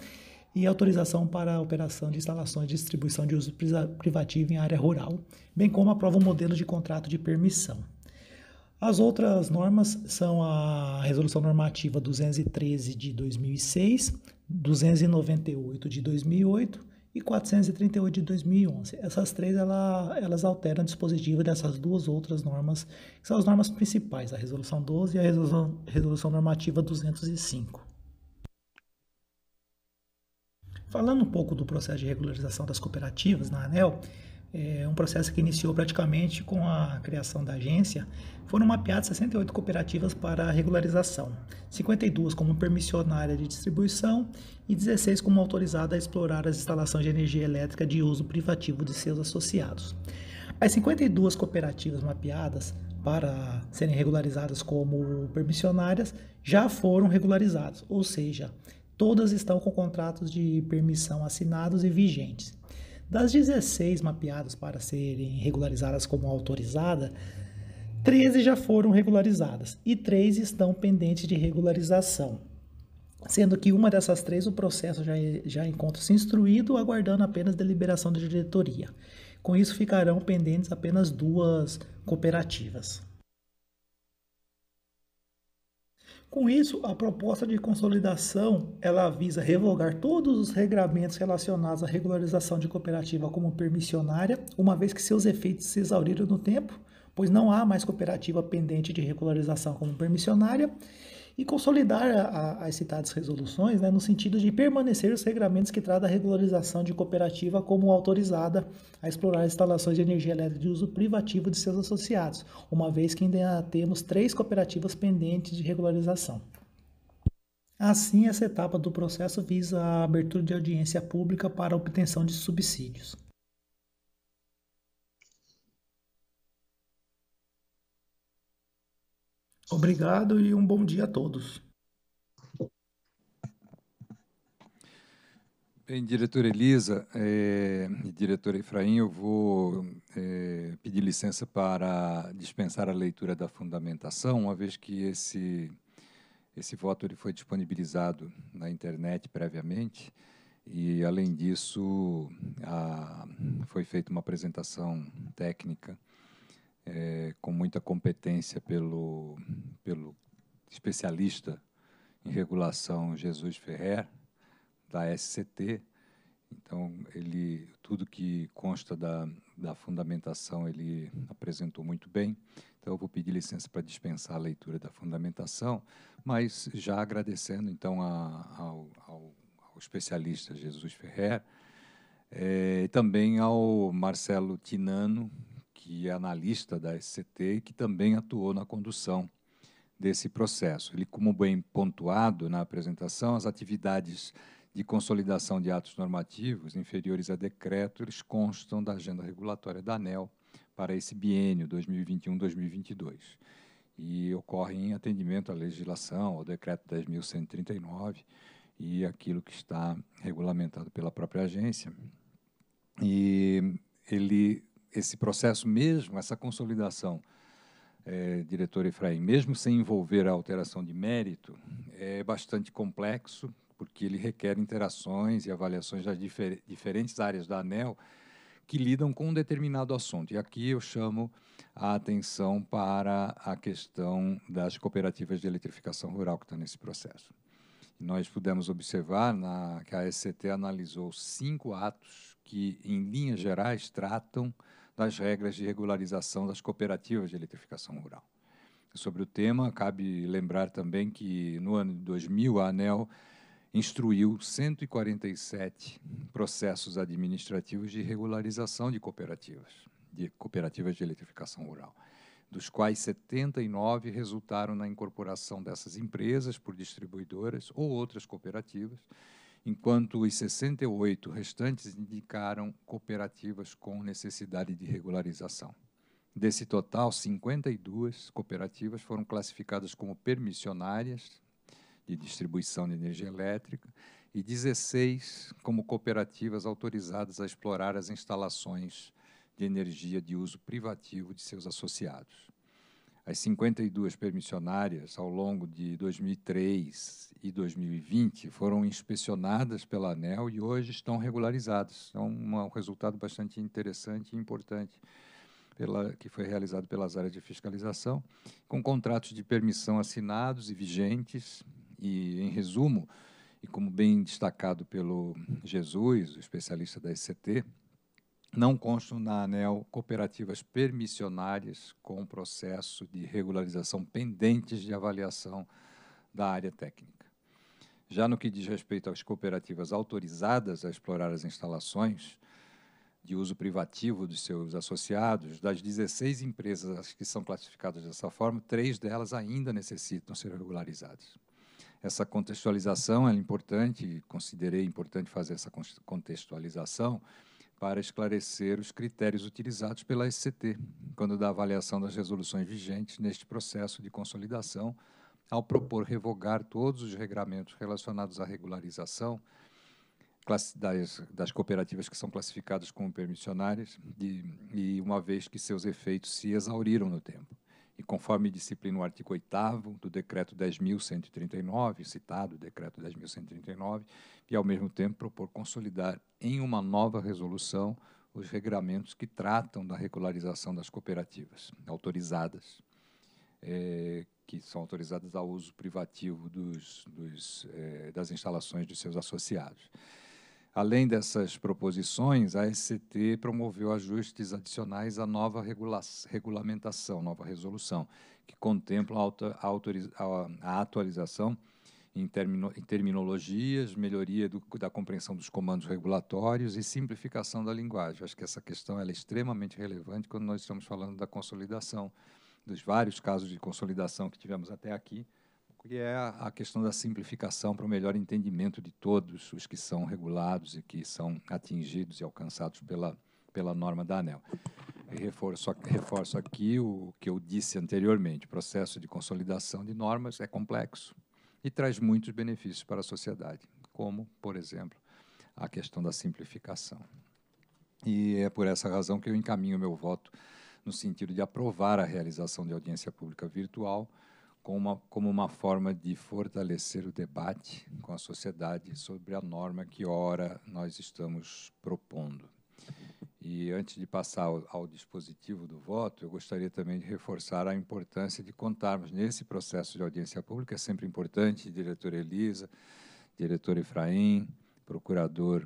e autorização para a operação de instalações de distribuição de uso privativo em área rural, bem como aprova o um modelo de contrato de permissão. As outras normas são a Resolução Normativa 213 de 2006, 298 de 2008, e 438 de 2011. Essas três ela, elas alteram o dispositivo dessas duas outras normas, que são as normas principais, a Resolução 12 e a Resolução, Resolução Normativa 205. Falando um pouco do processo de regularização das cooperativas na ANEL, é um processo que iniciou praticamente com a criação da agência, foram mapeadas 68 cooperativas para regularização, 52 como permissionária de distribuição e 16 como autorizada a explorar as instalações de energia elétrica de uso privativo de seus associados. As 52 cooperativas mapeadas para serem regularizadas como permissionárias já foram regularizadas, ou seja, todas estão com contratos de permissão assinados e vigentes. Das 16 mapeadas para serem regularizadas como autorizada, 13 já foram regularizadas e 3 estão pendentes de regularização. Sendo que uma dessas três o processo já, já encontra-se instruído, aguardando apenas deliberação da diretoria. Com isso, ficarão pendentes apenas duas cooperativas. Com isso, a proposta de consolidação ela visa revogar todos os regramentos relacionados à regularização de cooperativa como permissionária, uma vez que seus efeitos se exauriram no tempo, pois não há mais cooperativa pendente de regularização como permissionária, e consolidar a, a, as citadas resoluções né, no sentido de permanecer os regulamentos que tratam a regularização de cooperativa como autorizada a explorar instalações de energia elétrica de uso privativo de seus associados, uma vez que ainda temos três cooperativas pendentes de regularização. Assim, essa etapa do processo visa a abertura de audiência pública para obtenção de subsídios. Obrigado e um bom dia a todos. Bem, diretora Elisa é, e diretor Efraim, eu vou é, pedir licença para dispensar a leitura da fundamentação, uma vez que esse, esse voto ele foi disponibilizado na internet previamente, e, além disso, a, foi feita uma apresentação técnica é, com muita competência pelo, pelo especialista em regulação Jesus Ferrer, da SCT. Então, ele, tudo que consta da, da fundamentação ele apresentou muito bem. Então, eu vou pedir licença para dispensar a leitura da fundamentação, mas já agradecendo, então, a, ao, ao, ao, especialista Jesus Ferrer, é, e também ao Marcelo Tinano, que é analista da SCT e que também atuou na condução desse processo. Ele, como bem pontuado na apresentação, as atividades de consolidação de atos normativos inferiores a decreto, eles constam da agenda regulatória da ANEL para esse biênio 2021-2022 e ocorrem em atendimento à legislação, ao decreto 10.139 e aquilo que está regulamentado pela própria agência. E ele esse processo mesmo, essa consolidação, é, diretor Efraim, mesmo sem envolver a alteração de mérito, é bastante complexo, porque ele requer interações e avaliações das difer diferentes áreas da ANEL que lidam com um determinado assunto. E aqui eu chamo a atenção para a questão das cooperativas de eletrificação rural que está nesse processo. nós pudemos observar na, que a SCT analisou cinco atos que, em linhas gerais, tratam das regras de regularização das cooperativas de eletrificação rural. Sobre o tema, cabe lembrar também que no ano de 2000 a ANEL instruiu 147 processos administrativos de regularização de cooperativas, de cooperativas de eletrificação rural, dos quais 79 resultaram na incorporação dessas empresas por distribuidoras ou outras cooperativas enquanto os 68 restantes indicaram cooperativas com necessidade de regularização. Desse total, 52 cooperativas foram classificadas como permissionárias de distribuição de energia elétrica e 16 como cooperativas autorizadas a explorar as instalações de energia de uso privativo de seus associados as 52 permissionárias ao longo de 2003 e 2020 foram inspecionadas pela ANEL e hoje estão regularizadas. É um, um resultado bastante interessante e importante pela, que foi realizado pelas áreas de fiscalização, com contratos de permissão assinados e vigentes. E, em resumo, e como bem destacado pelo Jesus, o especialista da SCT, não constam na ANEL cooperativas permissionárias com processo de regularização pendentes de avaliação da área técnica. Já no que diz respeito às cooperativas autorizadas a explorar as instalações de uso privativo dos seus associados, das 16 empresas que são classificadas dessa forma, três delas ainda necessitam ser regularizadas. Essa contextualização é importante, considerei importante fazer essa contextualização, para esclarecer os critérios utilizados pela SCT, quando da avaliação das resoluções vigentes neste processo de consolidação, ao propor revogar todos os regramentos relacionados à regularização das, das cooperativas que são classificadas como permissionárias, e, e uma vez que seus efeitos se exauriram no tempo e conforme disciplina o artigo 8 do Decreto 10.139, citado Decreto 10.139, e, ao mesmo tempo, propor consolidar em uma nova resolução os regramentos que tratam da regularização das cooperativas autorizadas, é, que são autorizadas ao uso privativo dos, dos, é, das instalações de seus associados. Além dessas proposições, a SCT promoveu ajustes adicionais à nova regula regulamentação, nova resolução, que contempla a, a, atualização em, termino em terminologias, melhoria do, da compreensão dos comandos regulatórios e simplificação da linguagem. Acho que essa questão é extremamente relevante quando nós estamos falando da consolidação, dos vários casos de consolidação que tivemos até aqui, que é a questão da simplificação para o melhor entendimento de todos os que são regulados e que são atingidos e alcançados pela, pela norma da ANEL. reforço, reforço aqui o que eu disse anteriormente: o processo de consolidação de normas é complexo e traz muitos benefícios para a sociedade, como, por exemplo, a questão da simplificação. E é por essa razão que eu encaminho meu voto no sentido de aprovar a realização de audiência pública virtual como uma, como uma forma de fortalecer o debate com a sociedade sobre a norma que ora nós estamos propondo. E antes de passar ao, ao, dispositivo do voto, eu gostaria também de reforçar a importância de contarmos nesse processo de audiência pública, é sempre importante, diretor Elisa, diretor Efraim, procurador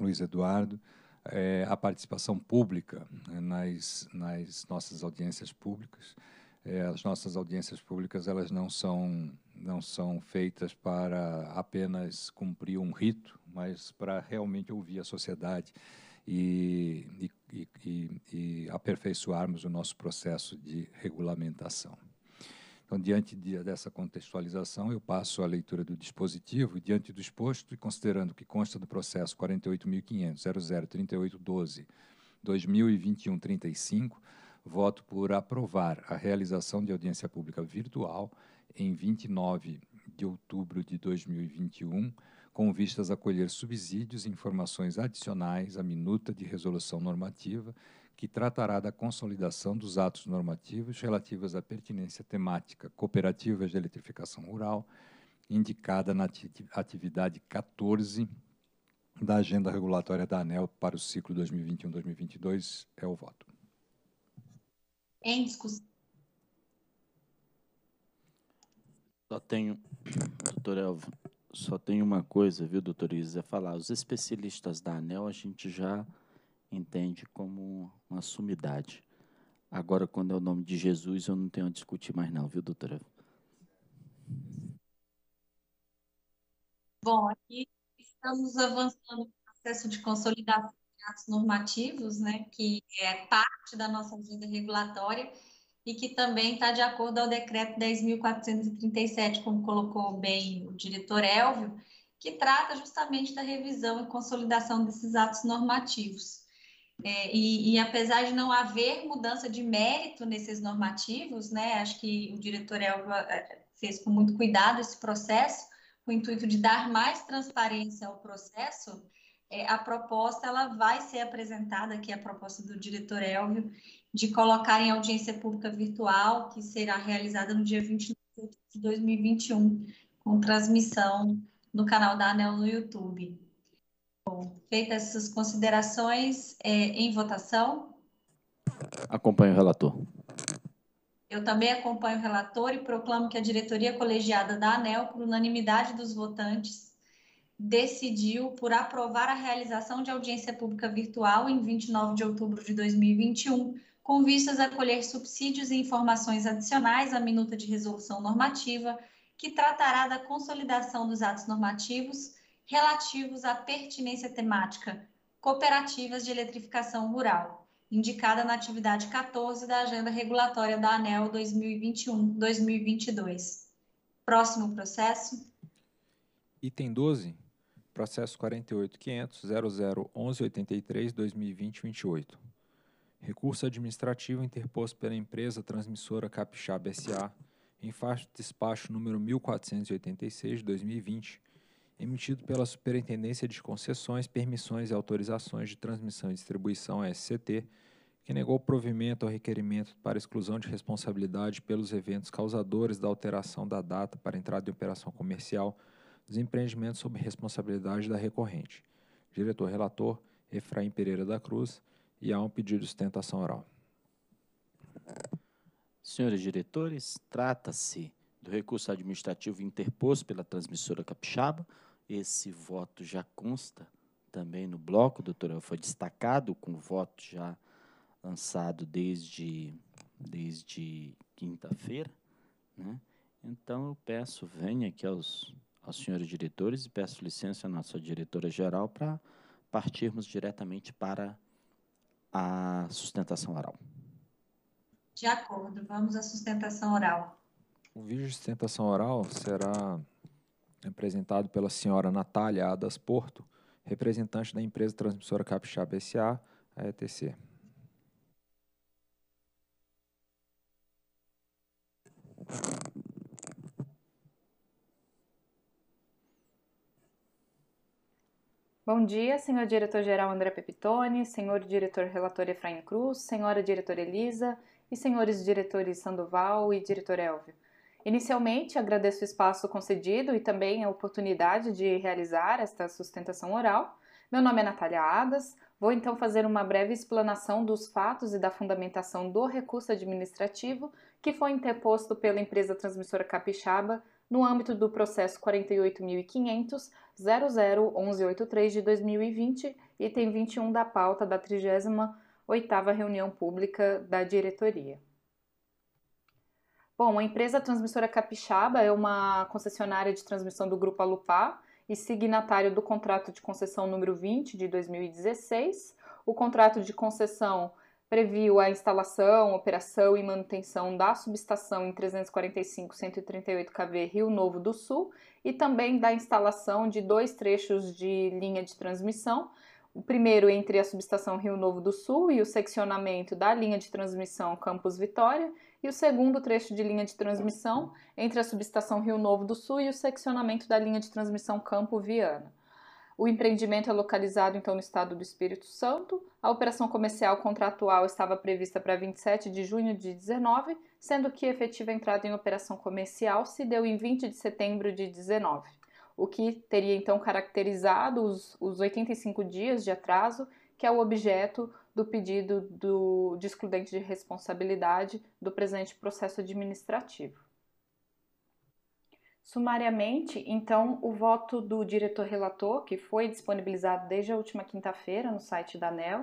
Luiz Eduardo, é, a participação pública né, nas, nas nossas audiências públicas é, as nossas audiências públicas elas não são não são feitas para apenas cumprir um rito, mas para realmente ouvir a sociedade e, e, e, e aperfeiçoarmos o nosso processo de regulamentação. Então, diante de, dessa contextualização, eu passo à leitura do dispositivo. Diante do exposto e considerando que consta do processo 48.500.00.38.12.2021.35 voto por aprovar a realização de audiência pública virtual em 29 de outubro de 2021, com vistas a colher subsídios e informações adicionais à minuta de resolução normativa que tratará da consolidação dos atos normativos relativos à pertinência temática cooperativas de eletrificação rural, indicada na atividade 14 da Agenda Regulatória da ANEL para o ciclo 2021-2022. É o voto em discussão. Só tenho, doutor Elva, só tem uma coisa, viu, doutor Isa é falar, os especialistas da ANEL a gente já entende como uma sumidade. Agora, quando é o nome de Jesus, eu não tenho a discutir mais não, viu, doutora? Bom, aqui estamos avançando no processo de consolidação atos normativos, né, que é parte da nossa agenda regulatória e que também está de acordo ao decreto 10.437, como colocou bem o diretor Elvio, que trata justamente da revisão e consolidação desses atos normativos. É, e, e, apesar de não haver mudança de mérito nesses normativos, né, acho que o diretor Elvio é, fez com muito cuidado esse processo, com o intuito de dar mais transparência ao processo, é, a proposta ela vai ser apresentada, que é a proposta do diretor Elvio, de colocar em audiência pública virtual, que será realizada no dia 29 de 2021, com transmissão no canal da ANEL no YouTube. Bom, feitas essas considerações, é, em votação. Acompanho o relator. Eu também acompanho o relator e proclamo que a diretoria colegiada da ANEL, por unanimidade dos votantes, decidiu por aprovar a realização de audiência pública virtual em 29 de outubro de 2021, com vistas a colher subsídios e informações adicionais à minuta de resolução normativa, que tratará da consolidação dos atos normativos relativos à pertinência temática cooperativas de eletrificação rural, indicada na atividade 14 da Agenda Regulatória da ANEL 2021-2022. Próximo processo. Item 12 processo 48.500.001183.2020.28. 28 Recurso administrativo interposto pela empresa transmissora Capixaba S.A. em faixa despacho número 1486 2020, emitido pela Superintendência de Concessões, Permissões e Autorizações de Transmissão e Distribuição SCT, que negou provimento ao requerimento para exclusão de responsabilidade pelos eventos causadores da alteração da data para entrada em operação comercial Empreendimentos sob responsabilidade da recorrente. Diretor relator Efraim Pereira da Cruz e há um pedido de sustentação oral. Senhores diretores, trata-se do recurso administrativo interposto pela transmissora capixaba. Esse voto já consta também no bloco, doutor, foi destacado com voto já lançado desde, desde quinta-feira. Né? Então, eu peço, venha aqui aos aos senhores diretores e peço licença à nossa diretora-geral para partirmos diretamente para a sustentação oral. De acordo, vamos à sustentação oral. O vídeo de sustentação oral será apresentado pela senhora Natália Adas Porto, representante da empresa transmissora Capixaba S.A., a ETC. Bom dia, senhor diretor-geral André Pepitone, senhor diretor-relator Efraim Cruz, senhora diretora Elisa e senhores diretores Sandoval e diretor Elvio. Inicialmente, agradeço o espaço concedido e também a oportunidade de realizar esta sustentação oral. Meu nome é Natália Adas, vou então fazer uma breve explanação dos fatos e da fundamentação do recurso administrativo que foi interposto pela empresa transmissora capixaba no âmbito do processo 48.500.00.1183 de 2020, item 21 da pauta da 38ª reunião pública da diretoria. Bom, a empresa Transmissora Capixaba é uma concessionária de transmissão do grupo Alupar e signatário do contrato de concessão número 20 de 2016. O contrato de concessão previu a instalação, operação e manutenção da subestação em 345-138 kV Rio Novo do Sul e também da instalação de dois trechos de linha de transmissão, o primeiro entre a subestação Rio Novo do Sul e o seccionamento da linha de transmissão Campos Vitória, e o segundo trecho de linha de transmissão entre a subestação Rio Novo do Sul e o seccionamento da linha de transmissão Campo Viana. O empreendimento é localizado então no estado do Espírito Santo. A operação comercial contratual estava prevista para 27 de junho de 19, sendo que a efetiva entrada em operação comercial se deu em 20 de setembro de 19, o que teria então caracterizado os, os 85 dias de atraso, que é o objeto do pedido do, de excludente de responsabilidade do presente processo administrativo. Sumariamente, então, o voto do diretor relator, que foi disponibilizado desde a última quinta-feira no site da ANEL,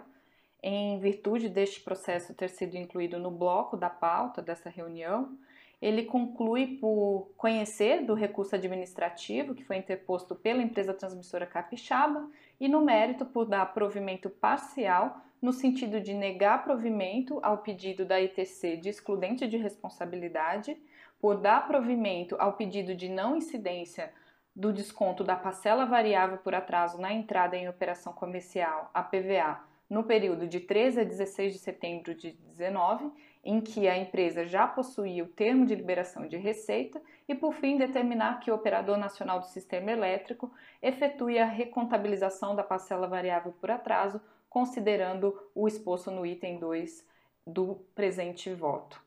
em virtude deste processo ter sido incluído no bloco da pauta dessa reunião, ele conclui por conhecer do recurso administrativo que foi interposto pela empresa transmissora capixaba e no mérito por dar provimento parcial no sentido de negar provimento ao pedido da ITC de excludente de responsabilidade por dar provimento ao pedido de não incidência do desconto da parcela variável por atraso na entrada em operação comercial, a PVA, no período de 13 a 16 de setembro de 19, em que a empresa já possuía o termo de liberação de receita, e por fim determinar que o operador nacional do sistema elétrico efetue a recontabilização da parcela variável por atraso, considerando o exposto no item 2 do presente voto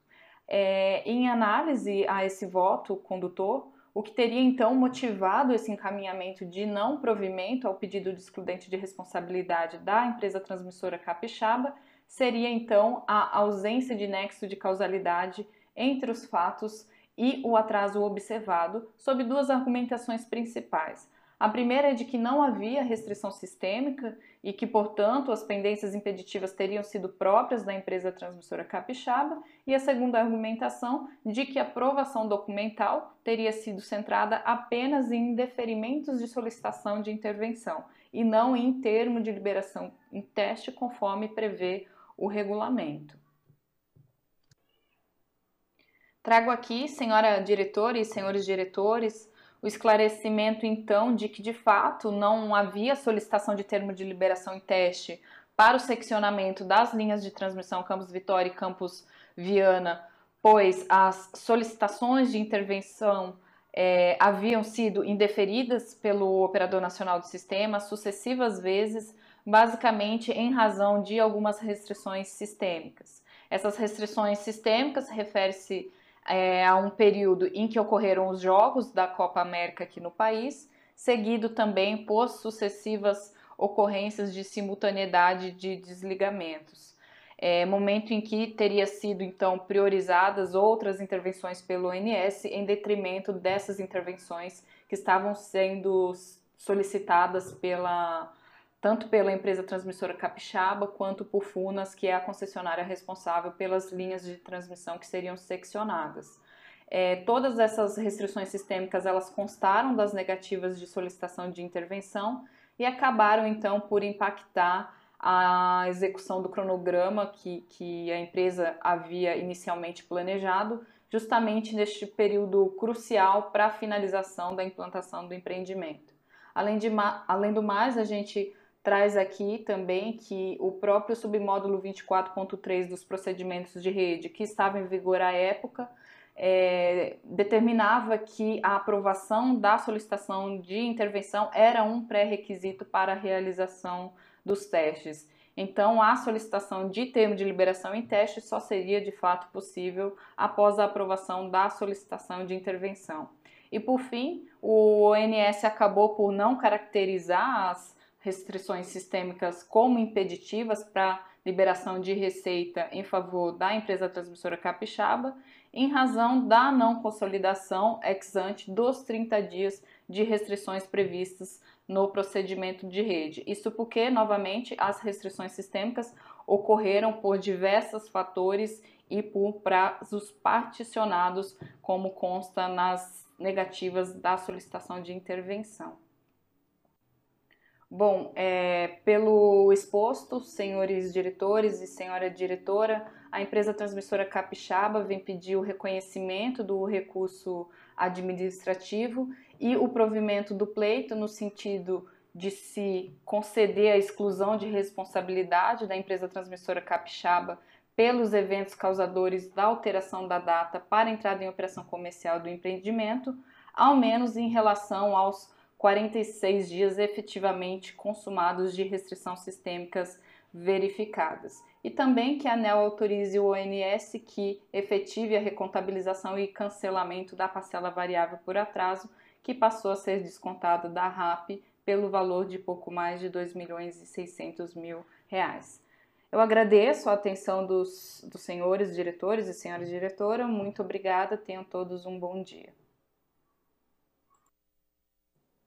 é, em análise a esse voto condutor, o que teria então motivado esse encaminhamento de não provimento ao pedido de excludente de responsabilidade da empresa transmissora capixaba seria então a ausência de nexo de causalidade entre os fatos e o atraso observado, sob duas argumentações principais. A primeira é de que não havia restrição sistêmica e que, portanto, as pendências impeditivas teriam sido próprias da empresa transmissora capixaba, e a segunda argumentação de que a aprovação documental teria sido centrada apenas em deferimentos de solicitação de intervenção e não em termo de liberação em teste conforme prevê o regulamento. Trago aqui, senhora diretora e senhores diretores, o esclarecimento, então, de que de fato não havia solicitação de termo de liberação em teste para o seccionamento das linhas de transmissão Campos Vitória e Campos Viana, pois as solicitações de intervenção é, haviam sido indeferidas pelo Operador Nacional do Sistema sucessivas vezes, basicamente em razão de algumas restrições sistêmicas. Essas restrições sistêmicas referem se é, a um período em que ocorreram os Jogos da Copa América aqui no país, seguido também por sucessivas ocorrências de simultaneidade de desligamentos. É, momento em que teria sido então priorizadas outras intervenções pelo ONS em detrimento dessas intervenções que estavam sendo solicitadas pela tanto pela empresa transmissora Capixaba quanto por Funas, que é a concessionária responsável pelas linhas de transmissão que seriam seccionadas. É, todas essas restrições sistêmicas elas constaram das negativas de solicitação de intervenção e acabaram então por impactar a execução do cronograma que, que a empresa havia inicialmente planejado, justamente neste período crucial para a finalização da implantação do empreendimento. Além, de, além do mais, a gente traz aqui também que o próprio submódulo 24.3 dos procedimentos de rede, que estava em vigor à época, é, determinava que a aprovação da solicitação de intervenção era um pré-requisito para a realização dos testes. Então, a solicitação de termo de liberação em teste só seria de fato possível após a aprovação da solicitação de intervenção. E por fim, o ONS acabou por não caracterizar as restrições sistêmicas como impeditivas para liberação de receita em favor da empresa transmissora capixaba, em razão da não consolidação ex ante dos 30 dias de restrições previstas no procedimento de rede. Isso porque, novamente, as restrições sistêmicas ocorreram por diversos fatores e por prazos particionados, como consta nas negativas da solicitação de intervenção. Bom, é, pelo exposto, senhores diretores e senhora diretora, a empresa transmissora Capixaba vem pedir o reconhecimento do recurso administrativo e o provimento do pleito no sentido de se conceder a exclusão de responsabilidade da empresa transmissora capixaba pelos eventos causadores da alteração da data para entrada em operação comercial do empreendimento, ao menos em relação aos 46 dias efetivamente consumados de restrição sistêmicas verificadas. E também que a ANEL autorize o ONS que efetive a recontabilização e cancelamento da parcela variável por atraso, que passou a ser descontada da RAP pelo valor de pouco mais de 2 milhões e 600 mil reais. Eu agradeço a atenção dos, dos senhores diretores e senhora diretora. Muito obrigada. Tenham todos um bom dia.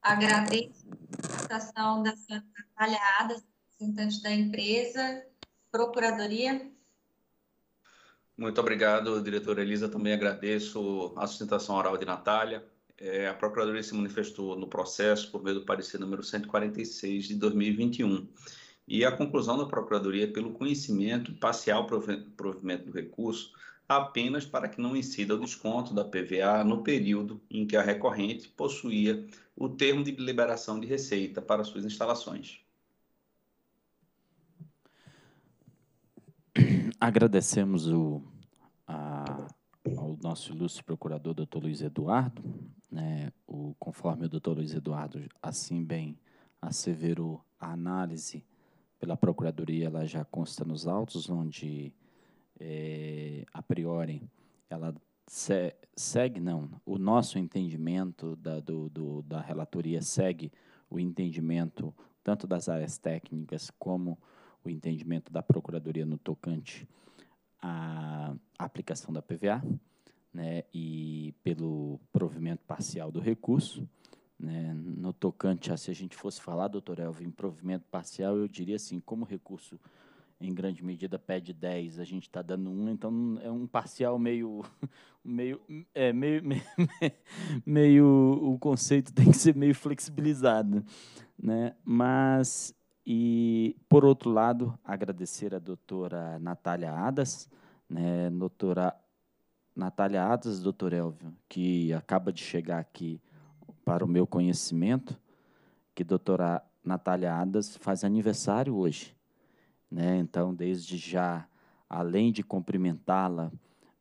Agradeço a participação da senhora Natália representante da empresa, Procuradoria. Muito obrigado, diretora Elisa. Também agradeço a sustentação oral de Natália. É, a Procuradoria se manifestou no processo por meio do parecer número 146 de 2021. E a conclusão da Procuradoria, é pelo conhecimento parcial provimento do recurso, apenas para que não incida o desconto da PVA no período em que a recorrente possuía o termo de liberação de receita para suas instalações. Agradecemos o, a, ao nosso ilustre procurador, doutor Luiz Eduardo, né, o, conforme o doutor Luiz Eduardo assim bem asseverou a análise pela Procuradoria, ela já consta nos autos, onde é, a priori, ela se, segue, não, o nosso entendimento da, do, do, da relatoria segue o entendimento tanto das áreas técnicas como o entendimento da Procuradoria no tocante à aplicação da PVA né, e pelo provimento parcial do recurso. Né, no tocante a se a gente fosse falar, doutor Elvin, provimento parcial, eu diria assim, como recurso em grande medida pede 10, a gente está dando 1, então é um parcial meio. meio, é, meio, meio, meio. O conceito tem que ser meio flexibilizado. Né? Mas, e por outro lado, agradecer a doutora Natália Adas, né, doutora Natália Adas, doutor Elvio, que acaba de chegar aqui para o meu conhecimento, que doutora Natália Adas faz aniversário hoje. Né? Então, desde já, além de cumprimentá-la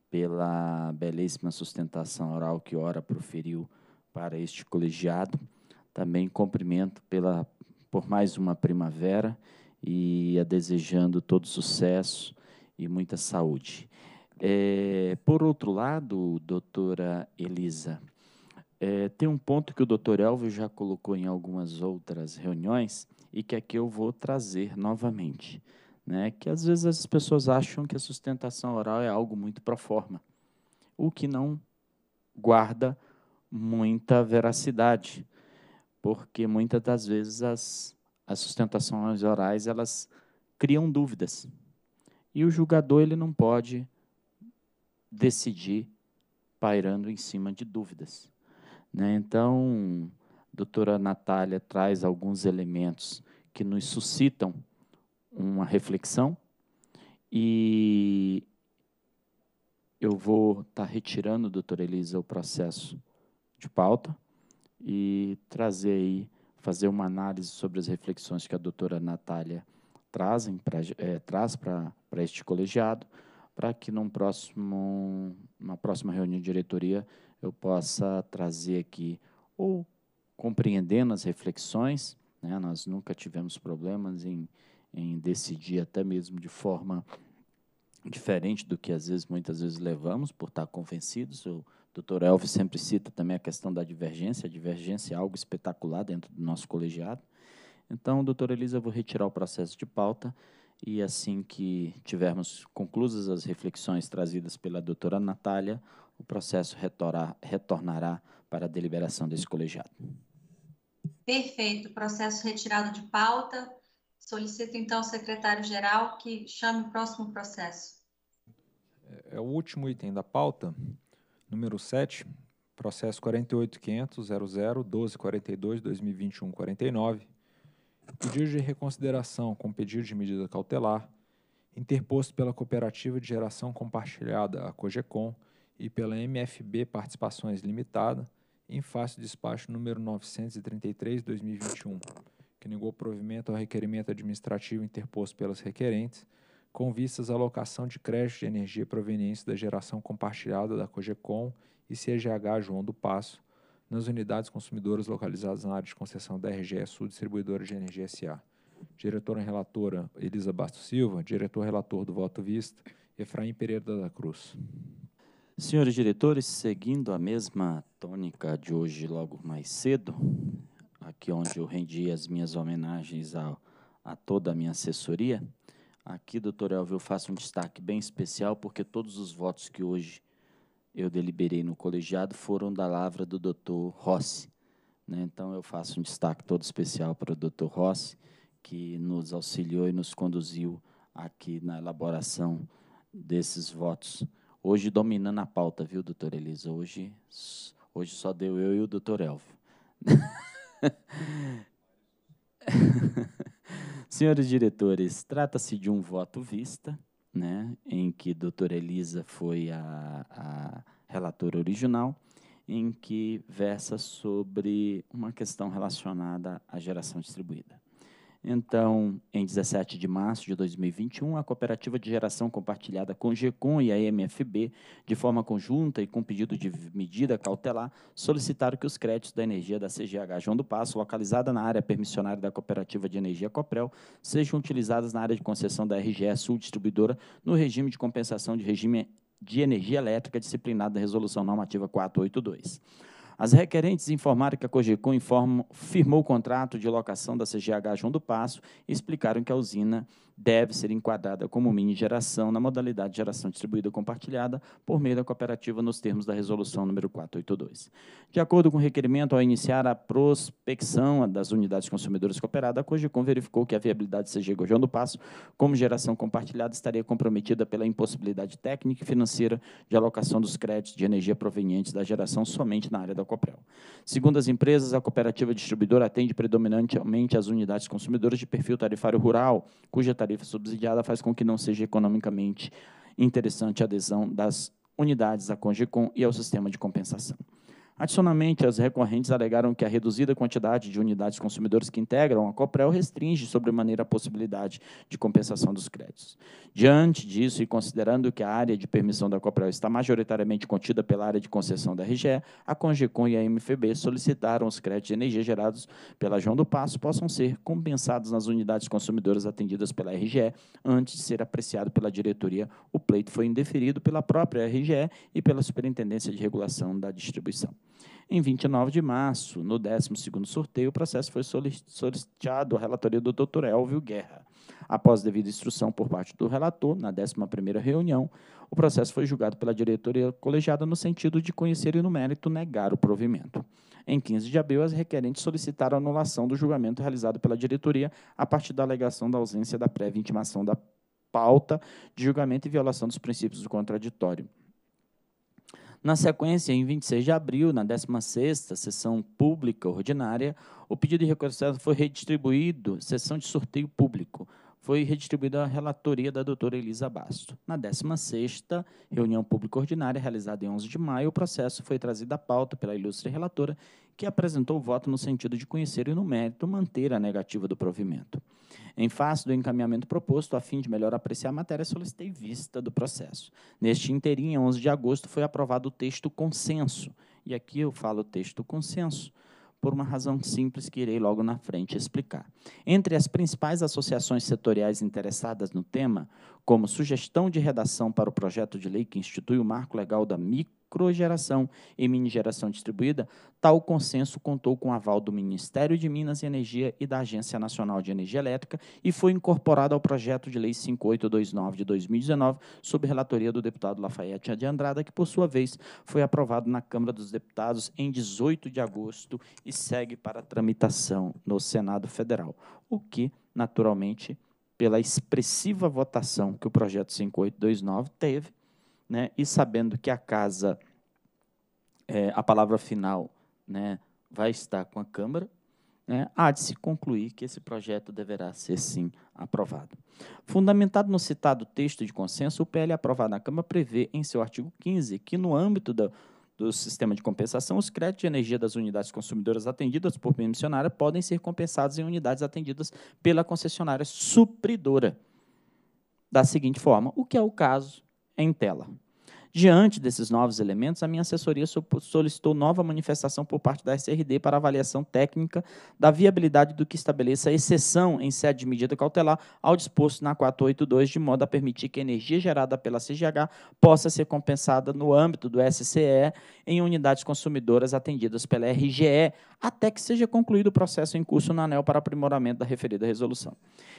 pela belíssima sustentação oral que ora proferiu para este colegiado, também cumprimento pela por mais uma primavera e a desejando todo sucesso e muita saúde. É, por outro lado, doutora Elisa, é, tem um ponto que o doutor Elvio já colocou em algumas outras reuniões, e que aqui eu vou trazer novamente. Né? Que às vezes as pessoas acham que a sustentação oral é algo muito pro forma, o que não guarda muita veracidade, porque muitas das vezes as, as sustentações orais elas criam dúvidas e o julgador ele não pode decidir pairando em cima de dúvidas. Né? Então, doutora Natália traz alguns elementos que nos suscitam uma reflexão e eu vou estar tá retirando, doutora Elisa, o processo de pauta e trazer aí, fazer uma análise sobre as reflexões que a doutora Natália trazem pra, é, traz para este colegiado, para que num próximo, numa próxima reunião de diretoria eu possa trazer aqui ou compreendendo as reflexões, né? nós nunca tivemos problemas em, em decidir até mesmo de forma diferente do que às vezes muitas vezes levamos por estar convencidos. O doutor Elvis sempre cita também a questão da divergência. A divergência é algo espetacular dentro do nosso colegiado. Então, doutora Elisa, eu vou retirar o processo de pauta e assim que tivermos conclusas as reflexões trazidas pela doutora Natália, o processo retornará para a deliberação desse colegiado. Perfeito, processo retirado de pauta. Solicito então ao secretário-geral que chame o próximo processo. É, é o último item da pauta, número 7, processo 48.500.00.1242.2021.49, pedido de reconsideração com pedido de medida cautelar, interposto pela Cooperativa de Geração Compartilhada, a COGECOM, e pela MFB Participações Limitada, em face do despacho número 933/2021, que negou provimento ao requerimento administrativo interposto pelas requerentes, com vistas à alocação de crédito de energia proveniente da geração compartilhada da Cogecom e CGH João do Passo, nas unidades consumidoras localizadas na área de concessão da RGE Sul Distribuidora de Energia SA. Diretora relatora Elisa Bastos Silva, diretor relator do Voto Vista, Efraim Pereira da Cruz. Senhores diretores, seguindo a mesma tônica de hoje, logo mais cedo, aqui onde eu rendi as minhas homenagens a, a toda a minha assessoria, aqui, doutor Elvio, eu faço um destaque bem especial, porque todos os votos que hoje eu deliberei no colegiado foram da lavra do doutor Rossi. Né? Então, eu faço um destaque todo especial para o doutor Rossi, que nos auxiliou e nos conduziu aqui na elaboração desses votos Hoje dominando a pauta, viu, doutora Elisa? Hoje, hoje só deu eu e o doutor Elvio. Senhores diretores, trata-se de um voto vista, né, em que doutora Elisa foi a, a relatora original, em que versa sobre uma questão relacionada à geração distribuída. Então, em 17 de março de 2021, a Cooperativa de Geração Compartilhada com GECOM e a MFB, de forma conjunta e com pedido de medida cautelar, solicitaram que os créditos da energia da CGH João do Passo, localizada na área permissionária da Cooperativa de Energia Coprel, sejam utilizados na área de concessão da RGE Sul Distribuidora no regime de compensação de regime de energia elétrica disciplinado na Resolução Normativa 482. As requerentes informaram que a Cogeco firmou o contrato de locação da CGH João do Passo e explicaram que a usina deve ser enquadrada como mini geração na modalidade de geração distribuída compartilhada por meio da cooperativa nos termos da resolução número 482. De acordo com o requerimento, ao iniciar a prospecção das unidades consumidoras cooperadas, a COGECOM verificou que a viabilidade CG Gojão do Passo como geração compartilhada estaria comprometida pela impossibilidade técnica e financeira de alocação dos créditos de energia provenientes da geração somente na área da COPREL. Segundo as empresas, a cooperativa distribuidora atende predominantemente às unidades consumidoras de perfil tarifário rural, cuja tarifa tarifa subsidiada faz com que não seja economicamente interessante a adesão das unidades à CONGECOM e ao sistema de compensação. Adicionalmente, as recorrentes alegaram que a reduzida quantidade de unidades consumidores que integram a COPREL restringe sobremaneira a possibilidade de compensação dos créditos. Diante disso, e considerando que a área de permissão da COPREL está majoritariamente contida pela área de concessão da RGE, a CONGECOM e a MFB solicitaram os créditos de energia gerados pela João do Passo possam ser compensados nas unidades consumidoras atendidas pela RGE antes de ser apreciado pela diretoria. O pleito foi indeferido pela própria RGE e pela Superintendência de Regulação da Distribuição. Em 29 de março, no 12º sorteio, o processo foi solicitado à relatoria do Dr. Elvio Guerra. Após devida instrução por parte do relator, na 11ª reunião, o processo foi julgado pela diretoria colegiada no sentido de conhecer e, no mérito, negar o provimento. Em 15 de abril, as requerentes solicitaram anulação do julgamento realizado pela diretoria a partir da alegação da ausência da prévia intimação da pauta de julgamento e violação dos princípios do contraditório. Na sequência, em 26 de abril, na 16ª sessão pública ordinária, o pedido de reconhecimento foi redistribuído sessão de sorteio público foi redistribuída a relatoria da doutora Elisa Basto. Na 16ª reunião pública ordinária, realizada em 11 de maio, o processo foi trazido à pauta pela ilustre relatora, que apresentou o voto no sentido de conhecer e, no mérito, manter a negativa do provimento. Em face do encaminhamento proposto, a fim de melhor apreciar a matéria, solicitei vista do processo. Neste interim, em 11 de agosto, foi aprovado o texto consenso. E aqui eu falo texto consenso, por uma razão simples que irei logo na frente explicar. Entre as principais associações setoriais interessadas no tema, como sugestão de redação para o projeto de lei que institui o marco legal da micro microgeração e minigeração distribuída, tal consenso contou com o aval do Ministério de Minas e Energia e da Agência Nacional de Energia Elétrica e foi incorporado ao projeto de lei 5829 de 2019, sob relatoria do deputado Lafayette de Andrada, que por sua vez foi aprovado na Câmara dos Deputados em 18 de agosto e segue para tramitação no Senado Federal, o que naturalmente pela expressiva votação que o projeto 5829 teve, né? E sabendo que a casa, é, a palavra final, né, vai estar com a Câmara, né, há de se concluir que esse projeto deverá ser, sim, aprovado. Fundamentado no citado texto de consenso, o PL aprovado na Câmara prevê, em seu artigo 15, que no âmbito da, do sistema de compensação, os créditos de energia das unidades consumidoras atendidas por missionária podem ser compensados em unidades atendidas pela concessionária supridora. Da seguinte forma, o que é o caso em tela. Diante desses novos elementos, a minha assessoria solicitou nova manifestação por parte da SRD para avaliação técnica da viabilidade do que estabeleça exceção em sede de medida cautelar ao disposto na 482, de modo a permitir que a energia gerada pela CGH possa ser compensada no âmbito do SCE em unidades consumidoras atendidas pela RGE, até que seja concluído o processo em curso na ANEL para aprimoramento da referida resolução.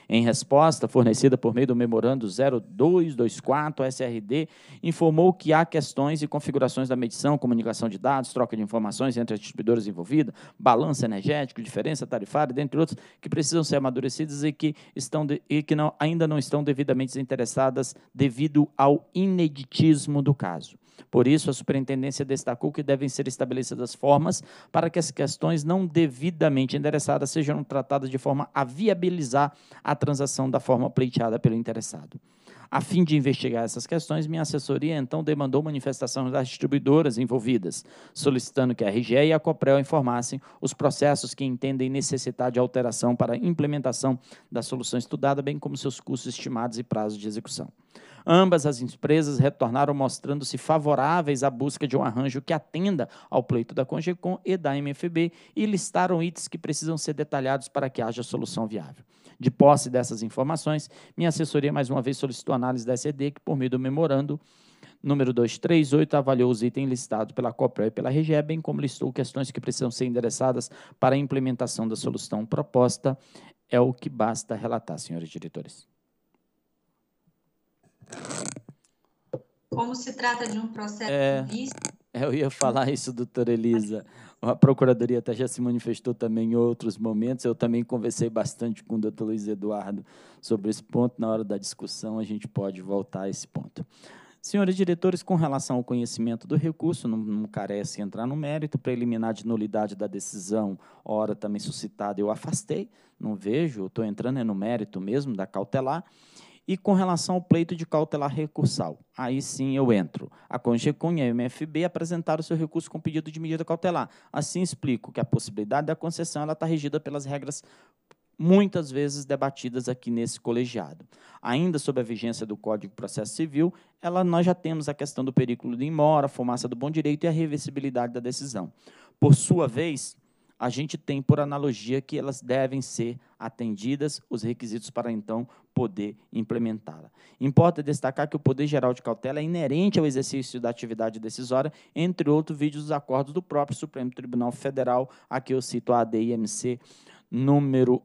Em resposta, fornecida por meio do memorando 0224 SRD, informou que há questões e configurações da medição, comunicação de dados, troca de informações entre as distribuidoras envolvidas, balanço energético, diferença tarifária, dentre outros, que precisam ser amadurecidas e que, estão de, e que não, ainda não estão devidamente interessadas devido ao ineditismo do caso. Por isso, a superintendência destacou que devem ser estabelecidas formas para que as questões não devidamente endereçadas sejam tratadas de forma a viabilizar a transação da forma pleiteada pelo interessado. A fim de investigar essas questões, minha assessoria então demandou manifestação das distribuidoras envolvidas, solicitando que a RGE e a COPREL informassem os processos que entendem necessitar de alteração para a implementação da solução estudada, bem como seus custos estimados e prazos de execução. Ambas as empresas retornaram mostrando-se favoráveis à busca de um arranjo que atenda ao pleito da Congecom e da MFB e listaram itens que precisam ser detalhados para que haja solução viável. De posse dessas informações, minha assessoria mais uma vez solicitou análise da SED, que por meio do memorando número 238 avaliou os itens listados pela COPREL e pela RGE, bem como listou questões que precisam ser endereçadas para a implementação da solução proposta. É o que basta relatar, senhores diretores. Como se trata de um processo é, visto... É, eu ia falar isso, doutora Elisa. A Procuradoria até já se manifestou também em outros momentos. Eu também conversei bastante com o doutor Luiz Eduardo sobre esse ponto. Na hora da discussão, a gente pode voltar a esse ponto. Senhores diretores, com relação ao conhecimento do recurso, não, não carece entrar no mérito, para eliminar de nulidade da decisão, hora também suscitada, eu afastei, não vejo, estou entrando é no mérito mesmo da cautelar. E com relação ao pleito de cautelar recursal, aí sim eu entro. A Conjecunha e a MFB apresentaram seu recurso com pedido de medida cautelar. Assim explico que a possibilidade da concessão está regida pelas regras muitas vezes debatidas aqui nesse colegiado. Ainda sob a vigência do Código de Processo Civil, ela, nós já temos a questão do perículo de imora, a fumaça do bom direito e a reversibilidade da decisão. Por sua vez, a gente tem por analogia que elas devem ser atendidas os requisitos para então poder implementá-la. Importa destacar que o poder geral de cautela é inerente ao exercício da atividade decisória, entre outros vídeos dos acordos do próprio Supremo Tribunal Federal, aqui eu cito a ADIMC número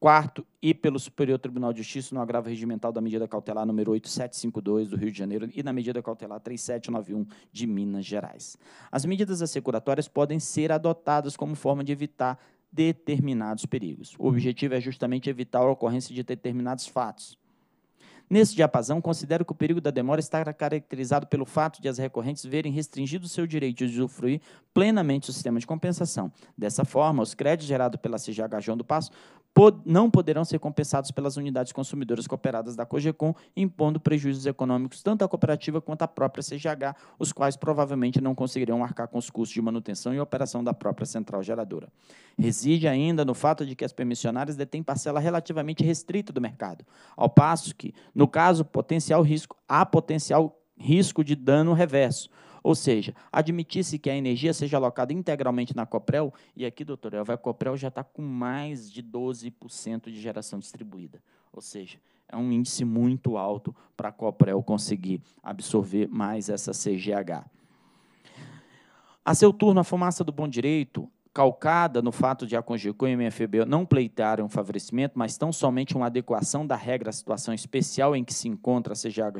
quarto e pelo Superior Tribunal de Justiça no agravo regimental da medida cautelar número 8752 do Rio de Janeiro e na medida cautelar 3791 de Minas Gerais. As medidas assecuratórias podem ser adotadas como forma de evitar determinados perigos. O objetivo é justamente evitar a ocorrência de determinados fatos. Nesse diapasão, considero que o perigo da demora está caracterizado pelo fato de as recorrentes verem restringido o seu direito de usufruir plenamente o sistema de compensação. Dessa forma, os créditos gerados pela CGH João do Passo não poderão ser compensados pelas unidades consumidoras cooperadas da COGECOM, impondo prejuízos econômicos tanto à cooperativa quanto à própria CGH, os quais provavelmente não conseguirão arcar com os custos de manutenção e operação da própria central geradora. Reside ainda no fato de que as permissionárias detêm parcela relativamente restrita do mercado, ao passo que, no caso potencial risco, há potencial risco de dano reverso ou seja, admitisse que a energia seja alocada integralmente na Coprel, e aqui, doutor Elva, a Coprel já está com mais de 12% de geração distribuída. Ou seja, é um índice muito alto para a Coprel conseguir absorver mais essa CGH. A seu turno, a fumaça do bom direito calcada no fato de a Conjecon e a MFB não pleitearem um favorecimento, mas tão somente uma adequação da regra à situação especial em que se encontra a CGA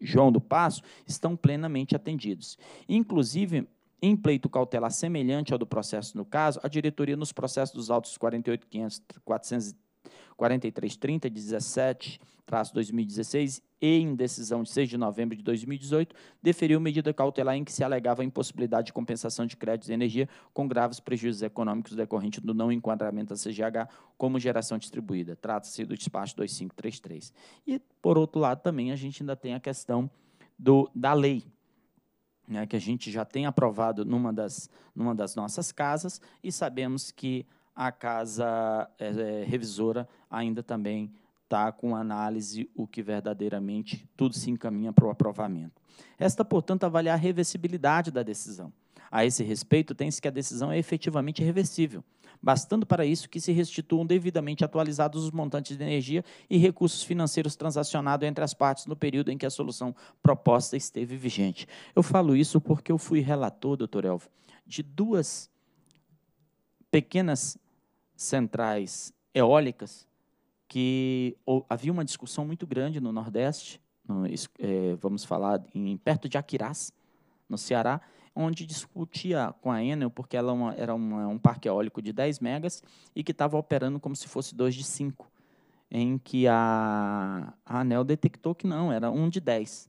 João do Passo, estão plenamente atendidos. Inclusive, em pleito cautelar semelhante ao do processo no caso, a diretoria nos processos dos autos 48.500, 4330 17, traço 2016, e em decisão de 6 de novembro de 2018, deferiu medida cautelar em que se alegava a impossibilidade de compensação de créditos de energia com graves prejuízos econômicos decorrentes do não enquadramento da CGH como geração distribuída. Trata-se do despacho 2533. E, por outro lado, também a gente ainda tem a questão do, da lei, né, que a gente já tem aprovado numa das, numa das nossas casas, e sabemos que a casa é, é, revisora ainda também está com análise o que verdadeiramente tudo se encaminha para o aprovamento. Resta, portanto, avaliar a reversibilidade da decisão. A esse respeito, tem-se que a decisão é efetivamente reversível, bastando para isso que se restituam devidamente atualizados os montantes de energia e recursos financeiros transacionados entre as partes no período em que a solução proposta esteve vigente. Eu falo isso porque eu fui relator, doutor Elvio, de duas pequenas centrais eólicas, que ou, havia uma discussão muito grande no Nordeste, no, é, vamos falar em, perto de Aquirás, no Ceará, onde discutia com a Enel, porque ela é uma, era uma, um parque eólico de 10 megas e que estava operando como se fosse dois de 5, em que a, a ANEL detectou que não, era um de 10,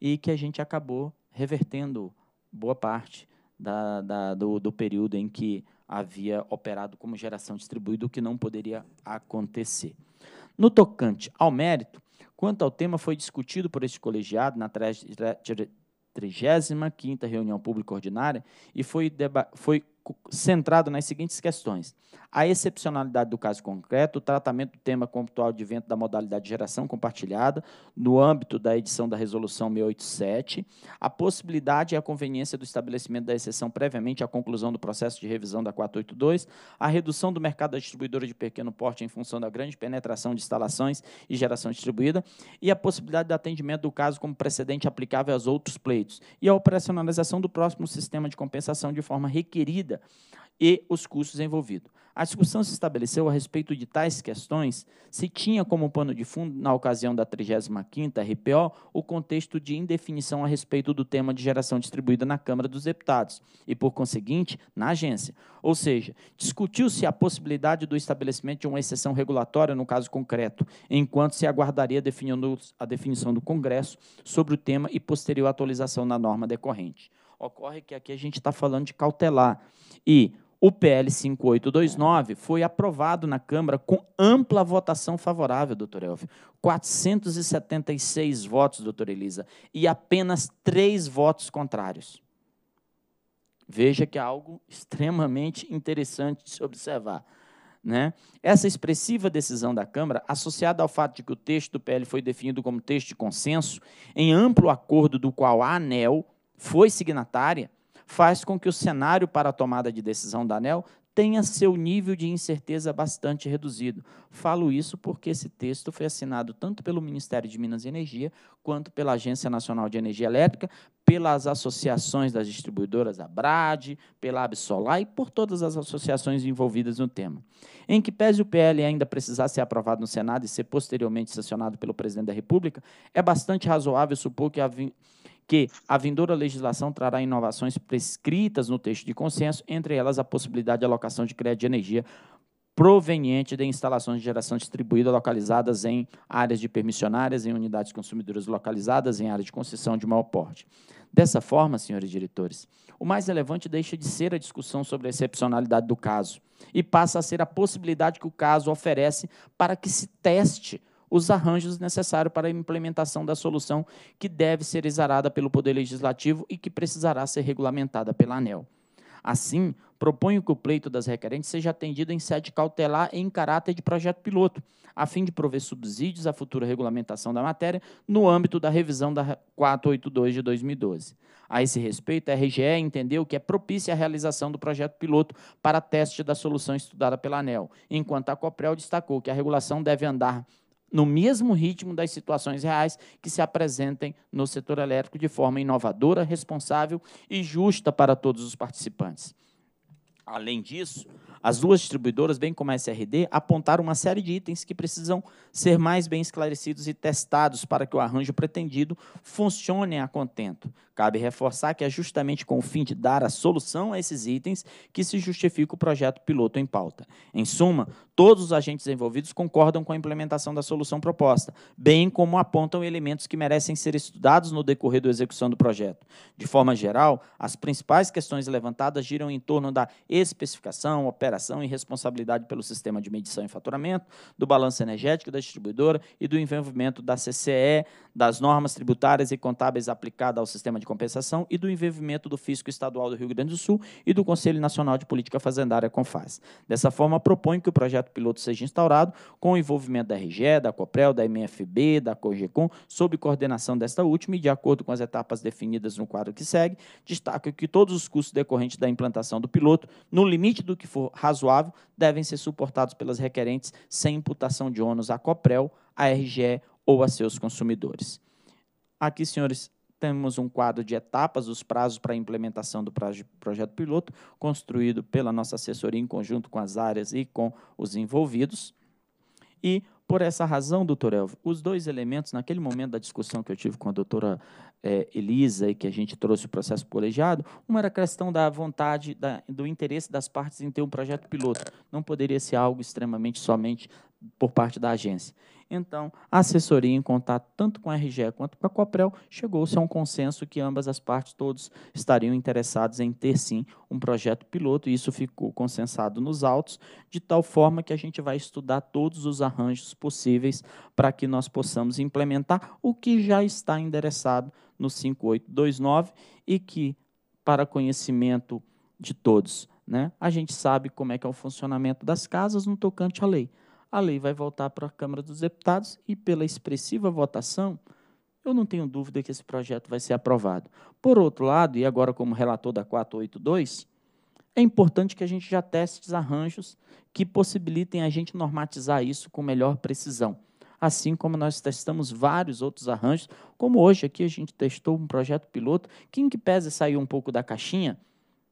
e que a gente acabou revertendo boa parte da, da, do, do período em que havia operado como geração distribuída, o que não poderia acontecer. No tocante ao mérito, quanto ao tema foi discutido por este colegiado na 35ª reunião pública ordinária e foi, foi centrado nas seguintes questões. A excepcionalidade do caso concreto, o tratamento do tema comptual de vento da modalidade geração compartilhada, no âmbito da edição da Resolução 687, a possibilidade e a conveniência do estabelecimento da exceção previamente à conclusão do processo de revisão da 482, a redução do mercado da distribuidora de pequeno porte em função da grande penetração de instalações e geração distribuída, e a possibilidade de atendimento do caso como precedente aplicável aos outros pleitos, e a operacionalização do próximo sistema de compensação de forma requerida e os custos envolvidos. A discussão se estabeleceu a respeito de tais questões se tinha como pano de fundo, na ocasião da 35ª RPO, o contexto de indefinição a respeito do tema de geração distribuída na Câmara dos Deputados e, por conseguinte, na agência. Ou seja, discutiu-se a possibilidade do estabelecimento de uma exceção regulatória no caso concreto, enquanto se aguardaria a definição do Congresso sobre o tema e posterior atualização na norma decorrente. Ocorre que aqui a gente está falando de cautelar e o PL 5829 foi aprovado na Câmara com ampla votação favorável, doutor Elvio. 476 votos, doutor Elisa, e apenas três votos contrários. Veja que é algo extremamente interessante de se observar. Né? Essa expressiva decisão da Câmara, associada ao fato de que o texto do PL foi definido como texto de consenso, em amplo acordo do qual a ANEL foi signatária, faz com que o cenário para a tomada de decisão da ANEL tenha seu nível de incerteza bastante reduzido. Falo isso porque esse texto foi assinado tanto pelo Ministério de Minas e Energia, quanto pela Agência Nacional de Energia Elétrica, pelas associações das distribuidoras, a BRAD, pela Absolar e por todas as associações envolvidas no tema. Em que pese o PL ainda precisar ser aprovado no Senado e ser posteriormente sancionado pelo Presidente da República, é bastante razoável supor que a que a vindoura legislação trará inovações prescritas no texto de consenso, entre elas a possibilidade de alocação de crédito de energia proveniente de instalações de geração distribuída localizadas em áreas de permissionárias, em unidades consumidoras localizadas em áreas de concessão de maior porte. Dessa forma, senhores diretores, o mais relevante deixa de ser a discussão sobre a excepcionalidade do caso e passa a ser a possibilidade que o caso oferece para que se teste os arranjos necessários para a implementação da solução que deve ser exarada pelo Poder Legislativo e que precisará ser regulamentada pela ANEL. Assim, proponho que o pleito das requerentes seja atendido em sede cautelar em caráter de projeto piloto, a fim de prover subsídios à futura regulamentação da matéria no âmbito da revisão da 482 de 2012. A esse respeito, a RGE entendeu que é propícia a realização do projeto piloto para teste da solução estudada pela ANEL, enquanto a COPREL destacou que a regulação deve andar no mesmo ritmo das situações reais que se apresentem no setor elétrico de forma inovadora, responsável e justa para todos os participantes. Além disso, as duas distribuidoras, bem como a SRD, apontaram uma série de itens que precisam ser mais bem esclarecidos e testados para que o arranjo pretendido funcione a contento, Cabe reforçar que é justamente com o fim de dar a solução a esses itens que se justifica o projeto piloto em pauta. Em suma, todos os agentes envolvidos concordam com a implementação da solução proposta, bem como apontam elementos que merecem ser estudados no decorrer da execução do projeto. De forma geral, as principais questões levantadas giram em torno da especificação, operação e responsabilidade pelo sistema de medição e faturamento, do balanço energético da distribuidora e do envolvimento da CCE, das normas tributárias e contábeis aplicadas ao sistema de de Compensação e do envolvimento do Fisco Estadual do Rio Grande do Sul e do Conselho Nacional de Política Fazendária, CONFAS. Dessa forma, propõe que o projeto piloto seja instaurado com o envolvimento da RGE, da COPREL, da MFB, da COGECOM, sob coordenação desta última e de acordo com as etapas definidas no quadro que segue, destaca que todos os custos decorrentes da implantação do piloto, no limite do que for razoável, devem ser suportados pelas requerentes sem imputação de ônus à COPREL, à RGE ou a seus consumidores. Aqui, senhores, temos um quadro de etapas, os prazos para a implementação do projeto piloto, construído pela nossa assessoria em conjunto com as áreas e com os envolvidos. E, por essa razão, doutor Elvio, os dois elementos, naquele momento da discussão que eu tive com a doutora é, Elisa e que a gente trouxe o processo colegiado, uma era a questão da vontade, da, do interesse das partes em ter um projeto piloto. Não poderia ser algo extremamente somente por parte da agência. Então, a assessoria, em contato tanto com a RGE quanto com a COPREL, chegou-se a um consenso que ambas as partes, todos estariam interessados em ter, sim, um projeto piloto, e isso ficou consensado nos autos, de tal forma que a gente vai estudar todos os arranjos possíveis para que nós possamos implementar o que já está endereçado no 5829 e que, para conhecimento de todos, né? A gente sabe como é que é o funcionamento das casas no tocante à lei a lei vai voltar para a Câmara dos Deputados e, pela expressiva votação, eu não tenho dúvida que esse projeto vai ser aprovado. Por outro lado, e agora como relator da 482, é importante que a gente já teste arranjos que possibilitem a gente normatizar isso com melhor precisão. Assim como nós testamos vários outros arranjos, como hoje aqui a gente testou um projeto piloto que, em que pese saiu um pouco da caixinha,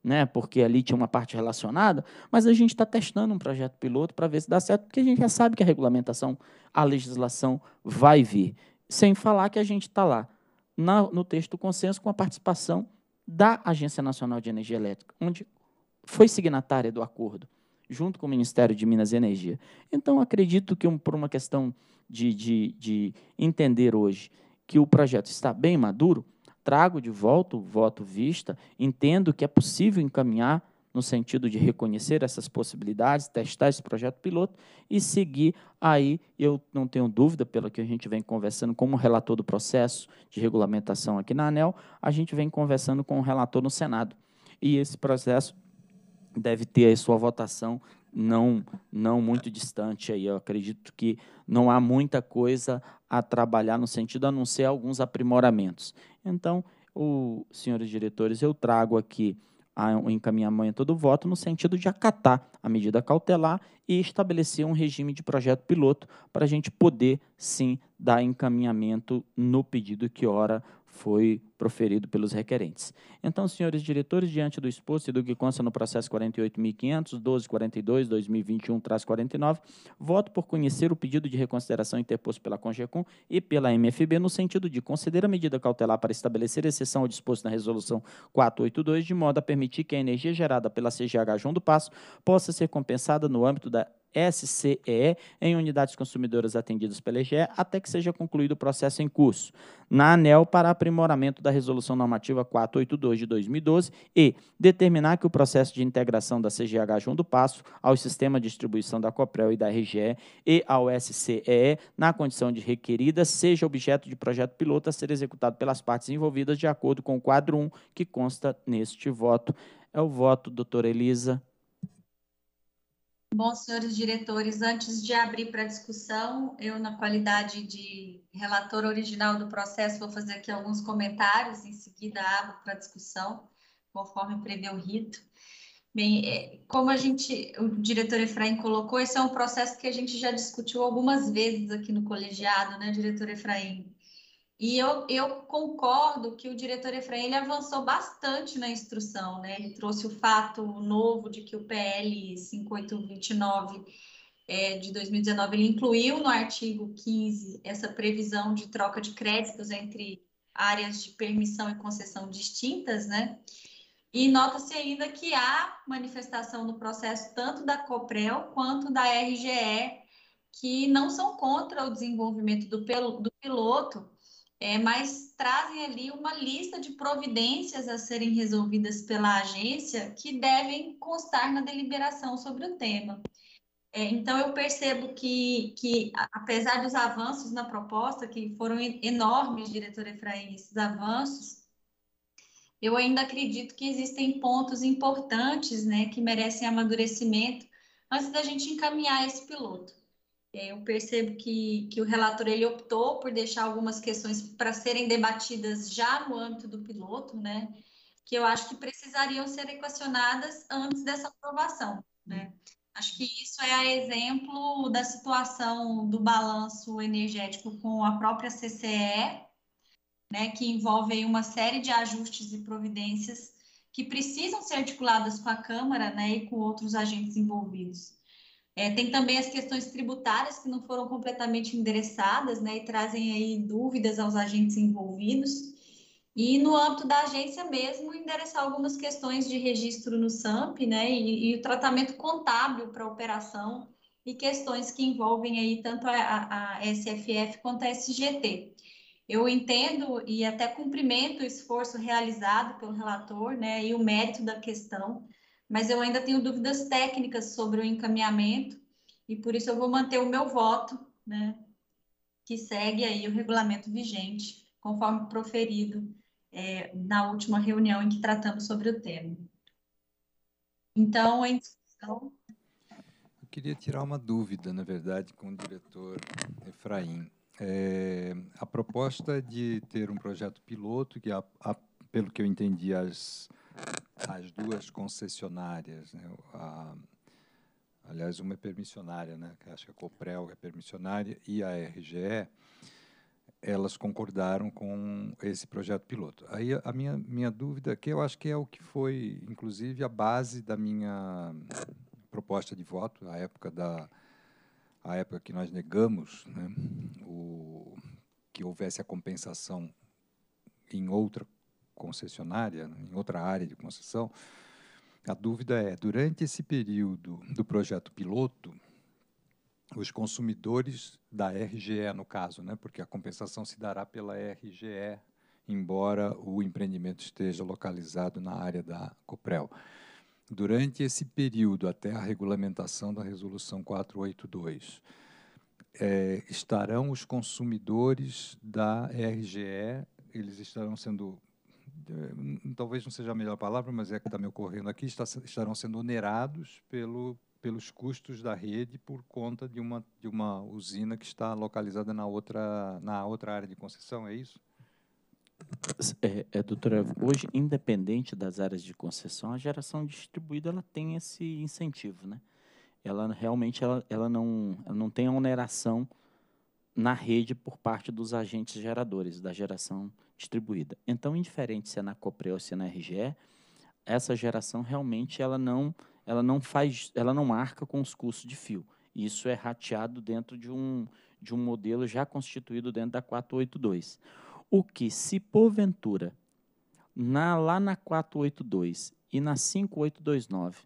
né? Porque ali tinha uma parte relacionada, mas a gente está testando um projeto piloto para ver se dá certo, porque a gente já sabe que a regulamentação, a legislação vai vir. Sem falar que a gente está lá na, no texto do consenso com a participação da Agência Nacional de Energia Elétrica, onde foi signatária do acordo, junto com o Ministério de Minas e Energia. Então, acredito que, um, por uma questão de, de, de entender hoje que o projeto está bem maduro, trago de volta o voto vista, entendo que é possível encaminhar no sentido de reconhecer essas possibilidades, testar esse projeto piloto e seguir aí, eu não tenho dúvida, pelo que a gente vem conversando como relator do processo de regulamentação aqui na ANEL, a gente vem conversando com o relator no Senado. E esse processo deve ter sua votação não não muito distante aí. Eu acredito que não há muita coisa a trabalhar no sentido a não ser alguns aprimoramentos. Então, o senhores diretores, eu trago aqui o encaminhamento do voto no sentido de acatar a medida cautelar e estabelecer um regime de projeto piloto para a gente poder sim dar encaminhamento no pedido que ora foi proferido pelos requerentes. Então, senhores diretores, diante do exposto e do que consta no processo 48.500, 2021 49 voto por conhecer o pedido de reconsideração interposto pela CONGECUM e pela MFB no sentido de considerar a medida cautelar para estabelecer exceção ao disposto na Resolução 482, de modo a permitir que a energia gerada pela CGH João do Passo possa ser compensada no âmbito da SCE em unidades consumidoras atendidas pela EGE até que seja concluído o processo em curso. Na ANEL, para aprimoramento da Resolução Normativa 482 de 2012 e determinar que o processo de integração da CGH João do Passo ao sistema de distribuição da COPREL e da RGE e ao SCE, na condição de requerida, seja objeto de projeto piloto a ser executado pelas partes envolvidas de acordo com o quadro 1 que consta neste voto. É o voto, doutora Elisa. Bom, senhores diretores, antes de abrir para discussão, eu, na qualidade de relator original do processo, vou fazer aqui alguns comentários, em seguida abro para discussão, conforme prevê o rito. Bem, é, como a gente, o diretor Efraim colocou, esse é um processo que a gente já discutiu algumas vezes aqui no colegiado, né, diretor Efraim? E eu, eu concordo que o diretor Efraim ele avançou bastante na instrução, né? Ele trouxe o fato novo de que o PL 5829 é, de 2019 ele incluiu no artigo 15 essa previsão de troca de créditos entre áreas de permissão e concessão distintas, né? E nota-se ainda que há manifestação no processo tanto da COPREL quanto da RGE, que não são contra o desenvolvimento do, do piloto, é, mas trazem ali uma lista de providências a serem resolvidas pela agência que devem constar na deliberação sobre o tema. É, então, eu percebo que, que, apesar dos avanços na proposta, que foram enormes, diretor Efraim, esses avanços, eu ainda acredito que existem pontos importantes né, que merecem amadurecimento antes da gente encaminhar esse piloto eu percebo que, que o relator ele optou por deixar algumas questões para serem debatidas já no âmbito do piloto, né? Que eu acho que precisariam ser equacionadas antes dessa aprovação, né? Acho que isso é exemplo da situação do balanço energético com a própria CCE, né, que envolve uma série de ajustes e providências que precisam ser articuladas com a Câmara né, e com outros agentes envolvidos. É, tem também as questões tributárias que não foram completamente endereçadas, né, e trazem aí dúvidas aos agentes envolvidos. E no âmbito da agência mesmo, endereçar algumas questões de registro no SAMP, né, e, e o tratamento contábil para a operação e questões que envolvem aí tanto a, a SFF quanto a SGT. Eu entendo e até cumprimento o esforço realizado pelo relator, né, e o mérito da questão, mas eu ainda tenho dúvidas técnicas sobre o encaminhamento e por isso eu vou manter o meu voto, né, que segue aí o regulamento vigente, conforme proferido é, na última reunião em que tratamos sobre o tema. Então, em discussão. Eu queria tirar uma dúvida, na verdade, com o diretor Efraim. É, a proposta de ter um projeto piloto, que, é a, a, pelo que eu entendi, as as duas concessionárias, né? a, aliás, uma é permissionária, né? acho que a Coprel é permissionária, e a RGE, elas concordaram com esse projeto piloto. Aí a minha, minha dúvida, que eu acho que é o que foi, inclusive, a base da minha proposta de voto, a época da a época que nós negamos né, o, que houvesse a compensação em outra concessionária, em outra área de concessão, a dúvida é: durante esse período do projeto piloto, os consumidores da RGE, no caso, né, porque a compensação se dará pela RGE, embora o empreendimento esteja localizado na área da Coprel. Durante esse período, até a regulamentação da Resolução 482, é, estarão os consumidores da RGE, eles estarão sendo eh, talvez não seja a melhor palavra, mas é que está me ocorrendo aqui, está, estarão sendo onerados pelo, pelos custos da rede por conta de uma, de uma usina que está localizada na outra, na outra área de concessão, é isso? É, é, doutora, hoje, independente das áreas de concessão, a geração distribuída ela tem esse incentivo, né? Ela realmente ela, ela não, ela não tem a oneração na rede por parte dos agentes geradores da geração distribuída. Então, indiferente se é na COPRE ou se é na RGE, essa geração realmente ela não, ela não faz, ela não marca com os custos de fio. Isso é rateado dentro de um, de um modelo já constituído dentro da 482. O que, se porventura, na, lá na 482 e na 5829,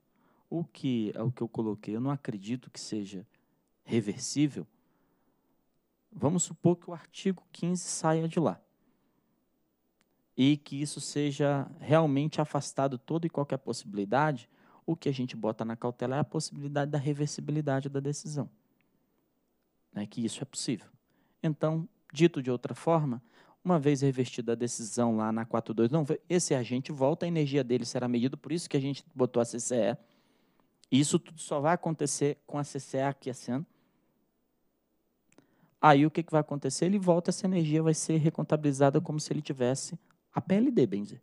o que é o que eu coloquei, eu não acredito que seja reversível. Vamos supor que o artigo 15 saia de lá e que isso seja realmente afastado toda e qualquer possibilidade, o que a gente bota na cautela é a possibilidade da reversibilidade da decisão. Né, que isso é possível. Então, dito de outra forma, uma vez revertida a decisão lá na 42, não, esse agente volta, a energia dele será medida, por isso que a gente botou a CCE. Isso tudo só vai acontecer com a CCE aqui aquecendo. Aí o que, que vai acontecer? Ele volta, essa energia vai ser recontabilizada como se ele tivesse a PLD, dizer.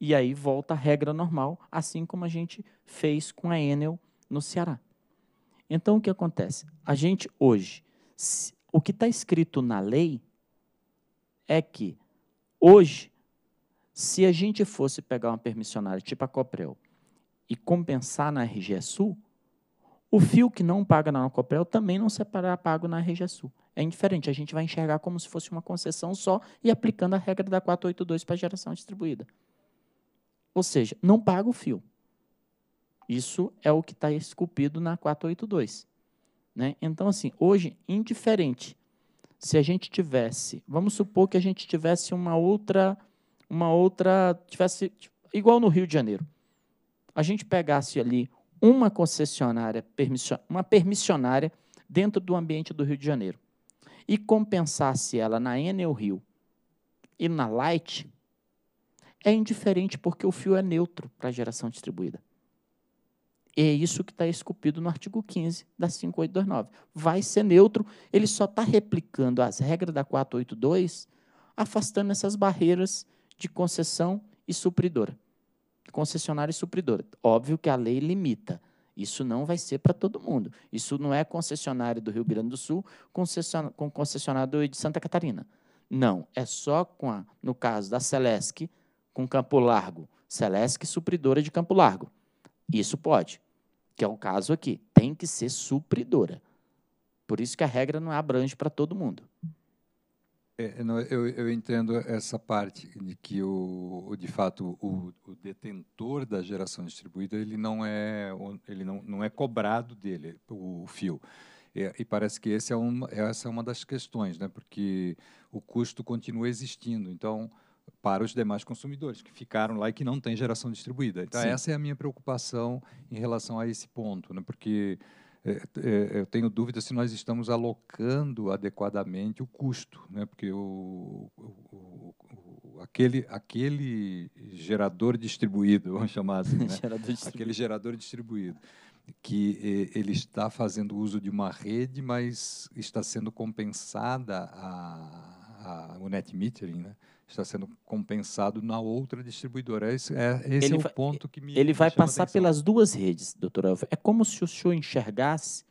E aí volta a regra normal, assim como a gente fez com a Enel no Ceará. Então, o que acontece? A gente hoje, o que está escrito na lei é que hoje, se a gente fosse pegar uma permissionária tipo a Coprel e compensar na RGE Sul, o fio que não paga na Coprel também não será pago na RGE Sul é indiferente. A gente vai enxergar como se fosse uma concessão só e aplicando a regra da 482 para geração distribuída. Ou seja, não paga o fio. Isso é o que está esculpido na 482. Né? Então, assim, hoje, indiferente, se a gente tivesse, vamos supor que a gente tivesse uma outra, uma outra, tivesse tipo, igual no Rio de Janeiro, a gente pegasse ali uma concessionária, uma permissionária dentro do ambiente do Rio de Janeiro e compensasse ela na Enel Rio e na Light, é indiferente porque o fio é neutro para a geração distribuída. E é isso que está esculpido no artigo 15 da 5829. Vai ser neutro, ele só está replicando as regras da 482, afastando essas barreiras de concessão e supridora. Concessionária e supridora. Óbvio que a lei limita, isso não vai ser para todo mundo. Isso não é concessionário do Rio Grande do Sul com concessionário de Santa Catarina. Não, é só com a, no caso da Celesc, com Campo Largo. Celesc supridora de Campo Largo. Isso pode, que é o caso aqui. Tem que ser supridora. Por isso que a regra não abrange para todo mundo. É, é, eu, eu, entendo essa parte de que o, de fato o, o, detentor da geração distribuída ele não é ele não, não é cobrado dele o, fio e, é, e parece que esse é essa é uma das questões né porque o custo continua existindo então para os demais consumidores que ficaram lá e que não têm geração distribuída então Sim. essa é a minha preocupação em relação a esse ponto né porque é, é, é, eu tenho dúvida se nós estamos alocando adequadamente o custo, né? porque o, o, o, aquele, aquele gerador distribuído, vamos chamar assim, né? gerador aquele gerador distribuído, que ele está fazendo uso de uma rede, mas está sendo compensada a, a, o net metering, né? está sendo compensado na outra distribuidora. Esse, é, esse é o ponto que me. Ele vai passar pelas duas redes, doutor Alves. É como se o senhor enxergasse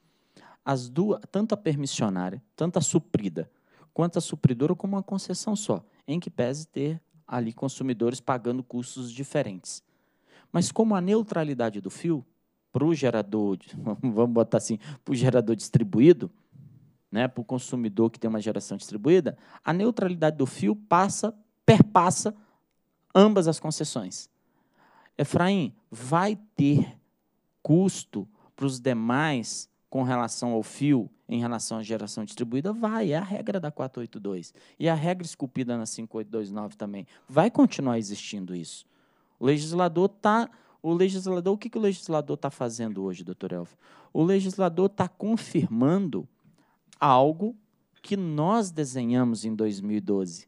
as duas, tanto a permissionária, tanto a suprida, quanto a supridora, como uma concessão só, em que pese ter ali consumidores pagando custos diferentes. Mas como a neutralidade do fio para o gerador, vamos botar assim, para o gerador distribuído, né, para o consumidor que tem uma geração distribuída, a neutralidade do fio passa perpassa ambas as concessões. Efraim, vai ter custo para os demais com relação ao fio, em relação à geração distribuída? Vai, é a regra da 482. E a regra esculpida na 5829 também. Vai continuar existindo isso. O legislador está. O legislador, o que, que o legislador está fazendo hoje, doutor Elvio? O legislador está confirmando algo que nós desenhamos em 2012,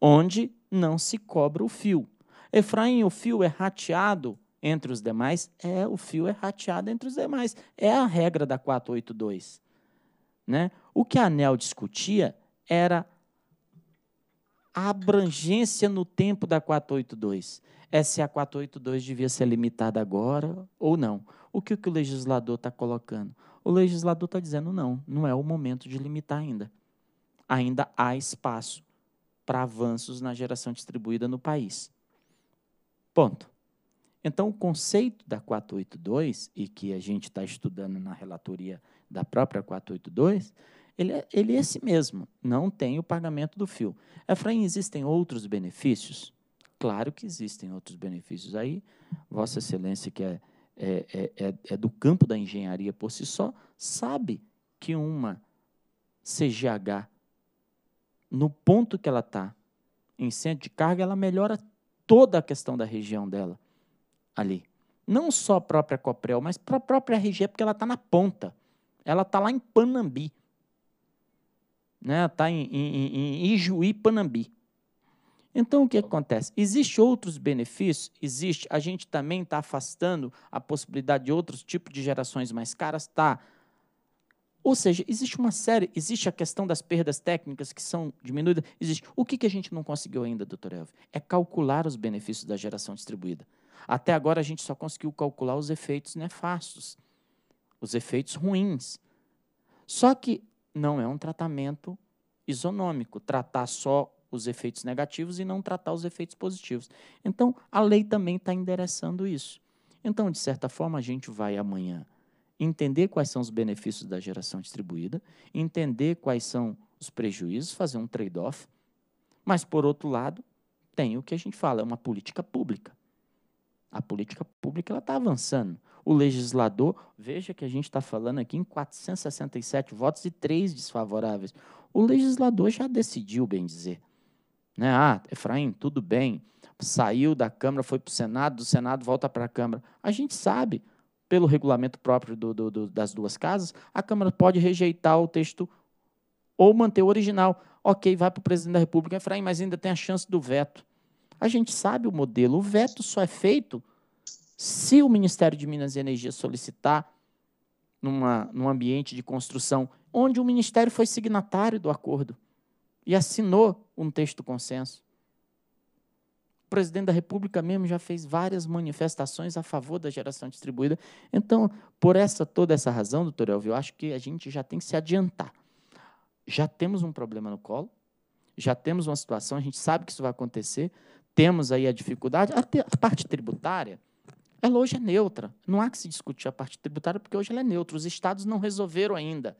onde não se cobra o fio. Efraim, o fio é rateado entre os demais? É, o fio é rateado entre os demais. É a regra da 482. Né? O que a Anel discutia era a abrangência no tempo da 482. É se a 482 devia ser limitada agora ou não. O que, que o legislador está colocando? O legislador está dizendo não, não é o momento de limitar ainda. Ainda há espaço para avanços na geração distribuída no país. Ponto. Então, o conceito da 482, e que a gente está estudando na relatoria da própria 482, ele é, ele é esse mesmo, não tem o pagamento do fio. Efraim, existem outros benefícios? Claro que existem outros benefícios aí. Vossa Excelência, que é, é, é, é, é do campo da engenharia por si só, sabe que uma CGH no ponto que ela está, em centro de carga, ela melhora toda a questão da região dela ali. Não só a própria Coprel, mas para a própria região, porque ela está na ponta. Ela está lá em Panambi. Né? Está em, em, em Ijuí, Panambi. Então, o que acontece? Existem outros benefícios? Existe. A gente também está afastando a possibilidade de outros tipos de gerações mais caras? Tá. Ou seja, existe uma série, existe a questão das perdas técnicas que são diminuídas, existe. O que, que a gente não conseguiu ainda, doutor Elvio? É calcular os benefícios da geração distribuída. Até agora a gente só conseguiu calcular os efeitos nefastos, os efeitos ruins. Só que não é um tratamento isonômico, tratar só os efeitos negativos e não tratar os efeitos positivos. Então, a lei também está endereçando isso. Então, de certa forma, a gente vai amanhã entender quais são os benefícios da geração distribuída, entender quais são os prejuízos, fazer um trade-off. Mas, por outro lado, tem o que a gente fala, é uma política pública. A política pública está avançando. O legislador, veja que a gente está falando aqui em 467 votos e três desfavoráveis. O legislador já decidiu, bem dizer. Né? Ah, Efraim, tudo bem, saiu da Câmara, foi para o Senado, do Senado volta para a Câmara. A gente sabe, pelo regulamento próprio do, do, do, das duas casas, a Câmara pode rejeitar o texto ou manter o original. Ok, vai para o presidente da República, Efraim, mas ainda tem a chance do veto. A gente sabe o modelo. O veto só é feito se o Ministério de Minas e Energia solicitar, numa, num ambiente de construção, onde o Ministério foi signatário do acordo e assinou um texto consenso. O presidente da República mesmo já fez várias manifestações a favor da geração distribuída. Então, por essa toda essa razão, doutor Elvio, eu acho que a gente já tem que se adiantar. Já temos um problema no colo, já temos uma situação, a gente sabe que isso vai acontecer, temos aí a dificuldade. A, parte tributária, ela hoje é neutra. Não há que se discutir a parte tributária, porque hoje ela é neutra. Os estados não resolveram ainda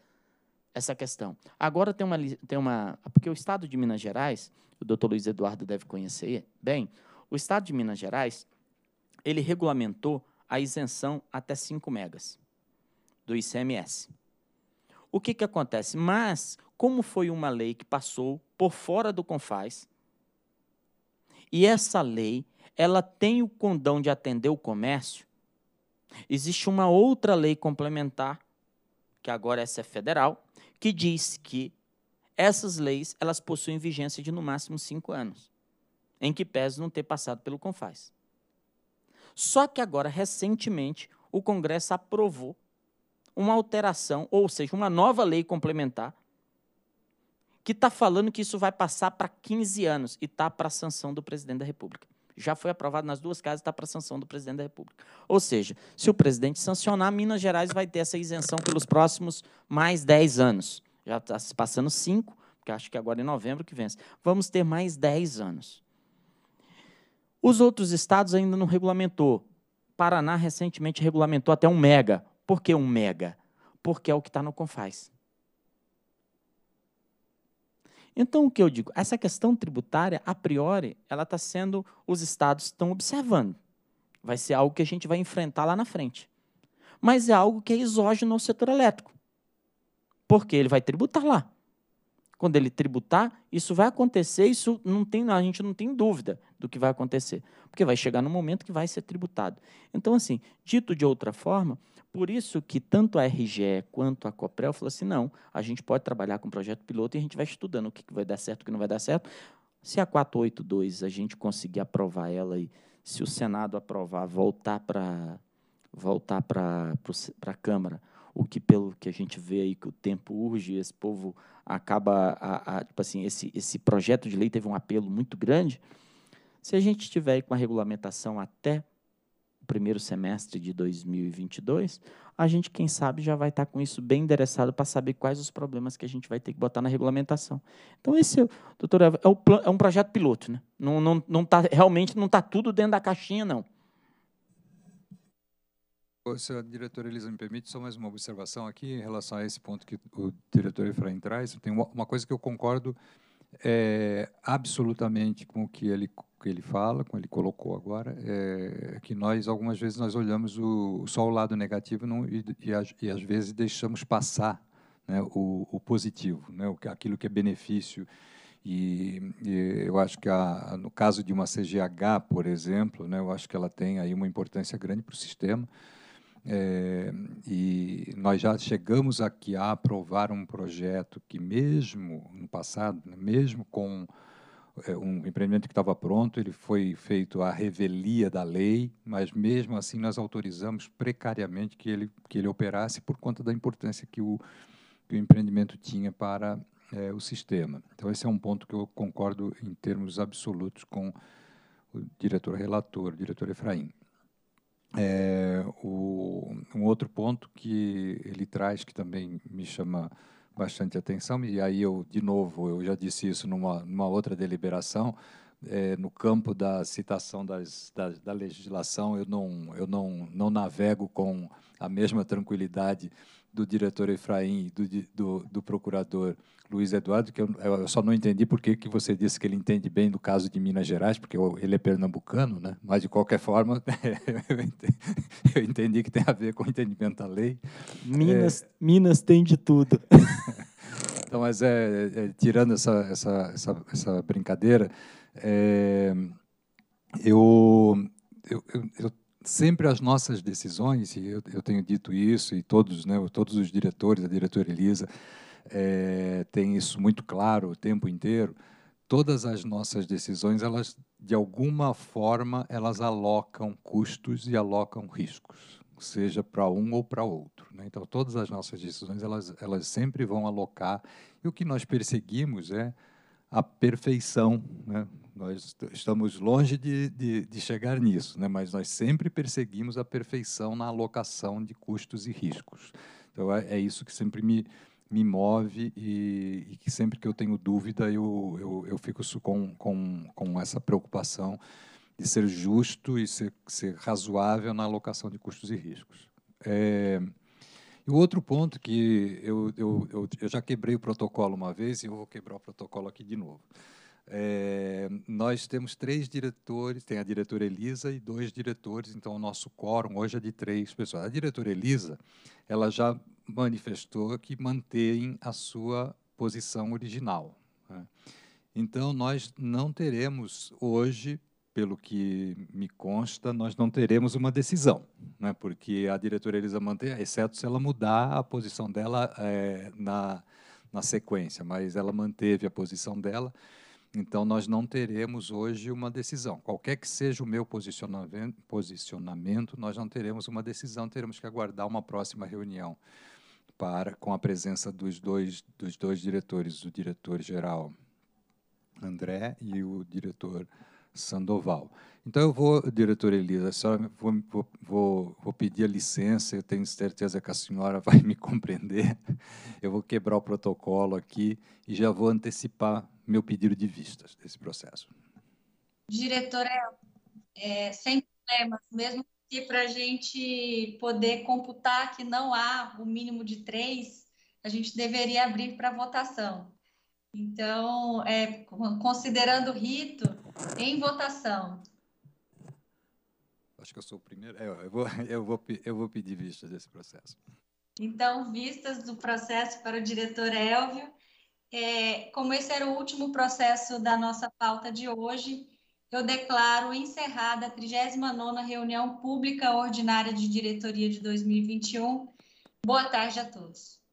essa questão. Agora tem uma, tem uma. Porque o Estado de Minas Gerais, o doutor Luiz Eduardo deve conhecer bem, o Estado de Minas Gerais, ele regulamentou a isenção até 5 megas do ICMS. O que, que acontece? Mas, como foi uma lei que passou por fora do CONFAS, e essa lei ela tem o condão de atender o comércio, existe uma outra lei complementar, que agora essa é federal, que diz que essas leis elas possuem vigência de no máximo cinco anos, em que pese não ter passado pelo Confaz. Só que agora, recentemente, o Congresso aprovou uma alteração, ou seja, uma nova lei complementar, que está falando que isso vai passar para 15 anos e está para a sanção do presidente da República já foi aprovado nas duas casas está para sanção do presidente da República. Ou seja, se o presidente sancionar, Minas Gerais vai ter essa isenção pelos próximos mais 10 anos. Já está se passando 5, porque acho que agora em é novembro que vence. Vamos ter mais 10 anos. Os outros estados ainda não regulamentou. Paraná recentemente regulamentou até um mega. Por que um mega? Porque é o que está no Confaz. Então, o que eu digo? Essa questão tributária, a priori, ela está sendo, os estados estão observando. Vai ser algo que a gente vai enfrentar lá na frente. Mas é algo que é exógeno ao setor elétrico. Porque ele vai tributar lá. Quando ele tributar, isso vai acontecer, isso não tem, a gente não tem dúvida do que vai acontecer. Porque vai chegar no momento que vai ser tributado. Então, assim, dito de outra forma, por isso que tanto a RGE quanto a COPREL falou assim, não, a gente pode trabalhar com projeto piloto e a gente vai estudando o que, vai dar certo, o que não vai dar certo. Se a 482 a gente conseguir aprovar ela e se o Senado aprovar, voltar para voltar para a Câmara, o que pelo que a gente vê aí que o tempo urge, esse povo acaba a, a, tipo assim, esse esse projeto de lei teve um apelo muito grande. Se a gente tiver com a regulamentação até primeiro semestre de 2022, a gente, quem sabe, já vai estar com isso bem endereçado para saber quais os problemas que a gente vai ter que botar na regulamentação. Então, esse, doutor, é, o, é, é um projeto piloto, né? Não, não, não tá, realmente não está tudo dentro da caixinha, não. Se a diretora Elisa me permite, só mais uma observação aqui em relação a esse ponto que o diretor Efraim traz. Tem uma coisa que eu concordo é, absolutamente com o que ele, que ele fala, que ele colocou agora, é, que nós, algumas vezes, nós olhamos o, só o lado negativo não, e, e, e, às vezes, deixamos passar né, o, o, positivo, né, aquilo que é benefício. E, e eu acho que, a, no caso de uma CGH, por exemplo, né, eu acho que ela tem aí uma importância grande para o sistema, é, e nós já chegamos aqui a aprovar um projeto que, mesmo no passado, né, mesmo com é, um empreendimento que estava pronto, ele foi feito à revelia da lei, mas mesmo assim nós autorizamos precariamente que ele, que ele operasse por conta da importância que o, que o empreendimento tinha para é, o sistema. Então, esse é um ponto que eu concordo em termos absolutos com o diretor relator, o diretor Efraim é, o, um outro ponto que ele traz que também me chama bastante atenção, e aí eu, de novo, eu já disse isso numa, numa outra deliberação, é, no campo da citação das, da, da, legislação, eu não, eu não, não navego com a mesma tranquilidade do diretor Efraim e do, do, do, procurador Luiz Eduardo, que eu, eu, só não entendi por que você disse que ele entende bem do caso de Minas Gerais, porque ele é pernambucano, né? mas de qualquer forma eu, entendi, eu entendi que tem a ver com o entendimento da lei. Minas, é... Minas tem de tudo. então, mas é, é, tirando essa, essa, essa, essa brincadeira, é, eu, eu, eu sempre as nossas decisões, e eu, eu tenho dito isso, e todos, né, todos os diretores, a diretora Elisa, é, tem isso muito claro o tempo inteiro, todas as nossas decisões, elas, de alguma forma, elas alocam custos e alocam riscos, seja para um ou para outro. Né? Então, todas as nossas decisões, elas, elas sempre vão alocar, e o que nós perseguimos é a perfeição, né? Nós estamos longe de, de, de, chegar nisso, né? mas nós sempre perseguimos a perfeição na alocação de custos e riscos. Então, é, é isso que sempre me, me move e, e, que sempre que eu tenho dúvida, eu, eu, eu fico com, com, com essa preocupação de ser justo e ser, ser razoável na alocação de custos e riscos. É, e o outro ponto que eu, eu, eu, eu já quebrei o protocolo uma vez e eu vou quebrar o protocolo aqui de novo. É, nós temos três diretores, tem a diretora Elisa e dois diretores, então o nosso quórum hoje é de três pessoas. A diretora Elisa, ela já manifestou que mantém a sua posição original. Né? Então nós não teremos hoje, pelo que me consta, nós não teremos uma decisão, né? porque a diretora Elisa mantém, exceto se ela mudar a posição dela é, na, na sequência, mas ela manteve a posição dela. Então, nós não teremos hoje uma decisão. Qualquer que seja o meu posicionamento, nós não teremos uma decisão, teremos que aguardar uma próxima reunião para com a presença dos dois, dos dois diretores, o diretor-geral André e o diretor Sandoval. Então eu vou, diretora Elisa, só vou, vou, vou pedir a licença, eu tenho certeza que a senhora vai me compreender. Eu vou quebrar o protocolo aqui e já vou antecipar meu pedido de vistas desse processo. Diretora, é, é sem problemas, mesmo que para a gente poder computar que não há o mínimo de três, a gente deveria abrir para votação. Então, é, considerando o rito, em votação acho que eu sou o primeiro. Eu, é, eu, vou, eu, vou, eu vou pedir vistas desse processo. Então, vistas do processo para o diretor Elvio. É, como esse era o último processo da nossa pauta de hoje, eu declaro encerrada a 39 reunião pública ordinária de diretoria de 2021. Boa tarde a todos.